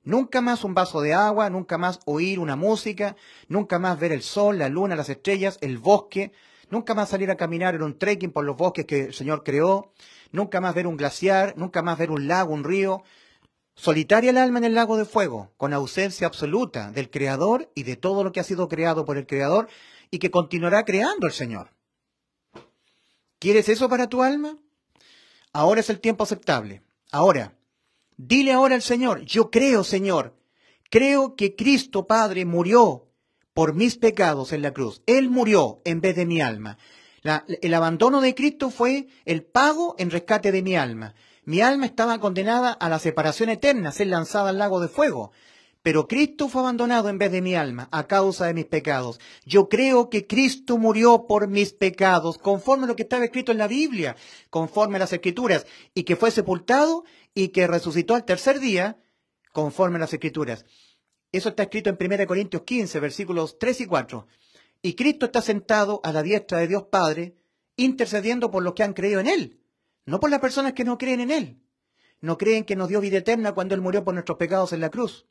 Nunca más un vaso de agua, nunca más oír una música, nunca más ver el sol, la luna, las estrellas, el bosque, nunca más salir a caminar en un trekking por los bosques que el Señor creó, nunca más ver un glaciar, nunca más ver un lago, un río. Solitaria el alma en el lago de fuego, con ausencia absoluta del Creador y de todo lo que ha sido creado por el Creador y que continuará creando el Señor. ¿Quieres eso para tu alma? Ahora es el tiempo aceptable. Ahora, dile ahora al Señor, yo creo, Señor, creo que Cristo Padre murió por mis pecados en la cruz. Él murió en vez de mi alma. el abandono de Cristo fue el pago en rescate de mi alma. Mi alma estaba condenada a la separación eterna, a ser lanzada al lago de fuego pero Cristo fue abandonado en vez de mi alma a causa de mis pecados. Yo creo que Cristo murió por mis pecados, conforme a lo que estaba escrito en la Biblia, conforme a las Escrituras, y que fue sepultado y que resucitó al tercer día, conforme a las Escrituras. Eso está escrito en 1 Corintios 15, versículos 3 y 4. Y Cristo está sentado a la diestra de Dios Padre, intercediendo por los que han creído en Él, no por las personas que no creen en Él. No creen que nos dio vida eterna cuando Él murió por nuestros pecados en la cruz.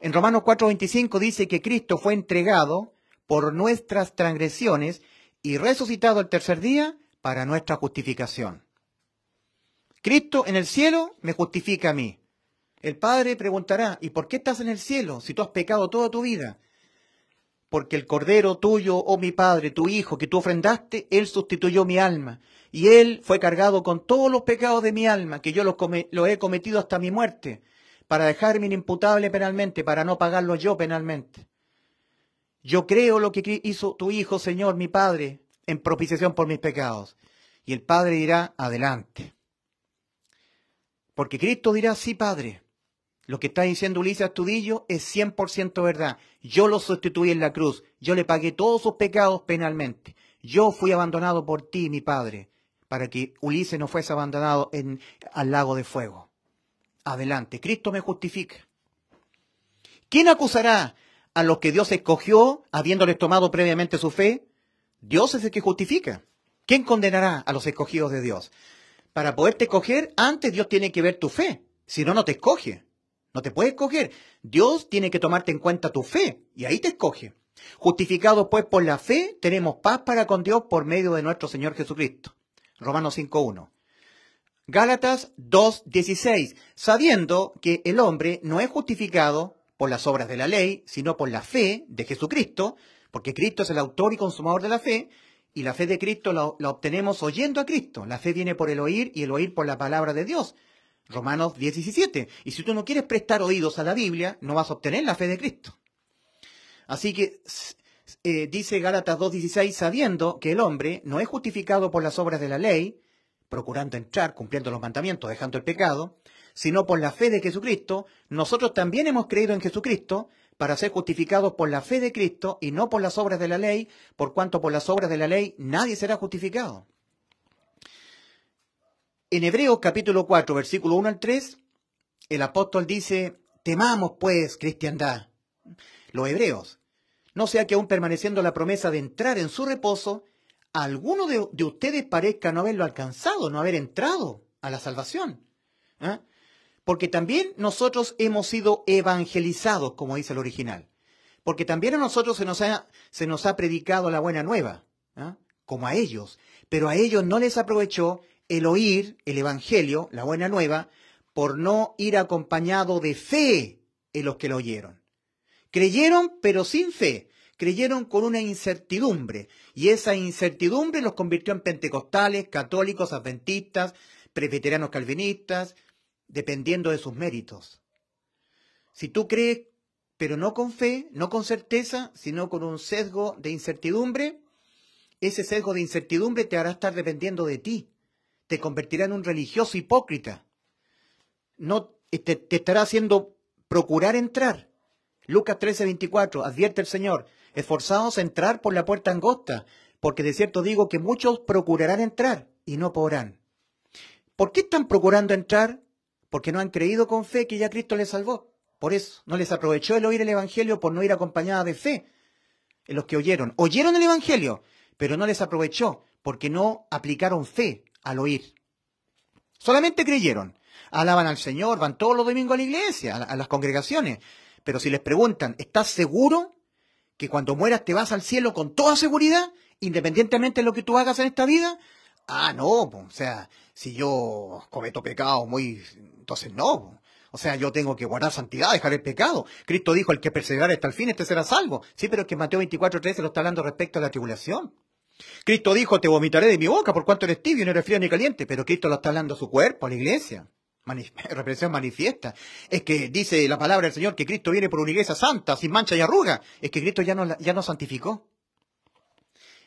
En Romanos 4:25 dice que Cristo fue entregado por nuestras transgresiones y resucitado el tercer día para nuestra justificación. Cristo en el cielo me justifica a mí. El Padre preguntará, ¿y por qué estás en el cielo si tú has pecado toda tu vida? Porque el Cordero tuyo, oh mi Padre, tu Hijo, que tú ofrendaste, Él sustituyó mi alma. Y Él fue cargado con todos los pecados de mi alma, que yo los he cometido hasta mi muerte para dejarme inimputable penalmente, para no pagarlo yo penalmente. Yo creo lo que hizo tu Hijo, Señor, mi Padre, en propiciación por mis pecados. Y el Padre dirá, adelante. Porque Cristo dirá, sí, Padre. Lo que está diciendo Ulises Tudillo es 100% verdad. Yo lo sustituí en la cruz. Yo le pagué todos sus pecados penalmente. Yo fui abandonado por ti, mi Padre, para que Ulises no fuese abandonado en, al lago de fuego adelante. Cristo me justifica. ¿Quién acusará a los que Dios escogió habiéndoles tomado previamente su fe? Dios es el que justifica. ¿Quién condenará a los escogidos de Dios? Para poderte escoger, antes Dios tiene que ver tu fe. Si no, no te escoge. No te puede escoger. Dios tiene que tomarte en cuenta tu fe y ahí te escoge. Justificado pues por la fe, tenemos paz para con Dios por medio de nuestro Señor Jesucristo. Romanos 5.1. Gálatas 2.16, sabiendo que el hombre no es justificado por las obras de la ley, sino por la fe de Jesucristo, porque Cristo es el autor y consumador de la fe, y la fe de Cristo la, obtenemos oyendo a Cristo. La fe viene por el oír y el oír por la palabra de Dios. Romanos 17. Y si tú no quieres prestar oídos a la Biblia, no vas a obtener la fe de Cristo. Así que eh, dice Gálatas 2.16, sabiendo que el hombre no es justificado por las obras de la ley, procurando entrar, cumpliendo los mandamientos, dejando el pecado, sino por la fe de Jesucristo, nosotros también hemos creído en Jesucristo para ser justificados por la fe de Cristo y no por las obras de la ley, por cuanto por las obras de la ley nadie será justificado. En Hebreos capítulo 4, versículo 1 al 3, el apóstol dice, temamos pues cristiandad, los hebreos, no sea que aún permaneciendo la promesa de entrar en su reposo, alguno de, ustedes parezca no haberlo alcanzado, no haber entrado a la salvación. ¿eh? Porque también nosotros hemos sido evangelizados, como dice el original. Porque también a nosotros se nos ha, predicado la buena nueva, ¿eh? como a ellos. Pero a ellos no les aprovechó el oír el Evangelio, la buena nueva, por no ir acompañado de fe en los que lo oyeron. Creyeron, pero sin fe creyeron con una incertidumbre y esa incertidumbre los convirtió en pentecostales, católicos, adventistas, presbiterianos calvinistas, dependiendo de sus méritos. Si tú crees, pero no con fe, no con certeza, sino con un sesgo de incertidumbre, ese sesgo de incertidumbre te hará estar dependiendo de ti, te convertirá en un religioso hipócrita. No te, este, te estará haciendo procurar entrar. Lucas 1324 advierte el Señor, esforzados a entrar por la puerta angosta, porque de cierto digo que muchos procurarán entrar y no podrán. ¿Por qué están procurando entrar? Porque no han creído con fe que ya Cristo les salvó. Por eso no les aprovechó el oír el Evangelio por no ir acompañada de fe. En los que oyeron, oyeron el Evangelio, pero no les aprovechó porque no aplicaron fe al oír. Solamente creyeron. Alaban al Señor, van todos los domingos a la iglesia, a, a las congregaciones. Pero si les preguntan, ¿estás seguro que cuando mueras te vas al cielo con toda seguridad, independientemente de lo que tú hagas en esta vida? Ah, no, o sea, si yo cometo pecado muy... entonces no, o sea, yo tengo que guardar santidad, dejar el pecado. Cristo dijo, el que perseverar hasta el fin, este será salvo. Sí, pero es que Mateo 24, 13 lo está hablando respecto a la tribulación. Cristo dijo, te vomitaré de mi boca por cuanto eres tibio, no eres frío ni caliente, pero Cristo lo está hablando a su cuerpo, a la iglesia. represión manifiesta. Es que dice la palabra del Señor que Cristo viene por una iglesia santa, sin mancha y arruga. Es que Cristo ya nos, ya no santificó.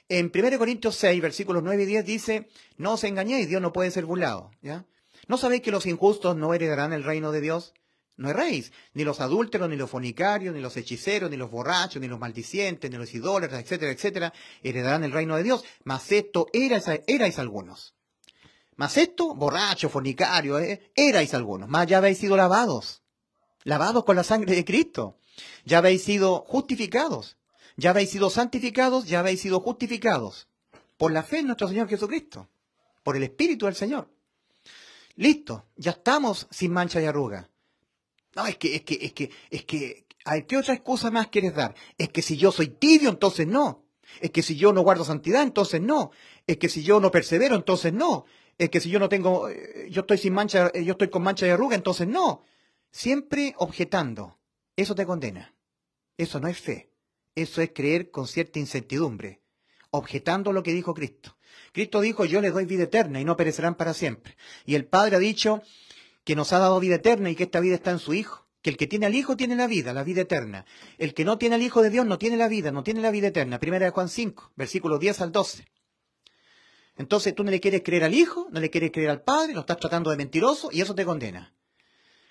En 1 Corintios 6, versículos 9 y 10 dice, no os engañéis, Dios no puede ser burlado. ¿Ya? ¿No sabéis que los injustos no heredarán el reino de Dios? No erréis, ni los adúlteros, ni los fornicarios, ni los hechiceros, ni los borrachos, ni los maldicientes, ni los idólatras, etcétera, etcétera, heredarán el reino de Dios. Mas esto era erais algunos más esto, borracho, fornicario eh, erais algunos, mas ya habéis sido lavados, lavados con la sangre de Cristo, ya habéis sido justificados, ya habéis sido santificados, ya habéis sido justificados, por la fe en nuestro Señor Jesucristo, por el Espíritu del Señor. Listo, ya estamos sin mancha y arruga. No, es que, es que, es que, es que, ¿qué otra excusa más quieres dar? Es que si yo soy tibio, entonces no. Es que si yo no guardo santidad, entonces no. Es que si yo no persevero, entonces no es eh, que si yo no tengo, eh, yo estoy sin mancha, eh, yo estoy con mancha de arruga, entonces no. Siempre objetando. Eso te condena. Eso no es fe. Eso es creer con cierta incertidumbre, objetando lo que dijo Cristo. Cristo dijo, yo les doy vida eterna y no perecerán para siempre. Y el Padre ha dicho que nos ha dado vida eterna y que esta vida está en su Hijo. Que el que tiene al Hijo tiene la vida, la vida eterna. El que no tiene al Hijo de Dios no tiene la vida, no tiene la vida eterna. Primera de Juan 5, versículos 10 al 12. Entonces tú no le quieres creer al hijo, no le quieres creer al padre, lo estás tratando de mentiroso y eso te condena.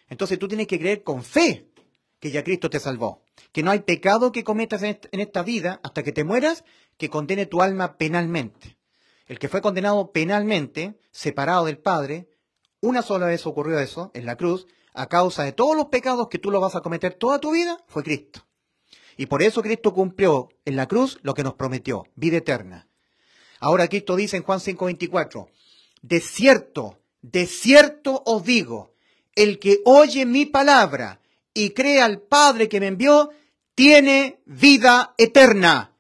Entonces tú tienes que creer con fe que ya Cristo te salvó, que no hay pecado que cometas en esta vida hasta que te mueras que condene tu alma penalmente. El que fue condenado penalmente, separado del Padre, una sola vez ocurrió eso en la cruz, a causa de todos los pecados que tú lo vas a cometer toda tu vida, fue Cristo. Y por eso Cristo cumplió en la cruz lo que nos prometió, vida eterna. Ahora Cristo dice en Juan 5:24, de cierto, de cierto os digo, el que oye mi palabra y cree al Padre que me envió, tiene vida eterna.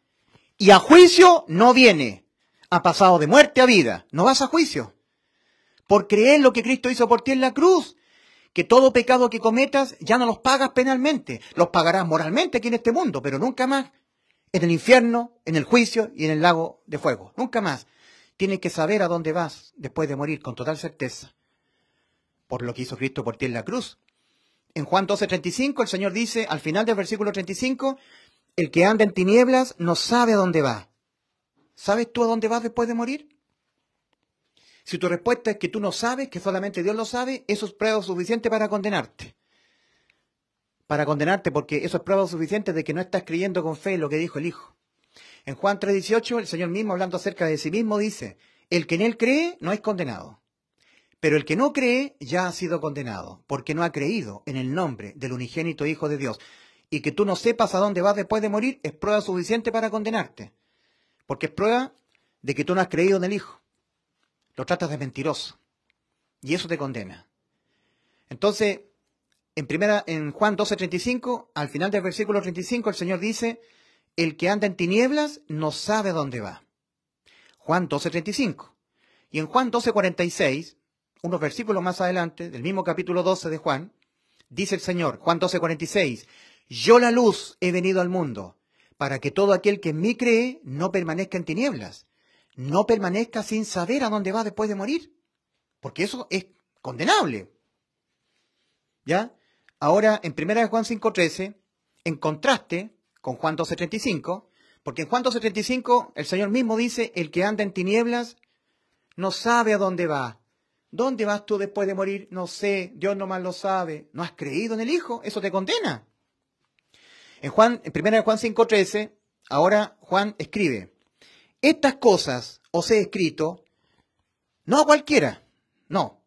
Y a juicio no viene. Ha pasado de muerte a vida. No vas a juicio. Por creer lo que Cristo hizo por ti en la cruz. Que todo pecado que cometas ya no los pagas penalmente. Los pagarás moralmente aquí en este mundo, pero nunca más en el infierno, en el juicio y en el lago de fuego. Nunca más. Tienes que saber a dónde vas después de morir con total certeza. Por lo que hizo Cristo por ti en la cruz. En Juan 12:35 el Señor dice, al final del versículo 35, el que anda en tinieblas no sabe a dónde va. ¿Sabes tú a dónde vas después de morir? Si tu respuesta es que tú no sabes, que solamente Dios lo sabe, eso es prueba suficiente para condenarte para condenarte, porque eso es prueba suficiente de que no estás creyendo con fe en lo que dijo el Hijo. En Juan 3:18, el Señor mismo, hablando acerca de sí mismo, dice, el que en él cree no es condenado, pero el que no cree ya ha sido condenado, porque no ha creído en el nombre del unigénito Hijo de Dios. Y que tú no sepas a dónde vas después de morir es prueba suficiente para condenarte, porque es prueba de que tú no has creído en el Hijo. Lo tratas de mentiroso, y eso te condena. Entonces, en, primera, en Juan 12:35, al final del versículo 35, el Señor dice, el que anda en tinieblas no sabe dónde va. Juan 12:35. Y en Juan 12:46, unos versículos más adelante, del mismo capítulo 12 de Juan, dice el Señor, Juan 12:46, yo la luz he venido al mundo, para que todo aquel que en mí cree no permanezca en tinieblas, no permanezca sin saber a dónde va después de morir, porque eso es condenable. ¿Ya? Ahora, en 1 Juan 5.13, en contraste con Juan 12.35, porque en Juan 12.35 el Señor mismo dice, el que anda en tinieblas no sabe a dónde va. ¿Dónde vas tú después de morir? No sé, Dios nomás lo sabe. ¿No has creído en el Hijo? Eso te condena. En, Juan, en 1 Juan 5.13, ahora Juan escribe, estas cosas os he escrito, no a cualquiera, no,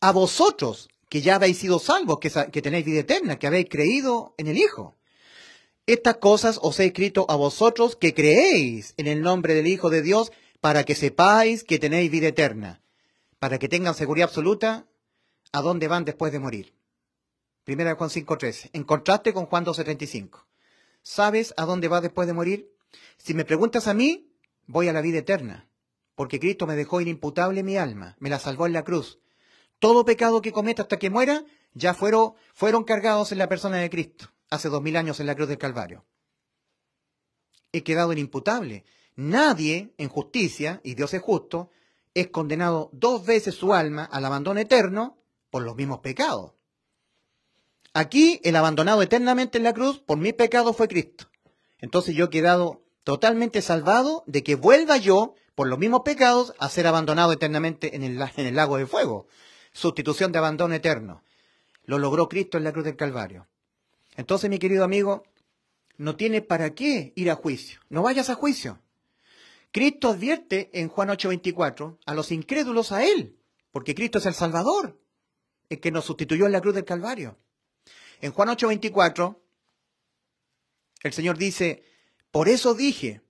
a vosotros que ya habéis sido salvos, que, tenéis vida eterna, que habéis creído en el Hijo. Estas cosas os he escrito a vosotros que creéis en el nombre del Hijo de Dios, para que sepáis que tenéis vida eterna, para que tengan seguridad absoluta a dónde van después de morir. Primera de Juan 5.13, en contraste con Juan 12.35. ¿Sabes a dónde va después de morir? Si me preguntas a mí, voy a la vida eterna, porque Cristo me dejó inimputable mi alma, me la salvó en la cruz, todo pecado que cometa hasta que muera ya fueron, cargados en la persona de Cristo hace dos mil años en la cruz del Calvario. He quedado inimputable. Nadie en justicia, y Dios es justo, es condenado dos veces su alma al abandono eterno por los mismos pecados. Aquí el abandonado eternamente en la cruz por mi pecado fue Cristo. Entonces yo he quedado totalmente salvado de que vuelva yo por los mismos pecados a ser abandonado eternamente en el lago de fuego sustitución de abandono eterno. Lo logró Cristo en la cruz del Calvario. Entonces, mi querido amigo, no tiene para qué ir a juicio. No vayas a juicio. Cristo advierte en Juan 8:24 a los incrédulos a Él, porque Cristo es el Salvador, el que nos sustituyó en la cruz del Calvario. En Juan 8:24, el Señor dice, por eso dije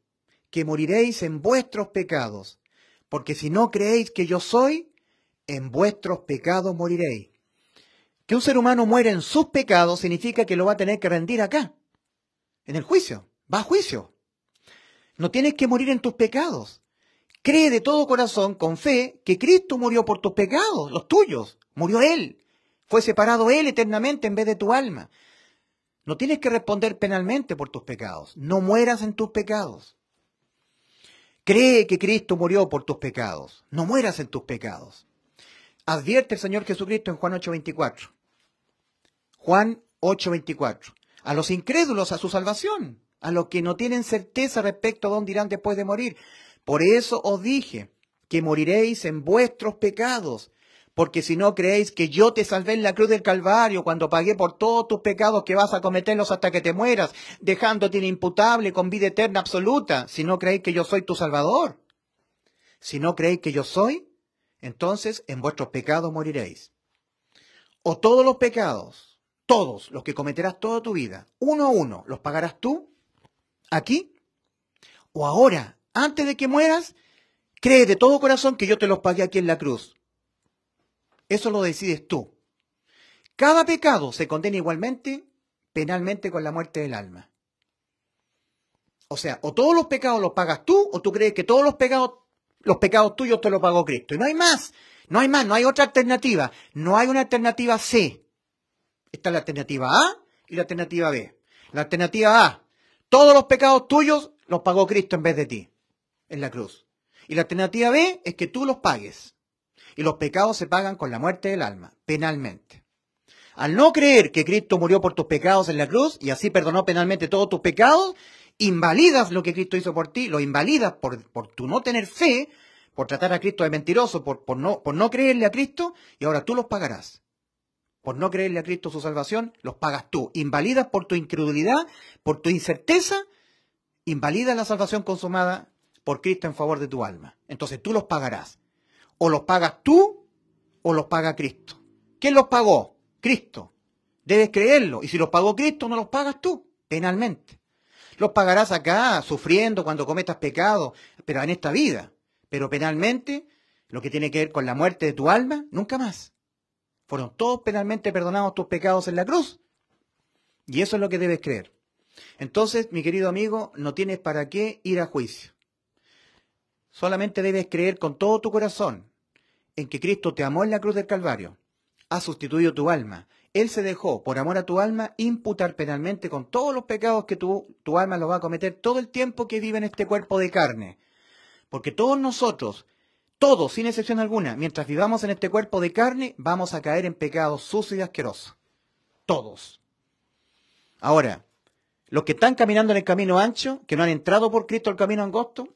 que moriréis en vuestros pecados, porque si no creéis que yo soy, en vuestros pecados moriréis. Que un ser humano muera en sus pecados significa que lo va a tener que rendir acá, en el juicio, va a juicio. No tienes que morir en tus pecados. Cree de todo corazón, con fe, que Cristo murió por tus pecados, los tuyos. Murió Él. Fue separado Él eternamente en vez de tu alma. No tienes que responder penalmente por tus pecados. No mueras en tus pecados. Cree que Cristo murió por tus pecados. No mueras en tus pecados. Advierte el Señor Jesucristo en Juan 8:24. Juan 8:24. A los incrédulos, a su salvación, a los que no tienen certeza respecto a dónde irán después de morir. Por eso os dije que moriréis en vuestros pecados, porque si no creéis que yo te salvé en la cruz del Calvario, cuando pagué por todos tus pecados que vas a cometerlos hasta que te mueras, dejándote inimputable con vida eterna absoluta, si no creéis que yo soy tu Salvador, si no creéis que yo soy entonces en vuestros pecados moriréis. O todos los pecados, todos los que cometerás toda tu vida, uno a uno, los pagarás tú, aquí, o ahora, antes de que mueras, cree de todo corazón que yo te los pagué aquí en la cruz. Eso lo decides tú. Cada pecado se condena igualmente, penalmente con la muerte del alma. O sea, o todos los pecados los pagas tú, o tú crees que todos los pecados los pecados tuyos te los pagó Cristo. Y no hay más, no hay más, no hay otra alternativa. No hay una alternativa C. Está la alternativa A y la alternativa B. La alternativa A, todos los pecados tuyos los pagó Cristo en vez de ti, en la cruz. Y la alternativa B es que tú los pagues. Y los pecados se pagan con la muerte del alma, penalmente. Al no creer que Cristo murió por tus pecados en la cruz y así perdonó penalmente todos tus pecados, invalidas lo que Cristo hizo por ti, lo invalidas por, tu no tener fe, por tratar a Cristo de mentiroso, por, no, por no creerle a Cristo, y ahora tú los pagarás. Por no creerle a Cristo su salvación, los pagas tú. Invalidas por tu incredulidad, por tu incerteza, invalidas la salvación consumada por Cristo en favor de tu alma. Entonces tú los pagarás. O los pagas tú o los paga Cristo. ¿Quién los pagó? Cristo. Debes creerlo. Y si los pagó Cristo, no los pagas tú, penalmente. Los pagarás acá, sufriendo cuando cometas pecado, pero en esta vida. Pero penalmente, lo que tiene que ver con la muerte de tu alma, nunca más. Fueron todos penalmente perdonados tus pecados en la cruz. Y eso es lo que debes creer. Entonces, mi querido amigo, no tienes para qué ir a juicio. Solamente debes creer con todo tu corazón en que Cristo te amó en la cruz del Calvario, ha sustituido tu alma, él se dejó, por amor a tu alma, imputar penalmente con todos los pecados que tu, alma los va a cometer todo el tiempo que vive en este cuerpo de carne. Porque todos nosotros, todos, sin excepción alguna, mientras vivamos en este cuerpo de carne, vamos a caer en pecados sucios y asquerosos. Todos. Ahora, los que están caminando en el camino ancho, que no han entrado por Cristo al camino angosto,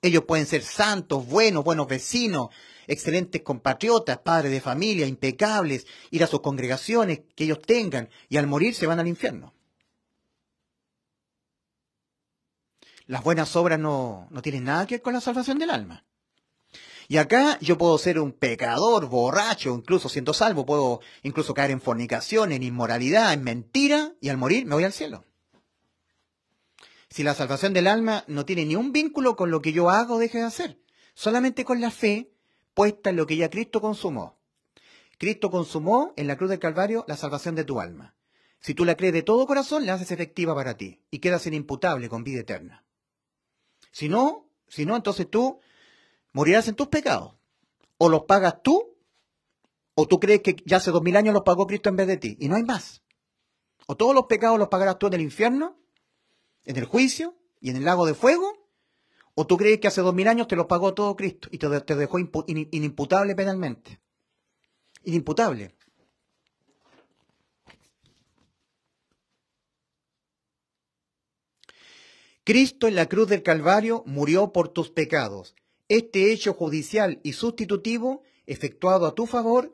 ellos pueden ser santos, buenos, buenos vecinos, excelentes compatriotas, padres de familia, impecables, ir a sus congregaciones que ellos tengan y al morir se van al infierno. Las buenas obras no, tienen nada que ver con la salvación del alma. Y acá yo puedo ser un pecador, borracho, incluso siendo salvo, puedo incluso caer en fornicación, en inmoralidad, en mentira, y al morir me voy al cielo. Si la salvación del alma no tiene ni un vínculo con lo que yo hago o deje de hacer, solamente con la fe puesta en lo que ya Cristo consumó. Cristo consumó en la cruz del Calvario la salvación de tu alma. Si tú la crees de todo corazón, la haces efectiva para ti y quedas inimputable con vida eterna. Si no, si no, entonces tú morirás en tus pecados. O los pagas tú, o tú crees que ya hace dos mil años los pagó Cristo en vez de ti, y no hay más. O todos los pecados los pagarás tú en el infierno, en el juicio y en el lago de fuego, ¿O tú crees que hace dos mil años te lo pagó todo Cristo y te, te dejó inimputable penalmente? Inimputable. Cristo en la cruz del Calvario murió por tus pecados. Este hecho judicial y sustitutivo, efectuado a tu favor,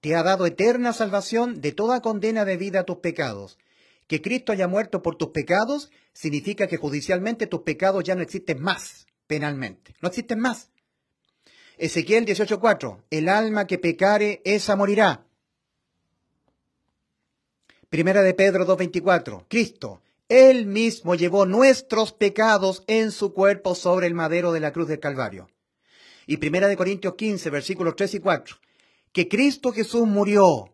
te ha dado eterna salvación de toda condena debida a tus pecados. Que Cristo haya muerto por tus pecados significa que judicialmente tus pecados ya no existen más penalmente. No existen más. Ezequiel 18:4, el alma que pecare, esa morirá. Primera de Pedro 2:24, Cristo, él mismo llevó nuestros pecados en su cuerpo sobre el madero de la cruz del Calvario. Y Primera de Corintios 15, versículos 3 y 4, que Cristo Jesús murió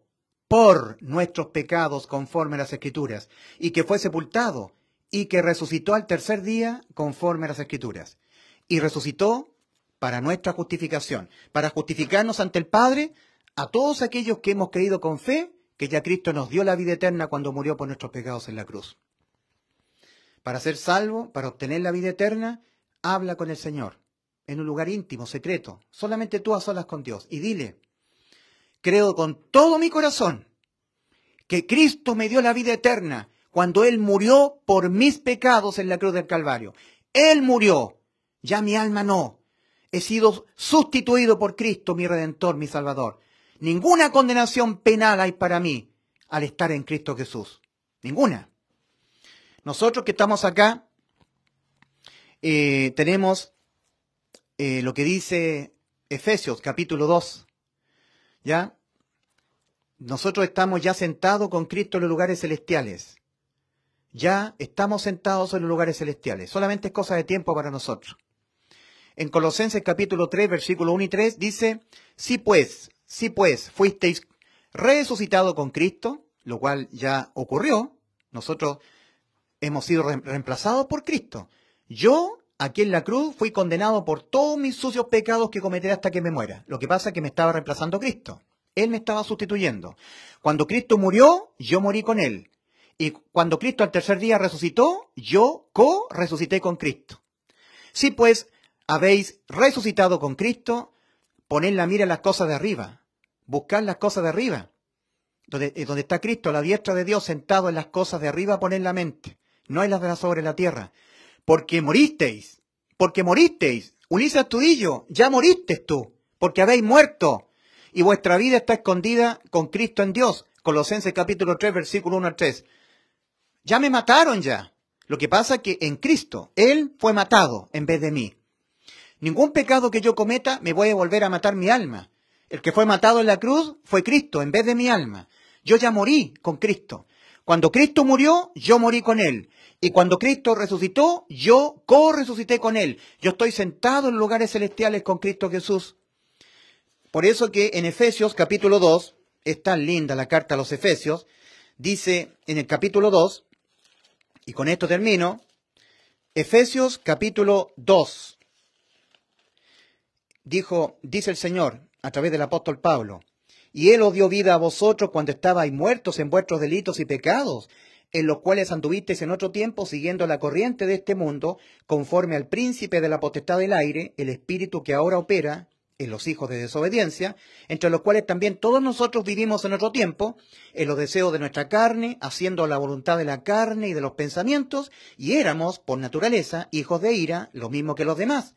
por nuestros pecados conforme a las escrituras, y que fue sepultado, y que resucitó al tercer día conforme a las escrituras, y resucitó para nuestra justificación, para justificarnos ante el Padre a todos aquellos que hemos creído con fe que ya Cristo nos dio la vida eterna cuando murió por nuestros pecados en la cruz. Para ser salvo, para obtener la vida eterna, habla con el Señor, en un lugar íntimo, secreto, solamente tú a solas con Dios, y dile, creo con todo mi corazón que Cristo me dio la vida eterna cuando Él murió por mis pecados en la cruz del Calvario. Él murió, ya mi alma no. He sido sustituido por Cristo, mi Redentor, mi Salvador. Ninguna condenación penal hay para mí al estar en Cristo Jesús. Ninguna. Nosotros que estamos acá eh, tenemos eh, lo que dice Efesios capítulo 2, ¿Ya? Nosotros estamos ya sentados con Cristo en los lugares celestiales. Ya estamos sentados en los lugares celestiales. Solamente es cosa de tiempo para nosotros. En Colosenses capítulo 3, versículo 1 y 3 dice, sí pues, sí pues, fuisteis resucitado con Cristo, lo cual ya ocurrió. Nosotros hemos sido reemplazados por Cristo. Yo aquí en la cruz fui condenado por todos mis sucios pecados que cometeré hasta que me muera. Lo que pasa es que me estaba reemplazando Cristo. Él me estaba sustituyendo. Cuando Cristo murió, yo morí con él. Y cuando Cristo al tercer día resucitó, yo co-resucité con Cristo. Si pues habéis resucitado con Cristo, poned la mira en las cosas de arriba. Buscad las cosas de arriba. Eh, donde, está Cristo, a la diestra de Dios, sentado en las cosas de arriba, poned la mente. No en las de la sobre la tierra porque moristeis, porque moristeis. Ulises yo, ya moristeis tú, porque habéis muerto, y vuestra vida está escondida con Cristo en Dios. Colosenses capítulo 3, versículo 1 al 3. Ya me mataron ya. Lo que pasa es que en Cristo, Él fue matado en vez de mí. Ningún pecado que yo cometa me voy a volver a matar mi alma. El que fue matado en la cruz fue Cristo en vez de mi alma. Yo ya morí con Cristo. Cuando Cristo murió, yo morí con Él. Y cuando Cristo resucitó, yo co-resucité con Él. Yo estoy sentado en lugares celestiales con Cristo Jesús. Por eso que en Efesios capítulo 2, es tan linda la carta a los Efesios, dice en el capítulo 2, y con esto termino, Efesios capítulo 2, dijo, dice el Señor a través del apóstol Pablo, y Él os dio vida a vosotros cuando estabais muertos en vuestros delitos y pecados, en los cuales anduvisteis en otro tiempo siguiendo la corriente de este mundo, conforme al príncipe de la potestad del aire, el espíritu que ahora opera en los hijos de desobediencia, entre los cuales también todos nosotros vivimos en otro tiempo, en los deseos de nuestra carne, haciendo la voluntad de la carne y de los pensamientos, y éramos, por naturaleza, hijos de ira, lo mismo que los demás.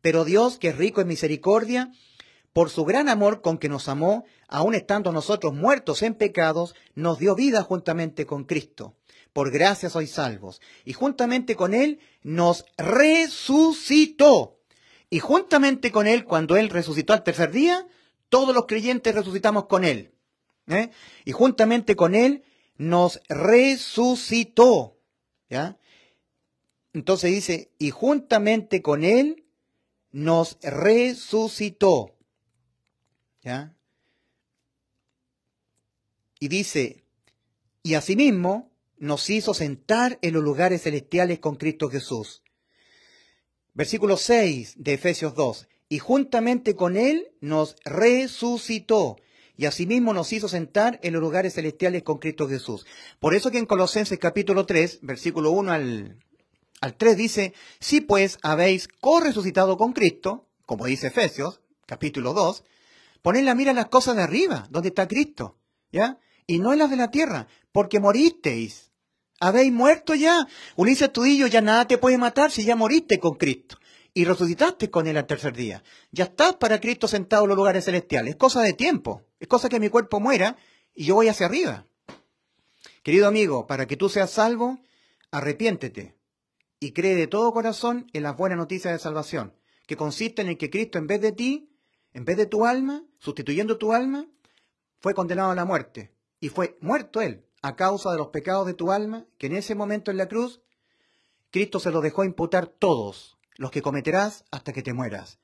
Pero Dios, que es rico en misericordia, por su gran amor con que nos amó, aun estando nosotros muertos en pecados, nos dio vida juntamente con Cristo. Por gracia sois salvos. Y juntamente con Él nos resucitó. Y juntamente con Él, cuando Él resucitó al tercer día, todos los creyentes resucitamos con Él. ¿Eh? Y juntamente con Él nos resucitó. Entonces dice, y juntamente con Él nos resucitó y dice, y asimismo nos hizo sentar en los lugares celestiales con Cristo Jesús. Versículo 6 de Efesios 2. Y juntamente con Él nos resucitó. Y asimismo nos hizo sentar en los lugares celestiales con Cristo Jesús. Por eso que en Colosenses capítulo 3, versículo 1 al, al 3 dice, si pues habéis corresucitado con Cristo, como dice Efesios capítulo 2, Poner la mira en las cosas de arriba, donde está Cristo, ¿ya? Y no en las de la tierra, porque moristeis. Habéis muerto ya. Ulises Tudillo ya nada te puede matar si ya moriste con Cristo. Y resucitaste con Él al tercer día. Ya estás para Cristo sentado en los lugares celestiales. Es cosa de tiempo. Es cosa que mi cuerpo muera y yo voy hacia arriba. Querido amigo, para que tú seas salvo, arrepiéntete y cree de todo corazón en las buenas noticias de salvación, que consisten en que Cristo en vez de ti en vez de tu alma, sustituyendo tu alma, fue condenado a la muerte. Y fue muerto él a causa de los pecados de tu alma, que en ese momento en la cruz, Cristo se los dejó imputar todos, los que cometerás hasta que te mueras,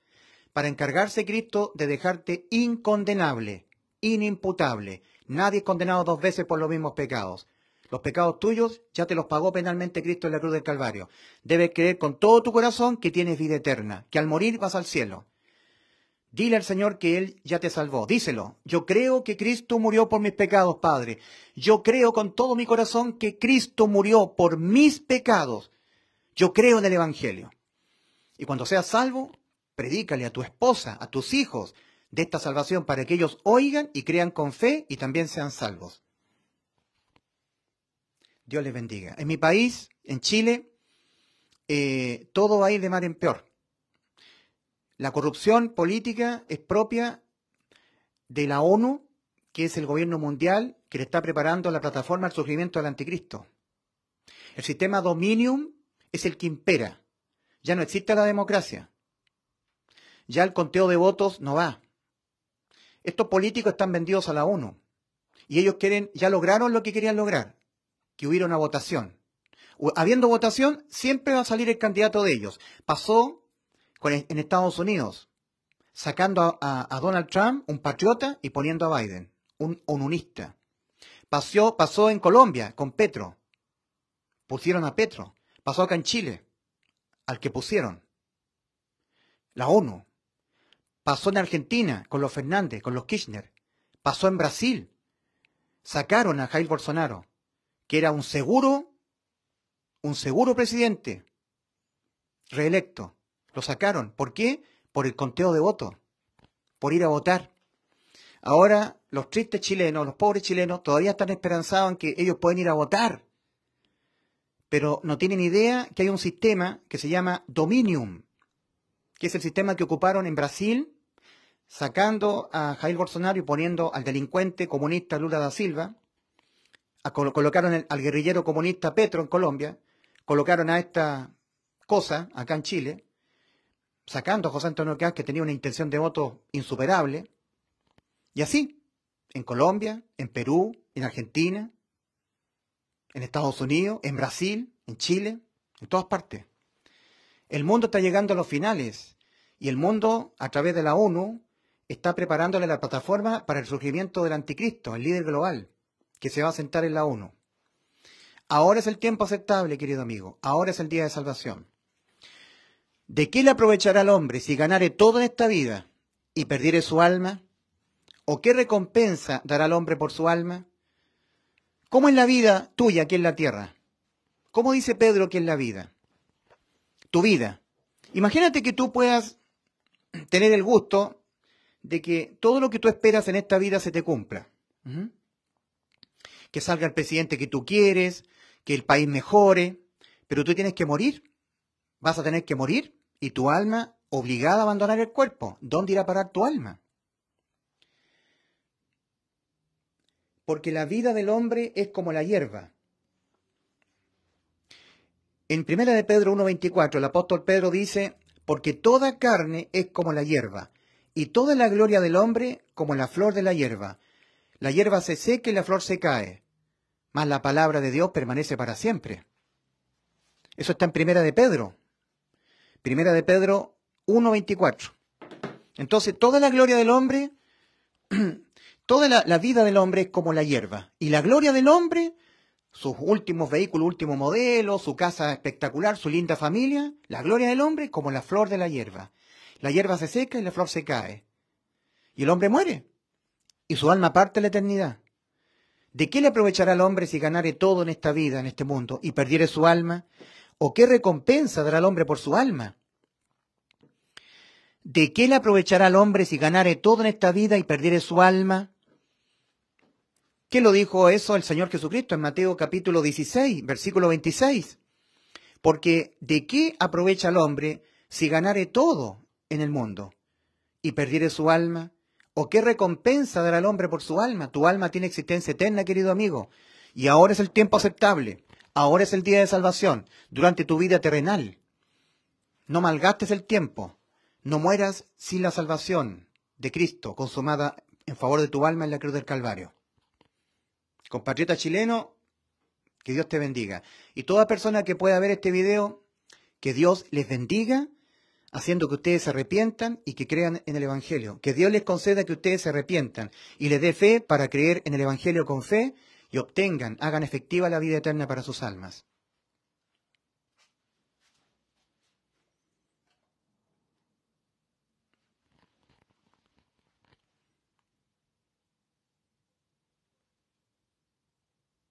para encargarse Cristo de dejarte incondenable, inimputable. Nadie es condenado dos veces por los mismos pecados. Los pecados tuyos ya te los pagó penalmente Cristo en la cruz del Calvario. Debes creer con todo tu corazón que tienes vida eterna, que al morir vas al cielo. Dile al Señor que Él ya te salvó. Díselo. Yo creo que Cristo murió por mis pecados, Padre. Yo creo con todo mi corazón que Cristo murió por mis pecados. Yo creo en el Evangelio. Y cuando seas salvo, predícale a tu esposa, a tus hijos, de esta salvación para que ellos oigan y crean con fe y también sean salvos. Dios les bendiga. En mi país, en Chile, eh, todo va a ir de mar en peor. La corrupción política es propia de la ONU, que es el gobierno mundial que le está preparando la plataforma al surgimiento del anticristo. El sistema dominium es el que impera. Ya no existe la democracia. Ya el conteo de votos no va. Estos políticos están vendidos a la ONU. Y ellos quieren, ya lograron lo que querían lograr, que hubiera una votación. Habiendo votación, siempre va a salir el candidato de ellos. Pasó en Estados Unidos, sacando a, Donald Trump, un patriota, y poniendo a Biden, un unista Pasó, pasó en Colombia con Petro, pusieron a Petro. Pasó acá en Chile, al que pusieron, la ONU. Pasó en Argentina con los Fernández, con los Kirchner. Pasó en Brasil, sacaron a Jair Bolsonaro, que era un seguro, un seguro presidente reelecto. Lo sacaron. ¿Por qué? Por el conteo de votos, por ir a votar. Ahora los tristes chilenos, los pobres chilenos, todavía están esperanzados en que ellos pueden ir a votar. Pero no tienen idea que hay un sistema que se llama Dominium, que es el sistema que ocuparon en Brasil, sacando a Jair Bolsonaro y poniendo al delincuente comunista Lula da Silva, colocaron al guerrillero comunista Petro en Colombia, colocaron a esta cosa acá en Chile, sacando a José Antonio Cas que tenía una intención de voto insuperable. Y así, en Colombia, en Perú, en Argentina, en Estados Unidos, en Brasil, en Chile, en todas partes. El mundo está llegando a los finales y el mundo, a través de la ONU, está preparándole la plataforma para el surgimiento del anticristo, el líder global, que se va a sentar en la ONU. Ahora es el tiempo aceptable, querido amigo. Ahora es el día de salvación. ¿De qué le aprovechará al hombre si ganare todo en esta vida y perdiere su alma? ¿O qué recompensa dará al hombre por su alma? ¿Cómo es la vida tuya aquí en la tierra? ¿Cómo dice Pedro que es la vida? Tu vida. Imagínate que tú puedas tener el gusto de que todo lo que tú esperas en esta vida se te cumpla. Que salga el presidente que tú quieres, que el país mejore, pero tú tienes que morir. ¿Vas a tener que morir? y tu alma obligada a abandonar el cuerpo. ¿Dónde irá a parar tu alma? Porque la vida del hombre es como la hierba. En primera de Pedro 1.24 el apóstol Pedro dice, porque toda carne es como la hierba, y toda la gloria del hombre como la flor de la hierba. La hierba se seca y la flor se cae, mas la palabra de Dios permanece para siempre. Eso está en primera de Pedro Primera de Pedro 1.24. Entonces, toda la gloria del hombre, toda la, vida del hombre es como la hierba. Y la gloria del hombre, sus últimos vehículos, último modelo, su casa espectacular, su linda familia, la gloria del hombre es como la flor de la hierba. La hierba se seca y la flor se cae. Y el hombre muere. Y su alma parte a la eternidad. ¿De qué le aprovechará al hombre si ganare todo en esta vida, en este mundo, y perdiere su alma? ¿O qué recompensa dará el hombre por su alma? ¿De qué le aprovechará al hombre si ganare todo en esta vida y perdiere su alma? ¿Qué lo dijo eso el Señor Jesucristo en Mateo capítulo 16, versículo 26? Porque ¿de qué aprovecha el hombre si ganare todo en el mundo y perdiere su alma? ¿O qué recompensa dará el hombre por su alma? Tu alma tiene existencia eterna, querido amigo, y ahora es el tiempo aceptable. Ahora es el día de salvación, durante tu vida terrenal. No malgastes el tiempo. No mueras sin la salvación de Cristo consumada en favor de tu alma en la cruz del Calvario. Compatriota chileno, que Dios te bendiga. Y toda persona que pueda ver este video, que Dios les bendiga, haciendo que ustedes se arrepientan y que crean en el Evangelio. Que Dios les conceda que ustedes se arrepientan y les dé fe para creer en el Evangelio con fe y obtengan, hagan efectiva la vida eterna para sus almas.